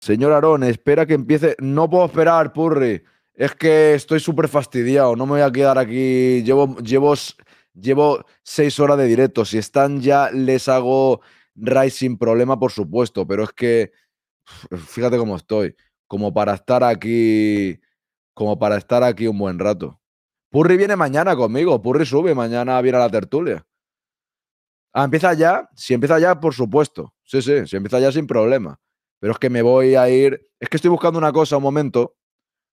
Señor Arón, espera que empiece. No puedo esperar, Purri. Es que estoy súper fastidiado. No me voy a quedar aquí. Llevo, llevo, llevo seis horas de directo. Si están ya, les hago Rice sin problema, por supuesto, pero es que fíjate cómo estoy, como para estar aquí, como para estar aquí un buen rato. Purri viene mañana conmigo, Purri sube, mañana viene a la tertulia. Ah, empieza ya, si empieza ya, por supuesto. Sí, sí, si empieza ya sin problema. Pero es que me voy a ir, es que estoy buscando una cosa, un momento.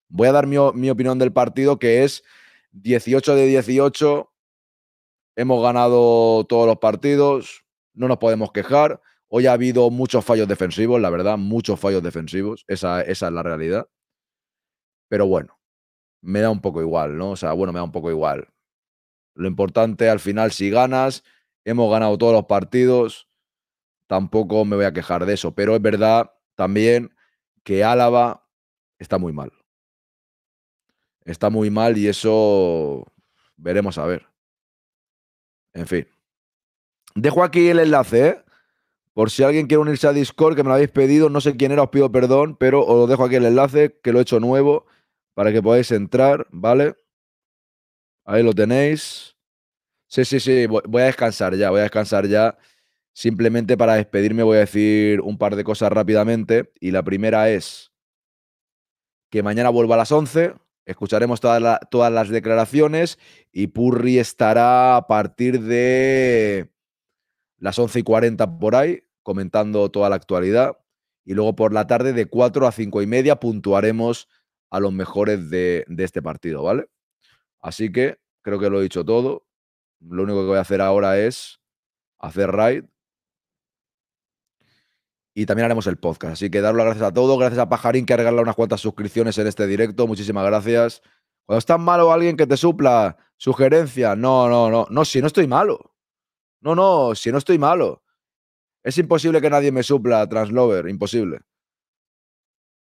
Voy a dar mi, mi opinión del partido, que es 18 de 18. Hemos ganado todos los partidos, no nos podemos quejar. Hoy ha habido muchos fallos defensivos, la verdad, muchos fallos defensivos. Esa, esa es la realidad. Pero bueno, me da un poco igual, ¿no? O sea, bueno, me da un poco igual. Lo importante al final, si ganas, hemos ganado todos los partidos, tampoco me voy a quejar de eso. Pero es verdad también que Álava está muy mal. Está muy mal y eso veremos a ver. En fin. Dejo aquí el enlace, ¿eh? Por si alguien quiere unirse a Discord, que me lo habéis pedido, no sé quién era, os pido perdón, pero os dejo aquí el enlace, que lo he hecho nuevo, para que podáis entrar, ¿vale? Ahí lo tenéis. Sí, sí, sí, voy a descansar ya, voy a descansar ya. Simplemente para despedirme voy a decir un par de cosas rápidamente. Y la primera es que mañana vuelvo a las 11, escucharemos todas las declaraciones y Purri estará a partir de las 11 y 40 por ahí, comentando toda la actualidad. Y luego por la tarde, de 4 a 5 y media, puntuaremos a los mejores de, este partido, ¿vale? Así que creo que lo he dicho todo. Lo único que voy a hacer ahora es hacer raid. Y también haremos el podcast. Así que dar las gracias a todos. Gracias a Pajarín que ha regalado unas cuantas suscripciones en este directo. Muchísimas gracias. Cuando estás malo, alguien que te supla. Sugerencia. No, no, no. No, si no estoy malo. No, no, si no estoy malo. Es imposible que nadie me supla Translover, imposible.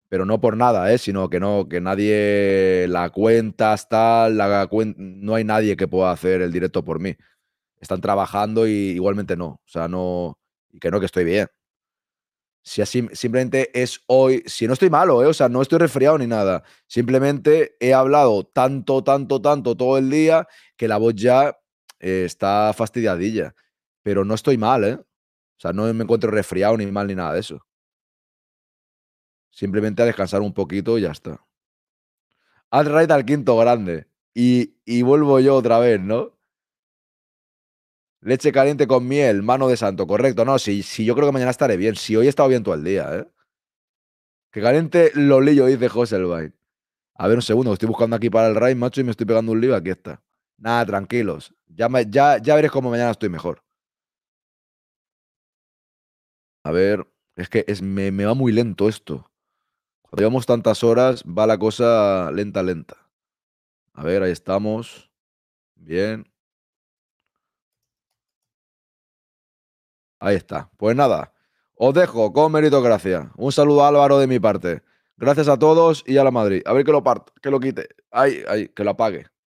Pero no por nada, ¿eh? sino que no, que nadie la cuenta, está la no hay nadie que pueda hacer el directo por mí. Están trabajando y igualmente no. O sea, no. Y que no, que estoy bien. Si así, simplemente es hoy, si no estoy malo, ¿eh? o sea, no estoy resfriado ni nada. Simplemente he hablado tanto, tanto, tanto todo el día que la voz ya eh, está fastidiadilla, pero no estoy mal, ¿eh? O sea, no me encuentro resfriado ni mal ni nada de eso. Simplemente a descansar un poquito y ya está. Al raid al quinto grande. Y, y vuelvo yo otra vez, ¿no? Leche caliente con miel, mano de santo, correcto. No, si, si yo creo que mañana estaré bien. Si hoy he estado bien todo el día, ¿eh? Que caliente lo lío, dice José A ver, un segundo, estoy buscando aquí para el raid, macho, y me estoy pegando un lío. Aquí está. Nada, tranquilos. Ya, ya, veréis cómo mañana estoy mejor. A ver, es que es, me, va muy lento esto. Cuando llevamos tantas horas, va la cosa lenta, lenta. A ver, ahí estamos. Bien. Ahí está. Pues nada, os dejo con meritocracia. Un saludo a Álvaro de mi parte. Gracias a todos y a la Madrid. A ver que lo que lo quite. Ay, ay, que lo apague.